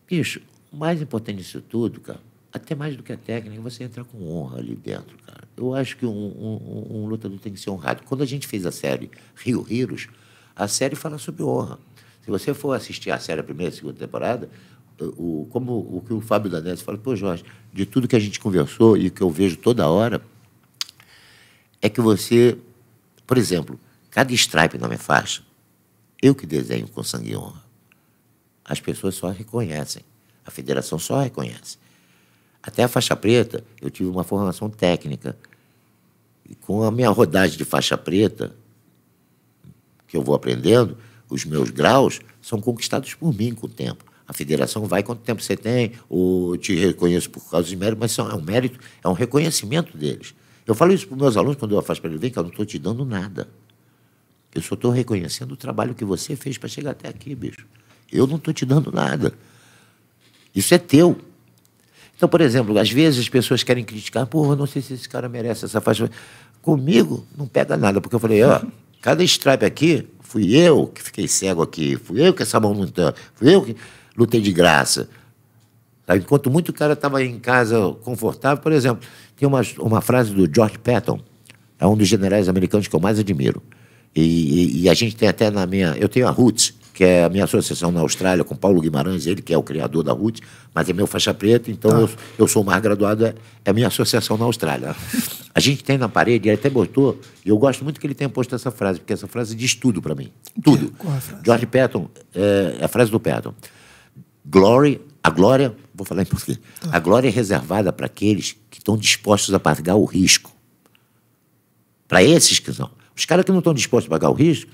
bicho, o mais importante disso tudo, cara, até mais do que a técnica, é você entrar com honra ali dentro, cara. Eu acho que um, um, um lutador tem que ser honrado. Quando a gente fez a série Rio Heroes, a série fala sobre honra. Se você for assistir a série, a primeira e segunda temporada, o, como o que o Fábio Danese fala, pô, Jorge, de tudo que a gente conversou e que eu vejo toda hora, é que você, por exemplo, cada stripe na minha faixa, eu que desenho com sangue e honra. As pessoas só reconhecem, a federação só reconhece. Até a faixa preta, eu tive uma formação técnica. E com a minha rodagem de faixa preta, que eu vou aprendendo, os meus graus são conquistados por mim com o tempo. A federação vai quanto tempo você tem, ou te reconheço por causa de mérito, mas são, é um mérito, é um reconhecimento deles. Eu falo isso para os meus alunos quando eu faço para eles, vem que eu não estou te dando nada. Eu só estou reconhecendo o trabalho que você fez para chegar até aqui, bicho. Eu não estou te dando nada. Isso é teu. Então, por exemplo, às vezes as pessoas querem criticar, porra, não sei se esse cara merece essa faixa. Comigo não pega nada, porque eu falei, ó, cada stripe aqui, fui eu que fiquei cego aqui, fui eu que essa mão não tá, fui eu que lutem de graça. Tá? Enquanto muito o cara estava em casa confortável, por exemplo, tem uma, uma frase do George Patton, é um dos generais americanos que eu mais admiro. E, e, e a gente tem até na minha. Eu tenho a Roots, que é a minha associação na Austrália, com Paulo Guimarães, ele que é o criador da Roots, mas é meu faixa preta, então ah. eu, eu sou mais graduado, é, é a minha associação na Austrália. Né? [laughs] A gente tem na parede, ele até botou, e eu gosto muito que ele tenha posto essa frase, porque essa frase diz tudo para mim. Tudo. Qual a frase? George Patton, é, é a frase do Patton. Glory, a glória, vou falar em português, tá. a glória é reservada para aqueles que estão dispostos a pagar o risco. Para esses que são Os caras que não estão dispostos a pagar o risco,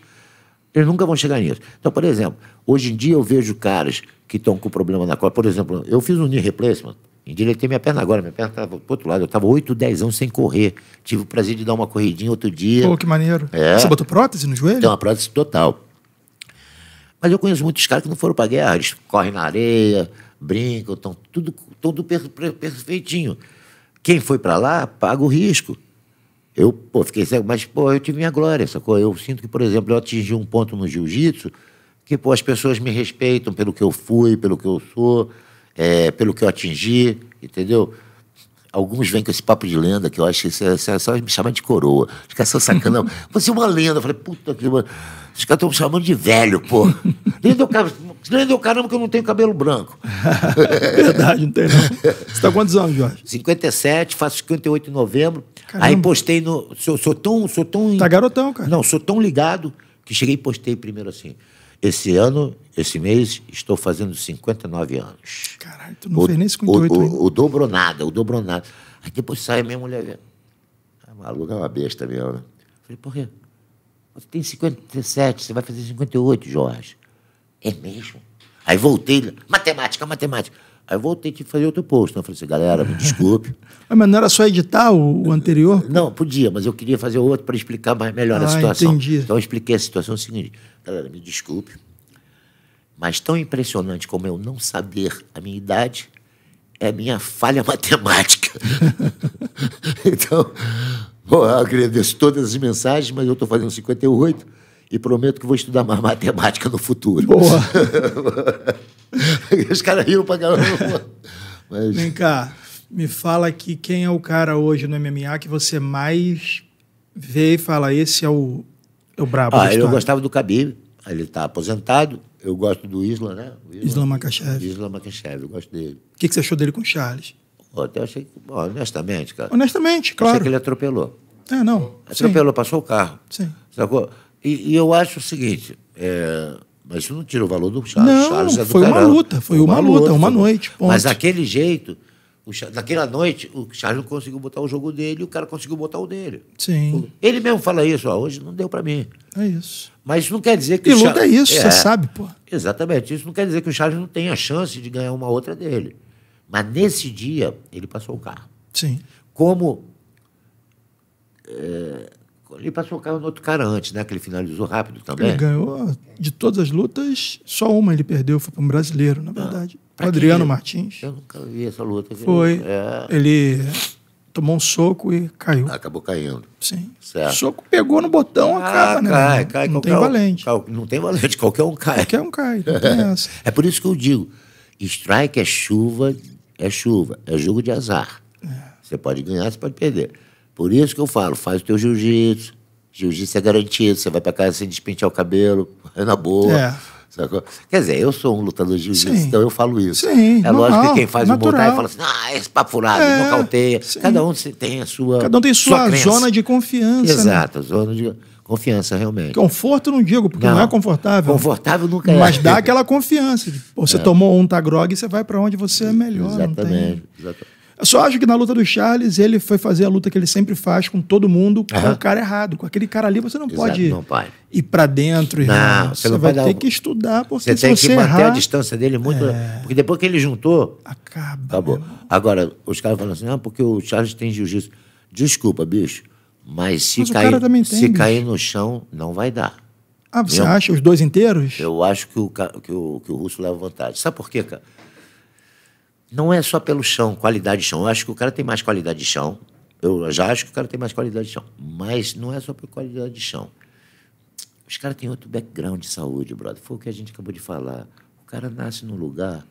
eles nunca vão chegar nisso. Então, por exemplo, hoje em dia eu vejo caras que estão com problema na cola. Por exemplo, eu fiz um knee replacement, endireitei minha perna agora, minha perna estava o outro lado. Eu estava 8, 10 anos sem correr. Tive o prazer de dar uma corridinha outro dia. Pô, que maneiro. É. Você botou prótese no joelho? Tem uma prótese total. Mas eu conheço muitos caras que não foram para guerra, eles correm na areia, brincam, estão tudo, tudo per, per, perfeitinho. Quem foi para lá paga o risco. Eu pô, fiquei cego, mas pô, eu tive minha glória, sacou? Eu sinto que, por exemplo, eu atingi um ponto no jiu-jitsu que pô, as pessoas me respeitam pelo que eu fui, pelo que eu sou, é, pelo que eu atingi, entendeu? Alguns vêm com esse papo de lenda, que eu acho que isso é, é só me chamam de coroa. Os caras são sacanão. Você é uma lenda. Eu falei, puta que. Os caras estão me chamando de velho, pô. [laughs] nem, deu caramba, nem deu caramba que eu não tenho cabelo branco. [laughs] Verdade, não tem não. Você está quantos anos, Jorge? 57, faço 58 em novembro. Caramba. Aí postei no... Sou, sou, tão, sou tão... Tá garotão, cara. Não, sou tão ligado que cheguei e postei primeiro assim. Esse ano, esse mês, estou fazendo 59 anos. Caralho, tu não o, fez nem 58 o, o, o dobro nada, o dobro nada. Aí depois sai a minha mulher... A ah, maluca é uma besta mesmo, né? Falei, por quê? Você tem 57, você vai fazer 58, Jorge. É mesmo? Aí voltei, matemática, matemática. Aí voltei, tive que fazer outro post. Eu falei assim, galera, me desculpe. [laughs] Ah, mas não era só editar o, o, anterior? Não, podia, mas eu queria fazer outro para explicar mais, melhor ah, a situação. Entendi. Então eu expliquei a situação seguinte. Galera, me desculpe, mas tão impressionante como eu não saber a minha idade é minha falha matemática. [laughs] então, Bom, eu agradeço todas as mensagens, mas eu estou fazendo 58 e prometo que vou estudar mais matemática no futuro. Boa! [laughs] Os caras riram pra caramba. Mas... Vem cá, me fala aqui quem é o cara hoje no MMA que você mais vê e fala: esse é o, é o brabo. Ah, eu gostava do Khabib, ele está aposentado. Eu gosto do Isla, né? Isla, Isla Makachev. Isla Makachev, eu gosto dele. O que, que você achou dele com o Charles? Pô, eu achei, bom, honestamente, cara. Honestamente, claro. Achei que ele atropelou. É, não. Atropelou, sim. passou o carro. Sim. Sacou? E, e eu acho o seguinte, é, mas isso não tira o valor do Charles. Não, Charles é do foi caralho. uma luta, foi, foi uma, luta, luta uma noite. Ponto. Mas daquele jeito, o, naquela noite, o Charles não conseguiu botar o jogo dele e o cara conseguiu botar o dele. Sim. Ele mesmo fala isso, ó, hoje não deu para mim. É isso. Mas isso não quer dizer que. E luta Charles, é isso, é, você sabe, pô. Exatamente. Isso não quer dizer que o Charles não tenha chance de ganhar uma outra dele. Mas nesse dia, ele passou o carro. Sim. Como. É, ele passou o carro no outro cara antes, né? Que ele finalizou rápido também. Ele ganhou de todas as lutas, só uma ele perdeu, foi para um brasileiro, na ah, verdade. Ah, Adriano que? Martins. Eu nunca vi essa luta. Foi. É... Ele eh, tomou um soco e caiu. Ah, acabou caindo. Sim. Certo. O soco pegou no botão, ah, acaba, né? Cai, cai. Não tem valente. não tem valente, [laughs] qualquer um cai. Qualquer um cai. [laughs] É. é por isso que eu digo, Strike é chuva, é chuva, é jogo de azar. Você pode ganhar, você pode perder. Por isso que eu falo, faz o teu jiu-jitsu. Jiu-jitsu é garantido, você vai para casa sem despentear o cabelo, é [laughs] na boa. É. Quer dizer, eu sou um lutador de jiu-jitsu, então eu falo isso. Sim, é normal, lógico que quem faz natural. um montar fala assim, ah, é esse papo furado, é, nocauteia. Sim. Cada um tem a sua. Cada um tem sua, sua zona de confiança. Né? Exato, né? zona de. Confiança, realmente. É conforto não digo, porque não, é não é confortável. Confortável nunca é. Mas dá aquela confiança. De, pô, você é. tomou um tagrog tá e você vai para onde você é melhor. Exatamente, exatamente. Eu só acho que na luta do Charles, ele foi fazer a luta que ele sempre faz com todo mundo, com o cara errado. Com aquele cara ali, você não Exato, pode não, ir para dentro, Não, você, você vai ter que estudar, porque você tem que manter errar... a distância dele muito. É... Porque depois que ele juntou. Acaba. Acabou. Agora, os caras falam assim, ah, porque o Charles tem jiu-jitsu. Desculpa, bicho mas se, Mas cair, se cair no chão, não vai dar. Ah, você acha os dois inteiros? Eu acho que o, que, o, que o russo leva vantagem. Sabe por quê, cara? Não é só pelo chão, qualidade de chão. Eu acho que o cara tem mais qualidade de chão. Eu já acho que o cara tem mais qualidade de chão. Mas não é só por qualidade de chão. Os caras têm outro background de saúde, brother. Foi o que a gente acabou de falar. O cara nasce num lugar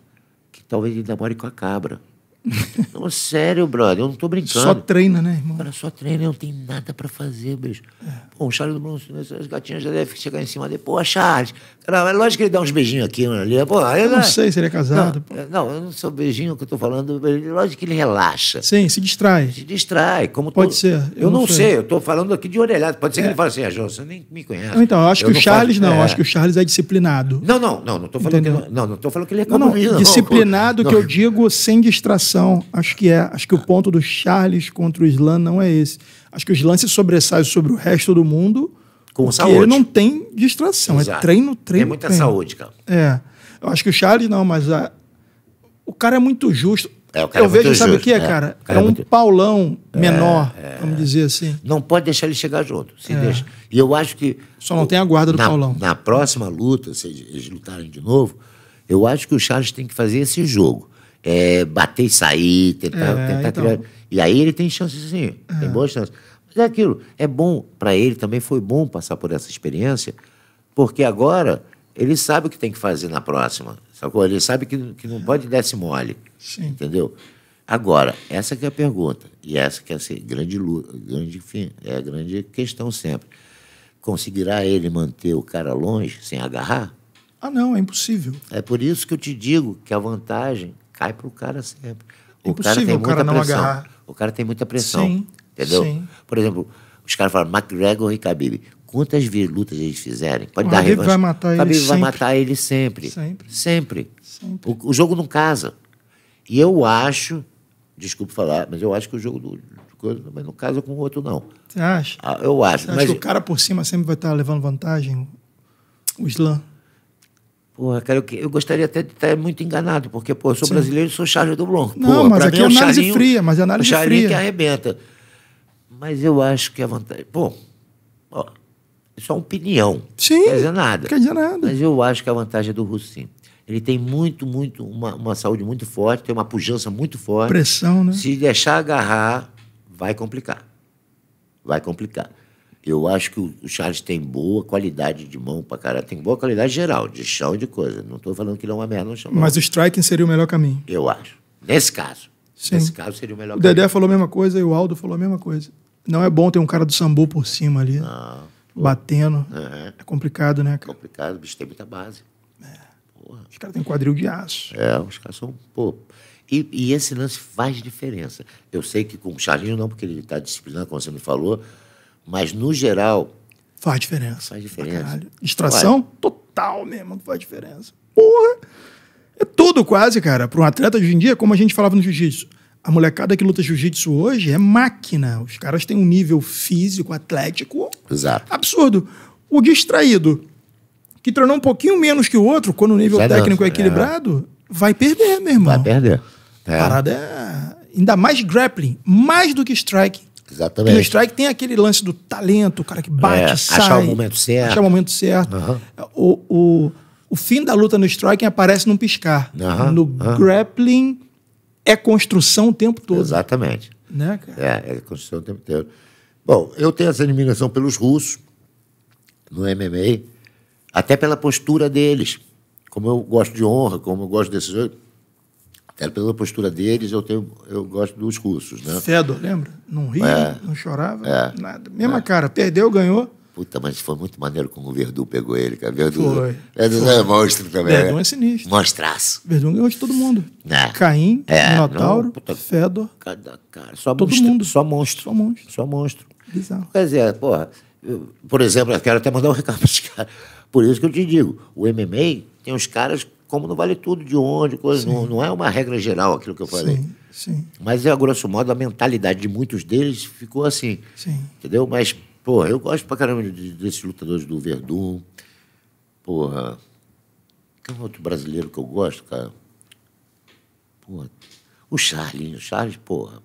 que talvez ele demore com a cabra. [laughs] Não, sério, brother, eu não tô brincando. Só treina, né, irmão? Cara, só treina, eu não tenho nada pra fazer, bicho. É. Pô, o Charles do Bronx, as gatinhas já devem chegar em cima dele. Pô, Charles, cara, é lógico que ele dá uns beijinhos aqui, ali. Pô, eu não, não sei se ele é casado. Não, é, não, eu não sou beijinho que eu tô falando. Lógico que ele relaxa. Sim, se distrai. Se distrai. Como Pode tô... ser. Eu, eu não, não sei. sei. eu tô falando aqui de orelhado. Pode ser é. que ele fale assim, ah, João, você nem me conhece. Então, eu acho eu que o Charles faço... não, é. acho que o Charles é disciplinado. Não, não, não, não tô falando que ele, é- não, não tô falando que ele é comunista. Não, não, disciplinado que eu digo sem distração Acho que é. Acho que o ponto do Charles contra o Islã não é esse. Acho que o Islã se sobressai sobre o resto do mundo. Com saúde. Ele não tem distração. É Exato. É treino, treino. É muita treino. saúde, cara. É. Eu acho que o Charles não, mas a... o cara é muito justo. É, é eu é vejo, sabe o que, é, é. cara? cara? É, um muito... paulão menor, vamos dizer assim. Não pode deixar ele chegar junto. Se deixa. E eu acho que. Só não o... tem a guarda do na, paulão. Na próxima luta, se eles lutarem de novo, eu acho que o Charles tem que fazer esse jogo é, bater e sair, tentar, é, tentar então. criar. E aí ele tem chance, sim, tem é. boas chances. Mas é aquilo, é bom para ele, também foi bom passar por essa experiência, porque agora ele sabe o que tem que fazer na próxima, sacou? Ele sabe que, que não pode esse mole, sim. entendeu? Agora, essa que é a pergunta, e essa que é a assim, grande, grande, enfim, é a grande questão sempre. Conseguirá ele manter o cara longe sem agarrar? Ah, não, é impossível. É por isso que eu te digo que a vantagem cai para o cara sempre. O cara tem muita cara pressão. Agarrar. O cara tem muita pressão. Sim, entendeu? Sim. Por exemplo, os caras falam McGregor e Khabib. Quantas lutas eles fizerem, pode o dar revanche. vai matar Khabib ele vai matar ele sempre. Sempre. Sempre. sempre. O, o, jogo não casa. E eu acho, desculpe falar, mas eu acho que o jogo do, mas não casa com o outro, não. Você acha? Ah, eu acho. Você acha mas... que o cara por cima sempre vai estar levando vantagem? O Islã? Porra, cara, eu, eu, gostaria até de estar muito enganado, porque, pô, eu sou Sim. brasileiro e sou Charles do Blanc. Não, Porra, mas aqui é, é análise charinho, fria, mas é análise o fria. que arrebenta. Mas eu acho que a vantagem... Pô, ó, isso é uma opinião. Sim. Não quer dizer nada. Quer dizer nada. Mas eu acho que a vantagem é do Russo, sim. Ele tem muito, muito, uma, uma saúde muito forte, tem uma pujança muito forte. Pressão, né? Se deixar agarrar, vai complicar. Vai complicar. Eu acho que o Charles tem boa qualidade de mão para cara, tem boa qualidade geral, de chão e de coisa. Não estou falando que ele é uma merda no chão. Mas o striking seria o melhor caminho. Eu acho. Nesse caso. Sim. Nesse caso seria o melhor o caminho. O Dedé falou a mesma coisa e o Aldo falou a mesma coisa. Não é bom ter um cara do Sambu por cima ali. Não. Batendo. É complicado, né, cara? É complicado, o bicho tem muita base. É. Porra. Os caras têm quadril de aço. É, os caras são. Pô, e, e, esse lance faz diferença. Eu sei que com o Charlinho não, porque ele está disciplinado, como você me falou, mas, no geral. Faz diferença. Faz diferença. Distração faz. total mesmo, faz diferença. Porra! É tudo quase, cara. Para um atleta hoje em dia, como a gente falava no jiu-jitsu, a molecada que luta jiu-jitsu hoje é máquina. Os caras têm um nível físico, atlético. Exato. Absurdo. O distraído, que treinou um pouquinho menos que o outro, quando o nível Já é técnico é, é. equilibrado, é. vai perder, meu irmão. Vai perder. É. Parada é. Ainda mais grappling, mais do que strike. Exatamente. E no strike tem aquele lance do talento, o cara que bate, é, sai. Achar o momento certo. Achar o momento certo. Uhum. O, o, o fim da luta no striking aparece num piscar. Uhum. No uhum. grappling é construção o tempo todo. Exatamente. Né, cara? É, é construção o tempo todo. Bom, eu tenho essa admiração pelos russos no MMA, até pela postura deles. Como eu gosto de honra, como eu gosto desses era pela postura deles, eu, tenho, eu gosto dos russos, né? Fedor, lembra? Não ria, é. não chorava, é. nada. Mesma é. cara, perdeu, ganhou. Puta, mas foi muito maneiro como o Verdun pegou ele, cara. Verdun, foi. Verdun foi. é monstro também. Né? Verdun é sinistro. Monstraço. Verdun ganhou de todo mundo. É. Caim, é. Minotauro, puta, Fedor. Cada, cara, só todo monstro, mundo. Só monstro. Só monstro. Só monstro. Bizarro. Quer dizer, porra, eu, por exemplo, eu quero até mandar um [laughs] recado para os caras. Por isso que eu te digo, o MMA tem uns caras como não vale tudo de onde, coisa, não, não, é uma regra geral aquilo que eu falei. Sim, sim. Mas, a é, grosso modo, a mentalidade de muitos deles ficou assim. Sim. Entendeu? Mas, porra, eu gosto pra caramba desses lutadores do Verdun. Porra. que é outro brasileiro que eu gosto, cara? Porra. O Charles o Charles, porra.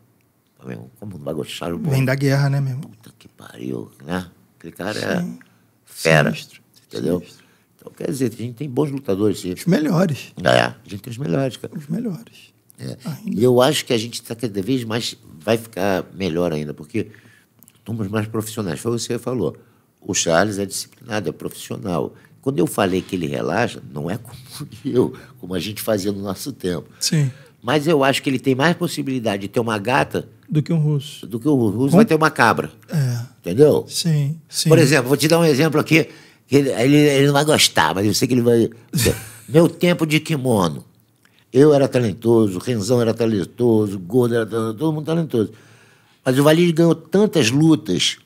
Tá como não vai gostar o Vem da guerra, né, mesmo? Puta que pariu, né? Aquele cara é Sim. é fera, Sinistro. entendeu? Sinistro. Então, quer dizer, a gente tem bons lutadores. Os melhores. É, a gente tem os melhores, cara. Os melhores. É. E eu acho que a gente está cada vez mais. vai ficar melhor ainda, porque somos mais profissionais. Foi o que você falou. O Charles é disciplinado, é profissional. Quando eu falei que ele relaxa, não é como [laughs] eu, como a gente fazia no nosso tempo. Sim. Mas eu acho que ele tem mais possibilidade de ter uma gata. Do que um russo. Do que um russo. Com... Vai ter uma cabra. É. Entendeu? Sim, sim. Por exemplo, vou te dar um exemplo aqui. Ele, ele, ele não vai gostar, mas eu sei que ele vai. [laughs] Meu tempo de kimono. Eu era talentoso, Renzão era talentoso, Gordo era talentoso, todo mundo talentoso. Mas o Valide ganhou tantas lutas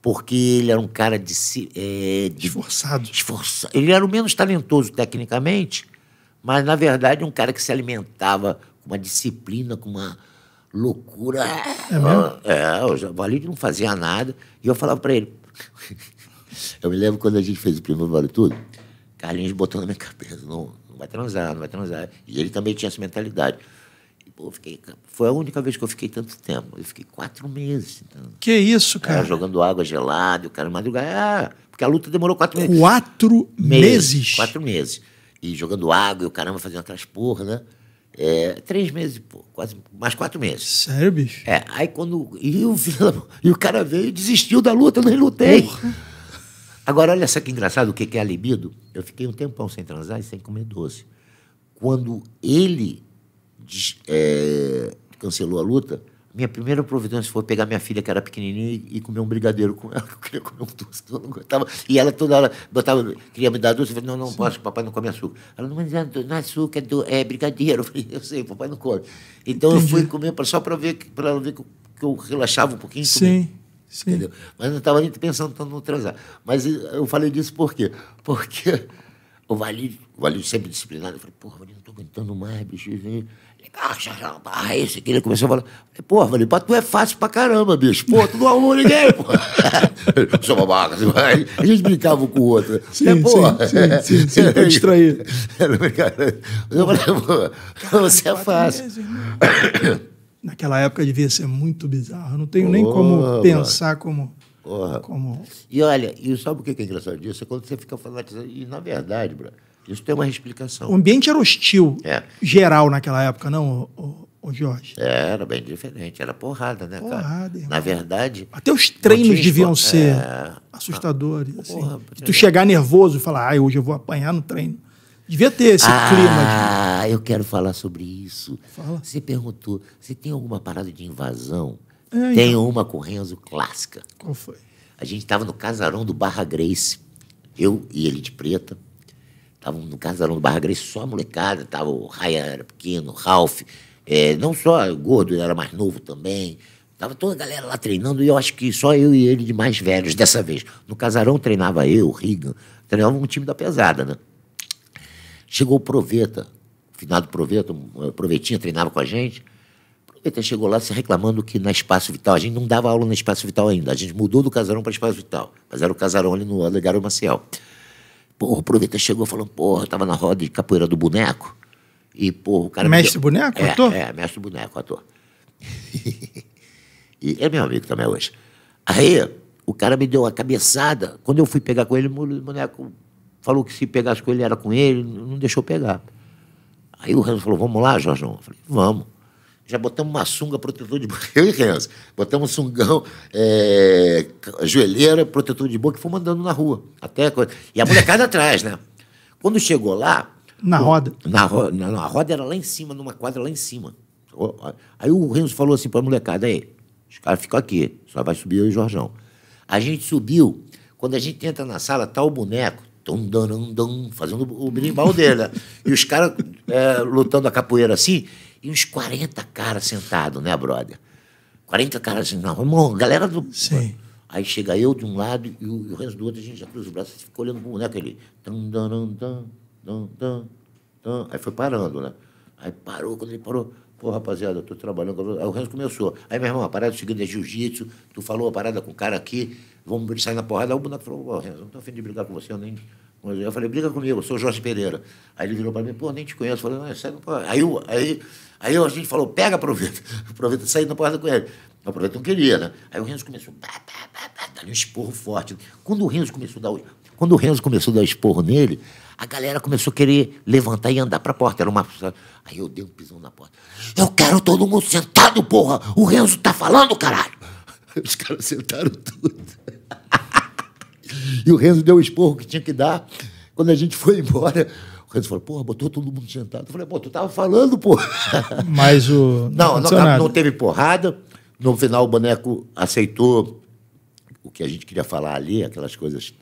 porque ele era um cara de, é, esforçado. esforçado. Ele era o menos talentoso tecnicamente, mas na verdade é um cara que se alimentava com uma disciplina, com uma loucura. É, mesmo? é o Valide não fazia nada. E eu falava para ele. [laughs] Eu me lembro quando a gente fez o primeiro Vale Tudo, Carlinhos botou na minha cabeça, não, não vai transar, não vai transar. E ele também tinha essa mentalidade. E, eu fiquei, foi a única vez que eu fiquei tanto tempo. Eu fiquei quatro meses. Então, que isso, é, cara? Jogando água gelada, o cara madrugada. Ah, é, porque a luta demorou quatro meses. Quatro meses? meses? Quatro meses. E jogando água e o caramba fazendo aquelas porra, né? É, três meses, pô, quase mais quatro meses. Sério, bicho? É, aí quando. E, eu, [laughs] e o cara veio e desistiu da luta, eu não lutei. Porra. Agora, olha só que engraçado o que é a libido. Eu fiquei um tempão sem transar e sem comer doce. Quando ele é, cancelou a luta, minha primeira providência foi pegar minha filha, que era pequenininha, e, comer um brigadeiro com ela, [laughs] que eu queria comer um doce, eu não gostava. E ela toda hora botava, queria me dar doce, eu falei, não, não Sim. posso, papai não come açúcar. Ela, não, mas é, não é açúcar, é, do, é brigadeiro. [laughs] Eu falei, eu sei, papai não come. Então Entendi. eu fui comer só para ver, ver que, eu relaxava um pouquinho. Sim. Comer. Sim. Entendeu? Mas eu estava pensando tanto no transar. Mas eu falei disso por quê? Porque o Vali o sempre disciplinado, eu falei, porra, Valide, não estou aguentando mais, bicho. Ah, ah é isso aqui. Ele começou a falar, porra, Vali, pra tu é fácil pra caramba, bicho. Pô, tu não arrumou ninguém, pô. [laughs] Sou babaca, assim, vai. A gente brincava com o outro. Sim, é, porra. Sim, sim, sim, sim [laughs] pra distrair. Eu falei, pô, você é fácil. Né? naquela época devia ser muito bizarro. não tenho nem como pensar como, como. E olha, e sabe o que é engraçado disso? É quando você fica fanatizando. E na verdade, bro, isso tem uma explicação. O ambiente era hostil, é. geral naquela época, não, o, o Jorge? É, era bem diferente. Era porrada, né, porrada, cara? Irmão. Na verdade. Até os treinos deviam ser é... assustadores. Porra, assim. Porra, tu chegar nervoso e falar, ah, hoje eu vou apanhar no treino. Devia ter esse ah, clima. Ah, eu quero falar sobre isso. Fala. Você perguntou, você tem alguma parada de invasão? É, então. tem então. uma com Renzo clássica. Qual foi? A gente estava no casarão do Barra Grace. Eu e ele de preta. Estavam no casarão do Barra Grace, só a molecada. Tava o Ryan era pequeno, o Ralph. É, não só o gordo, era mais novo também. Tava toda a galera lá treinando e eu acho que só eu e ele de mais velhos dessa vez. No casarão treinava eu, o Regan, treinava um time da pesada, né? Chegou o Proveta, o finado Proveta, o Provetinha treinava com a gente. O Proveta chegou lá se reclamando que na Espaço Vital, a gente não dava aula na Espaço Vital ainda, a gente mudou do casarão para Espaço Vital, mas era o casarão ali no alegário Maciel. Porra, o Proveta chegou falando, porra, eu tava na roda de capoeira do boneco, e porra, o cara... Mestre deu... boneco, é, ator? É, mestre boneco, ator. [laughs] e é meu amigo também hoje. Aí, o cara me deu uma cabeçada. Quando eu fui pegar com ele, o boneco falou que se pegasse com ele era com ele, não deixou pegar. Aí o Renzo falou: Vamos lá, Jorjão? Eu falei: Vamos. Já botamos uma sunga protetor de boca. [laughs] Eu e Renzo. Botamos um sungão, é, joelheira, protetor de boca e fomos andando na rua. Até, e a molecada [laughs] atrás, né? Quando chegou lá. Na roda? Na, ro... na, roda era lá em cima, numa quadra lá em cima. Aí o Renzo falou assim para a molecada: Aí, os caras ficam aqui, só vai subir eu e o Jorjão. A gente subiu. Quando a gente entra na sala, tá o boneco, dum, dum, fazendo o berimbau dele. Né? E os caras é, lutando a capoeira assim, e uns 40 caras sentados, né, brother? 40 caras assim, não, vamos, galera do. Sim. Aí chega eu de um lado e o, e o resto do outro, a gente já cruza os braços e fica olhando o boneco ali. Dum, dum, dum, dum, Aí foi parando, né? Aí parou, quando ele parou, Pô, rapaziada, eu tô trabalhando. Aí o Renzo começou. Aí, meu irmão, a parada é seguinte é jiu-jitsu, tu falou a parada com o cara aqui, vamos sair na porrada. Aí o boneco falou, ô Renzo, não tô afim de brigar com você, eu nem. Eu falei, briga comigo, eu sou Jorge Pereira. Aí ele virou para mim, pô, nem te conheço. Eu falei, não, é sai Aí, aí, aí a gente falou, pega, aproveita, [laughs] aproveita, sai na porrada com ele. Aproveita, não queria, né? Aí o Renzo começou, pá, pá, pá, pá, dali um esporro forte. Quando o Renzo começou a dar o quando o Renzo começou a dar esporro nele, a galera começou a querer levantar e andar para a porta. Era uma. Aí eu dei um pisão na porta. Eu quero todo mundo sentado, porra! O Renzo tá falando, caralho! [laughs] Os caras sentaram tudo. [laughs] e o Renzo deu o esporro que tinha que dar. Quando a gente foi embora, o Renzo falou, porra, botou todo mundo sentado. Eu falei, pô, tu tava falando, porra. [laughs] Mas o. Não, não, não, não teve porrada. No final, o boneco aceitou o que a gente queria falar ali, aquelas coisas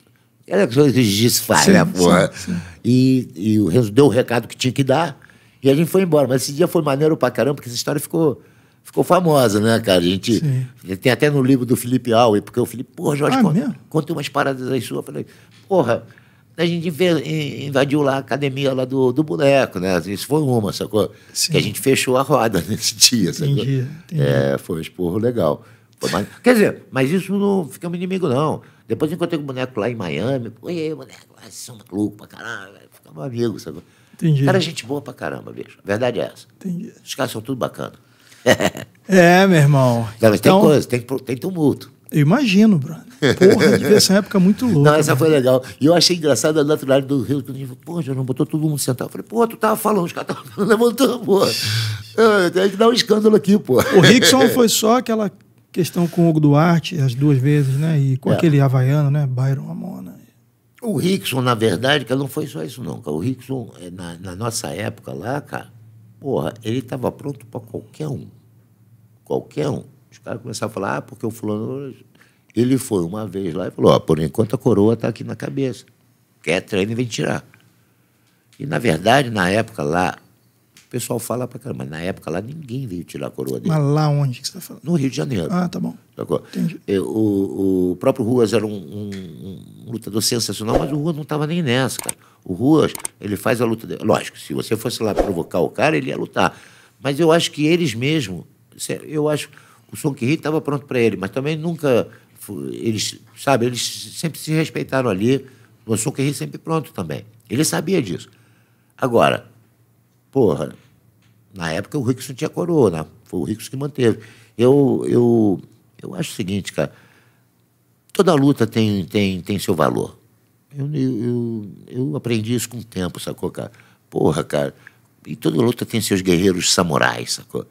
era coisa que desfalha, sim, porra. Sim, sim. E, e o deu o recado que tinha que dar e a gente foi embora. Mas esse dia foi maneiro pra caramba, porque essa história ficou, ficou famosa, né, cara? A gente Sim. tem até no livro do Felipe Alwe, porque o Felipe, porra, Jorge, ah, é conta, umas paradas aí suas. falei, porra, a gente invadiu lá a academia lá do, do boneco, né? Assim, isso foi uma, sacou? Sim. Que a gente fechou a roda [laughs] nesse dia, sacou? Entendi, entendi. É, foi um esporro legal. Foi mais... Quer dizer, mas isso não ficamos inimigo, não. Depois encontrei com o boneco lá em Miami. Oi, boneco, vocês é um maluco pra caramba. Ficamos amigos, sabe? Entendi. Cara, gente boa pra caramba, bicho. A verdade é essa. Entendi. Os caras são tudo bacana. [laughs] é, meu irmão. Não, então... tem coisa, tem, tem tumulto. Eu imagino, brother. Porra, devia ser é uma época muito [laughs] louca. Não, essa né? foi legal. E eu achei engraçado a naturalidade do Rio. Que eu pô, já não botou todo mundo sentado. Eu falei, pô, tu tava falando, os caras estavam [laughs] levantando, pô. Ah, tem que dar um escândalo aqui, pô. O Rickson foi só aquela questão com o Hugo Duarte, as duas vezes, né? E com é. aquele havaiano, né? Byron Amona. O Rickson, na verdade, que não foi só isso, não, cara. O Rickson, é, na, na nossa época lá, cara, porra, ele estava pronto para qualquer um. Qualquer um. Os caras começaram a falar, ah, porque o fulano. Ele foi uma vez lá e falou: ó, oh, por enquanto a coroa está aqui na cabeça. Quer treino e vem tirar. E, na verdade, na época lá, o pessoal fala pra caramba, mas na época lá ninguém veio tirar a coroa dele. Mas lá onde que você tá falando? No Rio de Janeiro. Ah, tá bom. Entendi. É, o, o próprio Ruas era um, um, um lutador sensacional, mas o Ruas não estava nem nessa, cara. O Ruas, ele faz a luta dele. Lógico, se você fosse lá provocar o cara, ele ia lutar. Mas eu acho que eles mesmo, eu acho o Son Kiri estava pronto para ele, mas também nunca eles, sabe, eles sempre se respeitaram ali. O Son Kiri sempre pronto também. Ele sabia disso. Agora, Porra, na época o Ricos tinha coroa, né? foi o Ricos que manteve. Eu, eu, eu acho o seguinte, cara, toda luta tem, tem, tem seu valor. Eu, eu, eu aprendi isso com o tempo, sacou, cara? Porra, cara, e toda luta tem seus guerreiros samurais, sacou?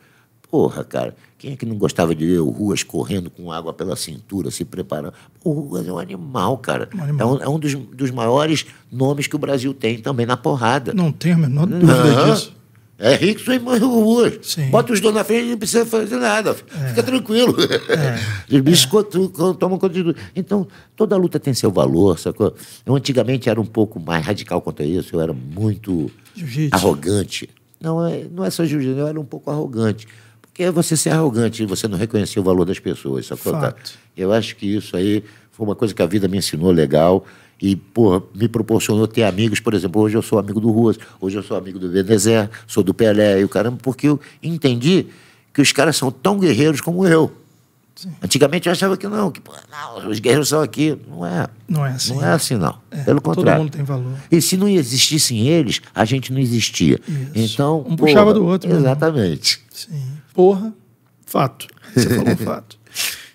Porra, cara, quem é que não gostava de ver o Ruas correndo com água pela cintura, se preparando? O Ruas é um animal, cara. Um animal. É, um, é um, dos, dos maiores nomes que o Brasil tem também na porrada. Não tem a menor dúvida disso. É Rickson e Mano Ruas. Sim. Bota os dois na frente e não precisa fazer nada. É. Fica tranquilo. É. [laughs] Os bichos é. tomam conta de tudo. Então, toda luta tem seu valor, sacou? Eu antigamente era um pouco mais radical quanto a isso. Eu era muito arrogante. Não, é, não é só jiu-jitsu. Eu era um pouco arrogante que é você ser arrogante você não reconhecer o valor das pessoas. Sacou? Tá. Eu acho que isso aí foi uma coisa que a vida me ensinou legal e porra, me proporcionou ter amigos. Por exemplo, hoje eu sou amigo do Ruas, hoje eu sou amigo do Benezer, sou do Pelé e o caramba, porque eu entendi que os caras são tão guerreiros como eu. Sim. Antigamente eu achava que não, que não, os guerreiros são aqui. Não é. Não é assim. Não é assim, não. É, Pelo contrário. Todo mundo tem valor. E se não existissem eles, a gente não existia. Isso. Então. Um porra, puxava do outro. Exatamente. Mesmo. Sim. Porra, fato. Você falou [laughs] fato.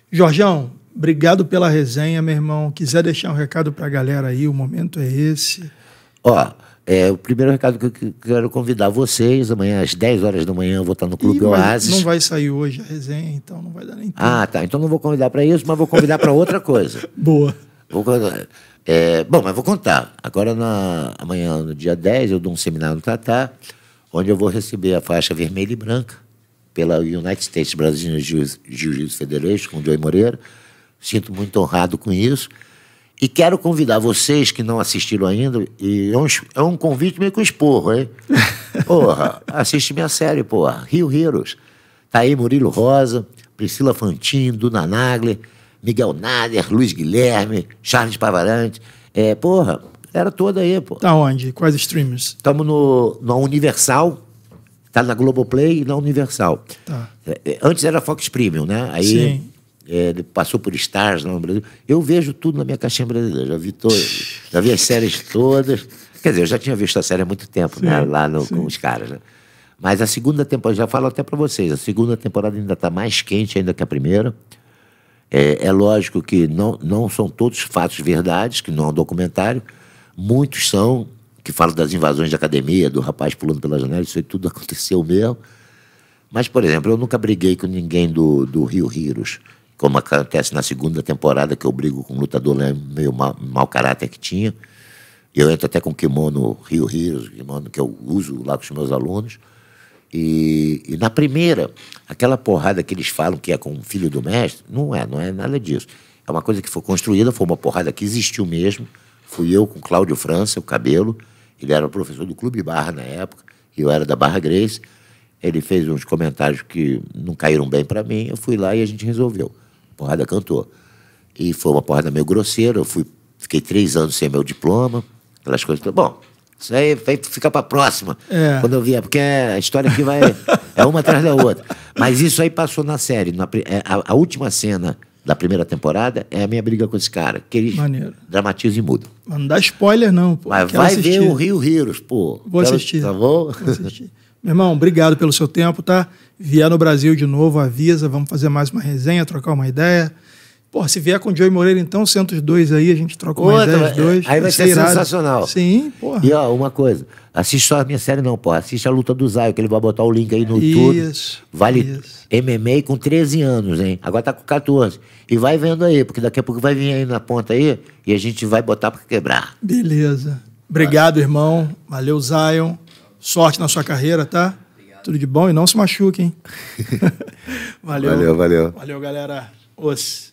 Jorjão, obrigado pela resenha, meu irmão. Quiser deixar um recado para a galera aí, o momento é esse. Ó, é, o primeiro recado que eu quero convidar vocês, amanhã às 10 horas da manhã eu vou estar no Clube Ih, Oasis. Não vai sair hoje a resenha, então não vai dar nem tempo. Ah, tá. Então não vou convidar para isso, mas vou convidar para outra coisa. [laughs] Boa. Vou convidar. É, bom, mas vou contar. Agora, na, amanhã, no dia 10, eu dou um seminário no Tatá, onde eu vou receber a faixa vermelha e branca pela United States Brazilian Jiu-Jitsu Federation, com o Joey Moreira. Sinto muito honrado com isso. E quero convidar vocês que não assistiram ainda, e é um, é um convite meio que um esporro, hein? [laughs] Porra, assiste minha série, porra. Rio Heroes. Tá aí Murilo Rosa, Priscila Fantin, Duna Nagler, Miguel Nader, Luiz Guilherme, Charles Pavarante. É, porra, era toda aí, pô. Tá onde? Quais streamers? Estamos no, no Universal, Está na Globoplay e na Universal. Tá. É, é, antes era Fox Premium, né? Aí Sim. É, ele passou por Stars no Brasil. Eu vejo tudo na minha caixinha brasileira. Já vi todas, já vi as séries todas. Quer dizer, eu já tinha visto a série há muito tempo, né? sim, né? Lá no, com os caras, né? Mas a segunda temporada, já falo até para vocês, a segunda temporada ainda está mais quente ainda que a primeira. É, é, lógico que não, não são todos fatos verdades, que não é um documentário. Muitos são, que fala das invasões de academia, do rapaz pulando pela janela, isso aí tudo [laughs] aconteceu mesmo. Mas, por exemplo, eu nunca briguei com ninguém do, do Rio Heroes, como acontece na segunda temporada, que eu brigo com um lutador meio mau, caráter que tinha. Eu entro até com kimono Rio Heroes, kimono que eu uso lá com os meus alunos. E, e, na primeira, aquela porrada que eles falam que é com o filho do mestre, não é, não é nada disso. É uma coisa que foi construída, foi uma porrada que existiu mesmo. Fui eu com Cláudio França, o cabelo, ele era professor do Clube Barra na época, e eu era da Barra Grace. Ele fez uns comentários que não caíram bem para mim, eu fui lá e a gente resolveu. A porrada cantou. E foi uma porrada meio grosseira, eu fui, fiquei três anos sem meu diploma, aquelas coisas. Bom, isso aí vai ficar para a próxima. É. Quando eu vier, porque é, a história que vai. é uma atrás da outra. Mas isso aí passou na série. Na, é, a, a última cena da primeira temporada é a minha briga com esse cara, que ele dramatiza e muda Mas não dá spoiler, não. Pô. Mas Quero vai assistir. ver o Rio Rios pô. Vou Quero, assistir. Tá bom? Vou assistir. Meu irmão, obrigado pelo seu tempo, tá? Vier no Brasil de novo, avisa, vamos fazer mais uma resenha, trocar uma ideia. Pô, se vier com o Joey Moreira, então, senta os dois aí, a gente troca uma os é, dois. Aí vai ser irado. sensacional. Sim, pô. E ó, uma coisa, assiste só a minha série não, porra. Assiste a luta do Zaio, que ele vai botar o link aí no YouTube. Isso, vale isso. MMA com 13 anos, hein? Agora tá com 14. E vai vendo aí, porque daqui a pouco vai vir aí na ponta aí e a gente vai botar pra quebrar. Beleza. Obrigado, irmão. Valeu, Zion. Sorte na sua carreira, tá? Obrigado. Tudo de bom e não se machuque, hein? [laughs] valeu. Valeu, valeu. Valeu, galera. Os.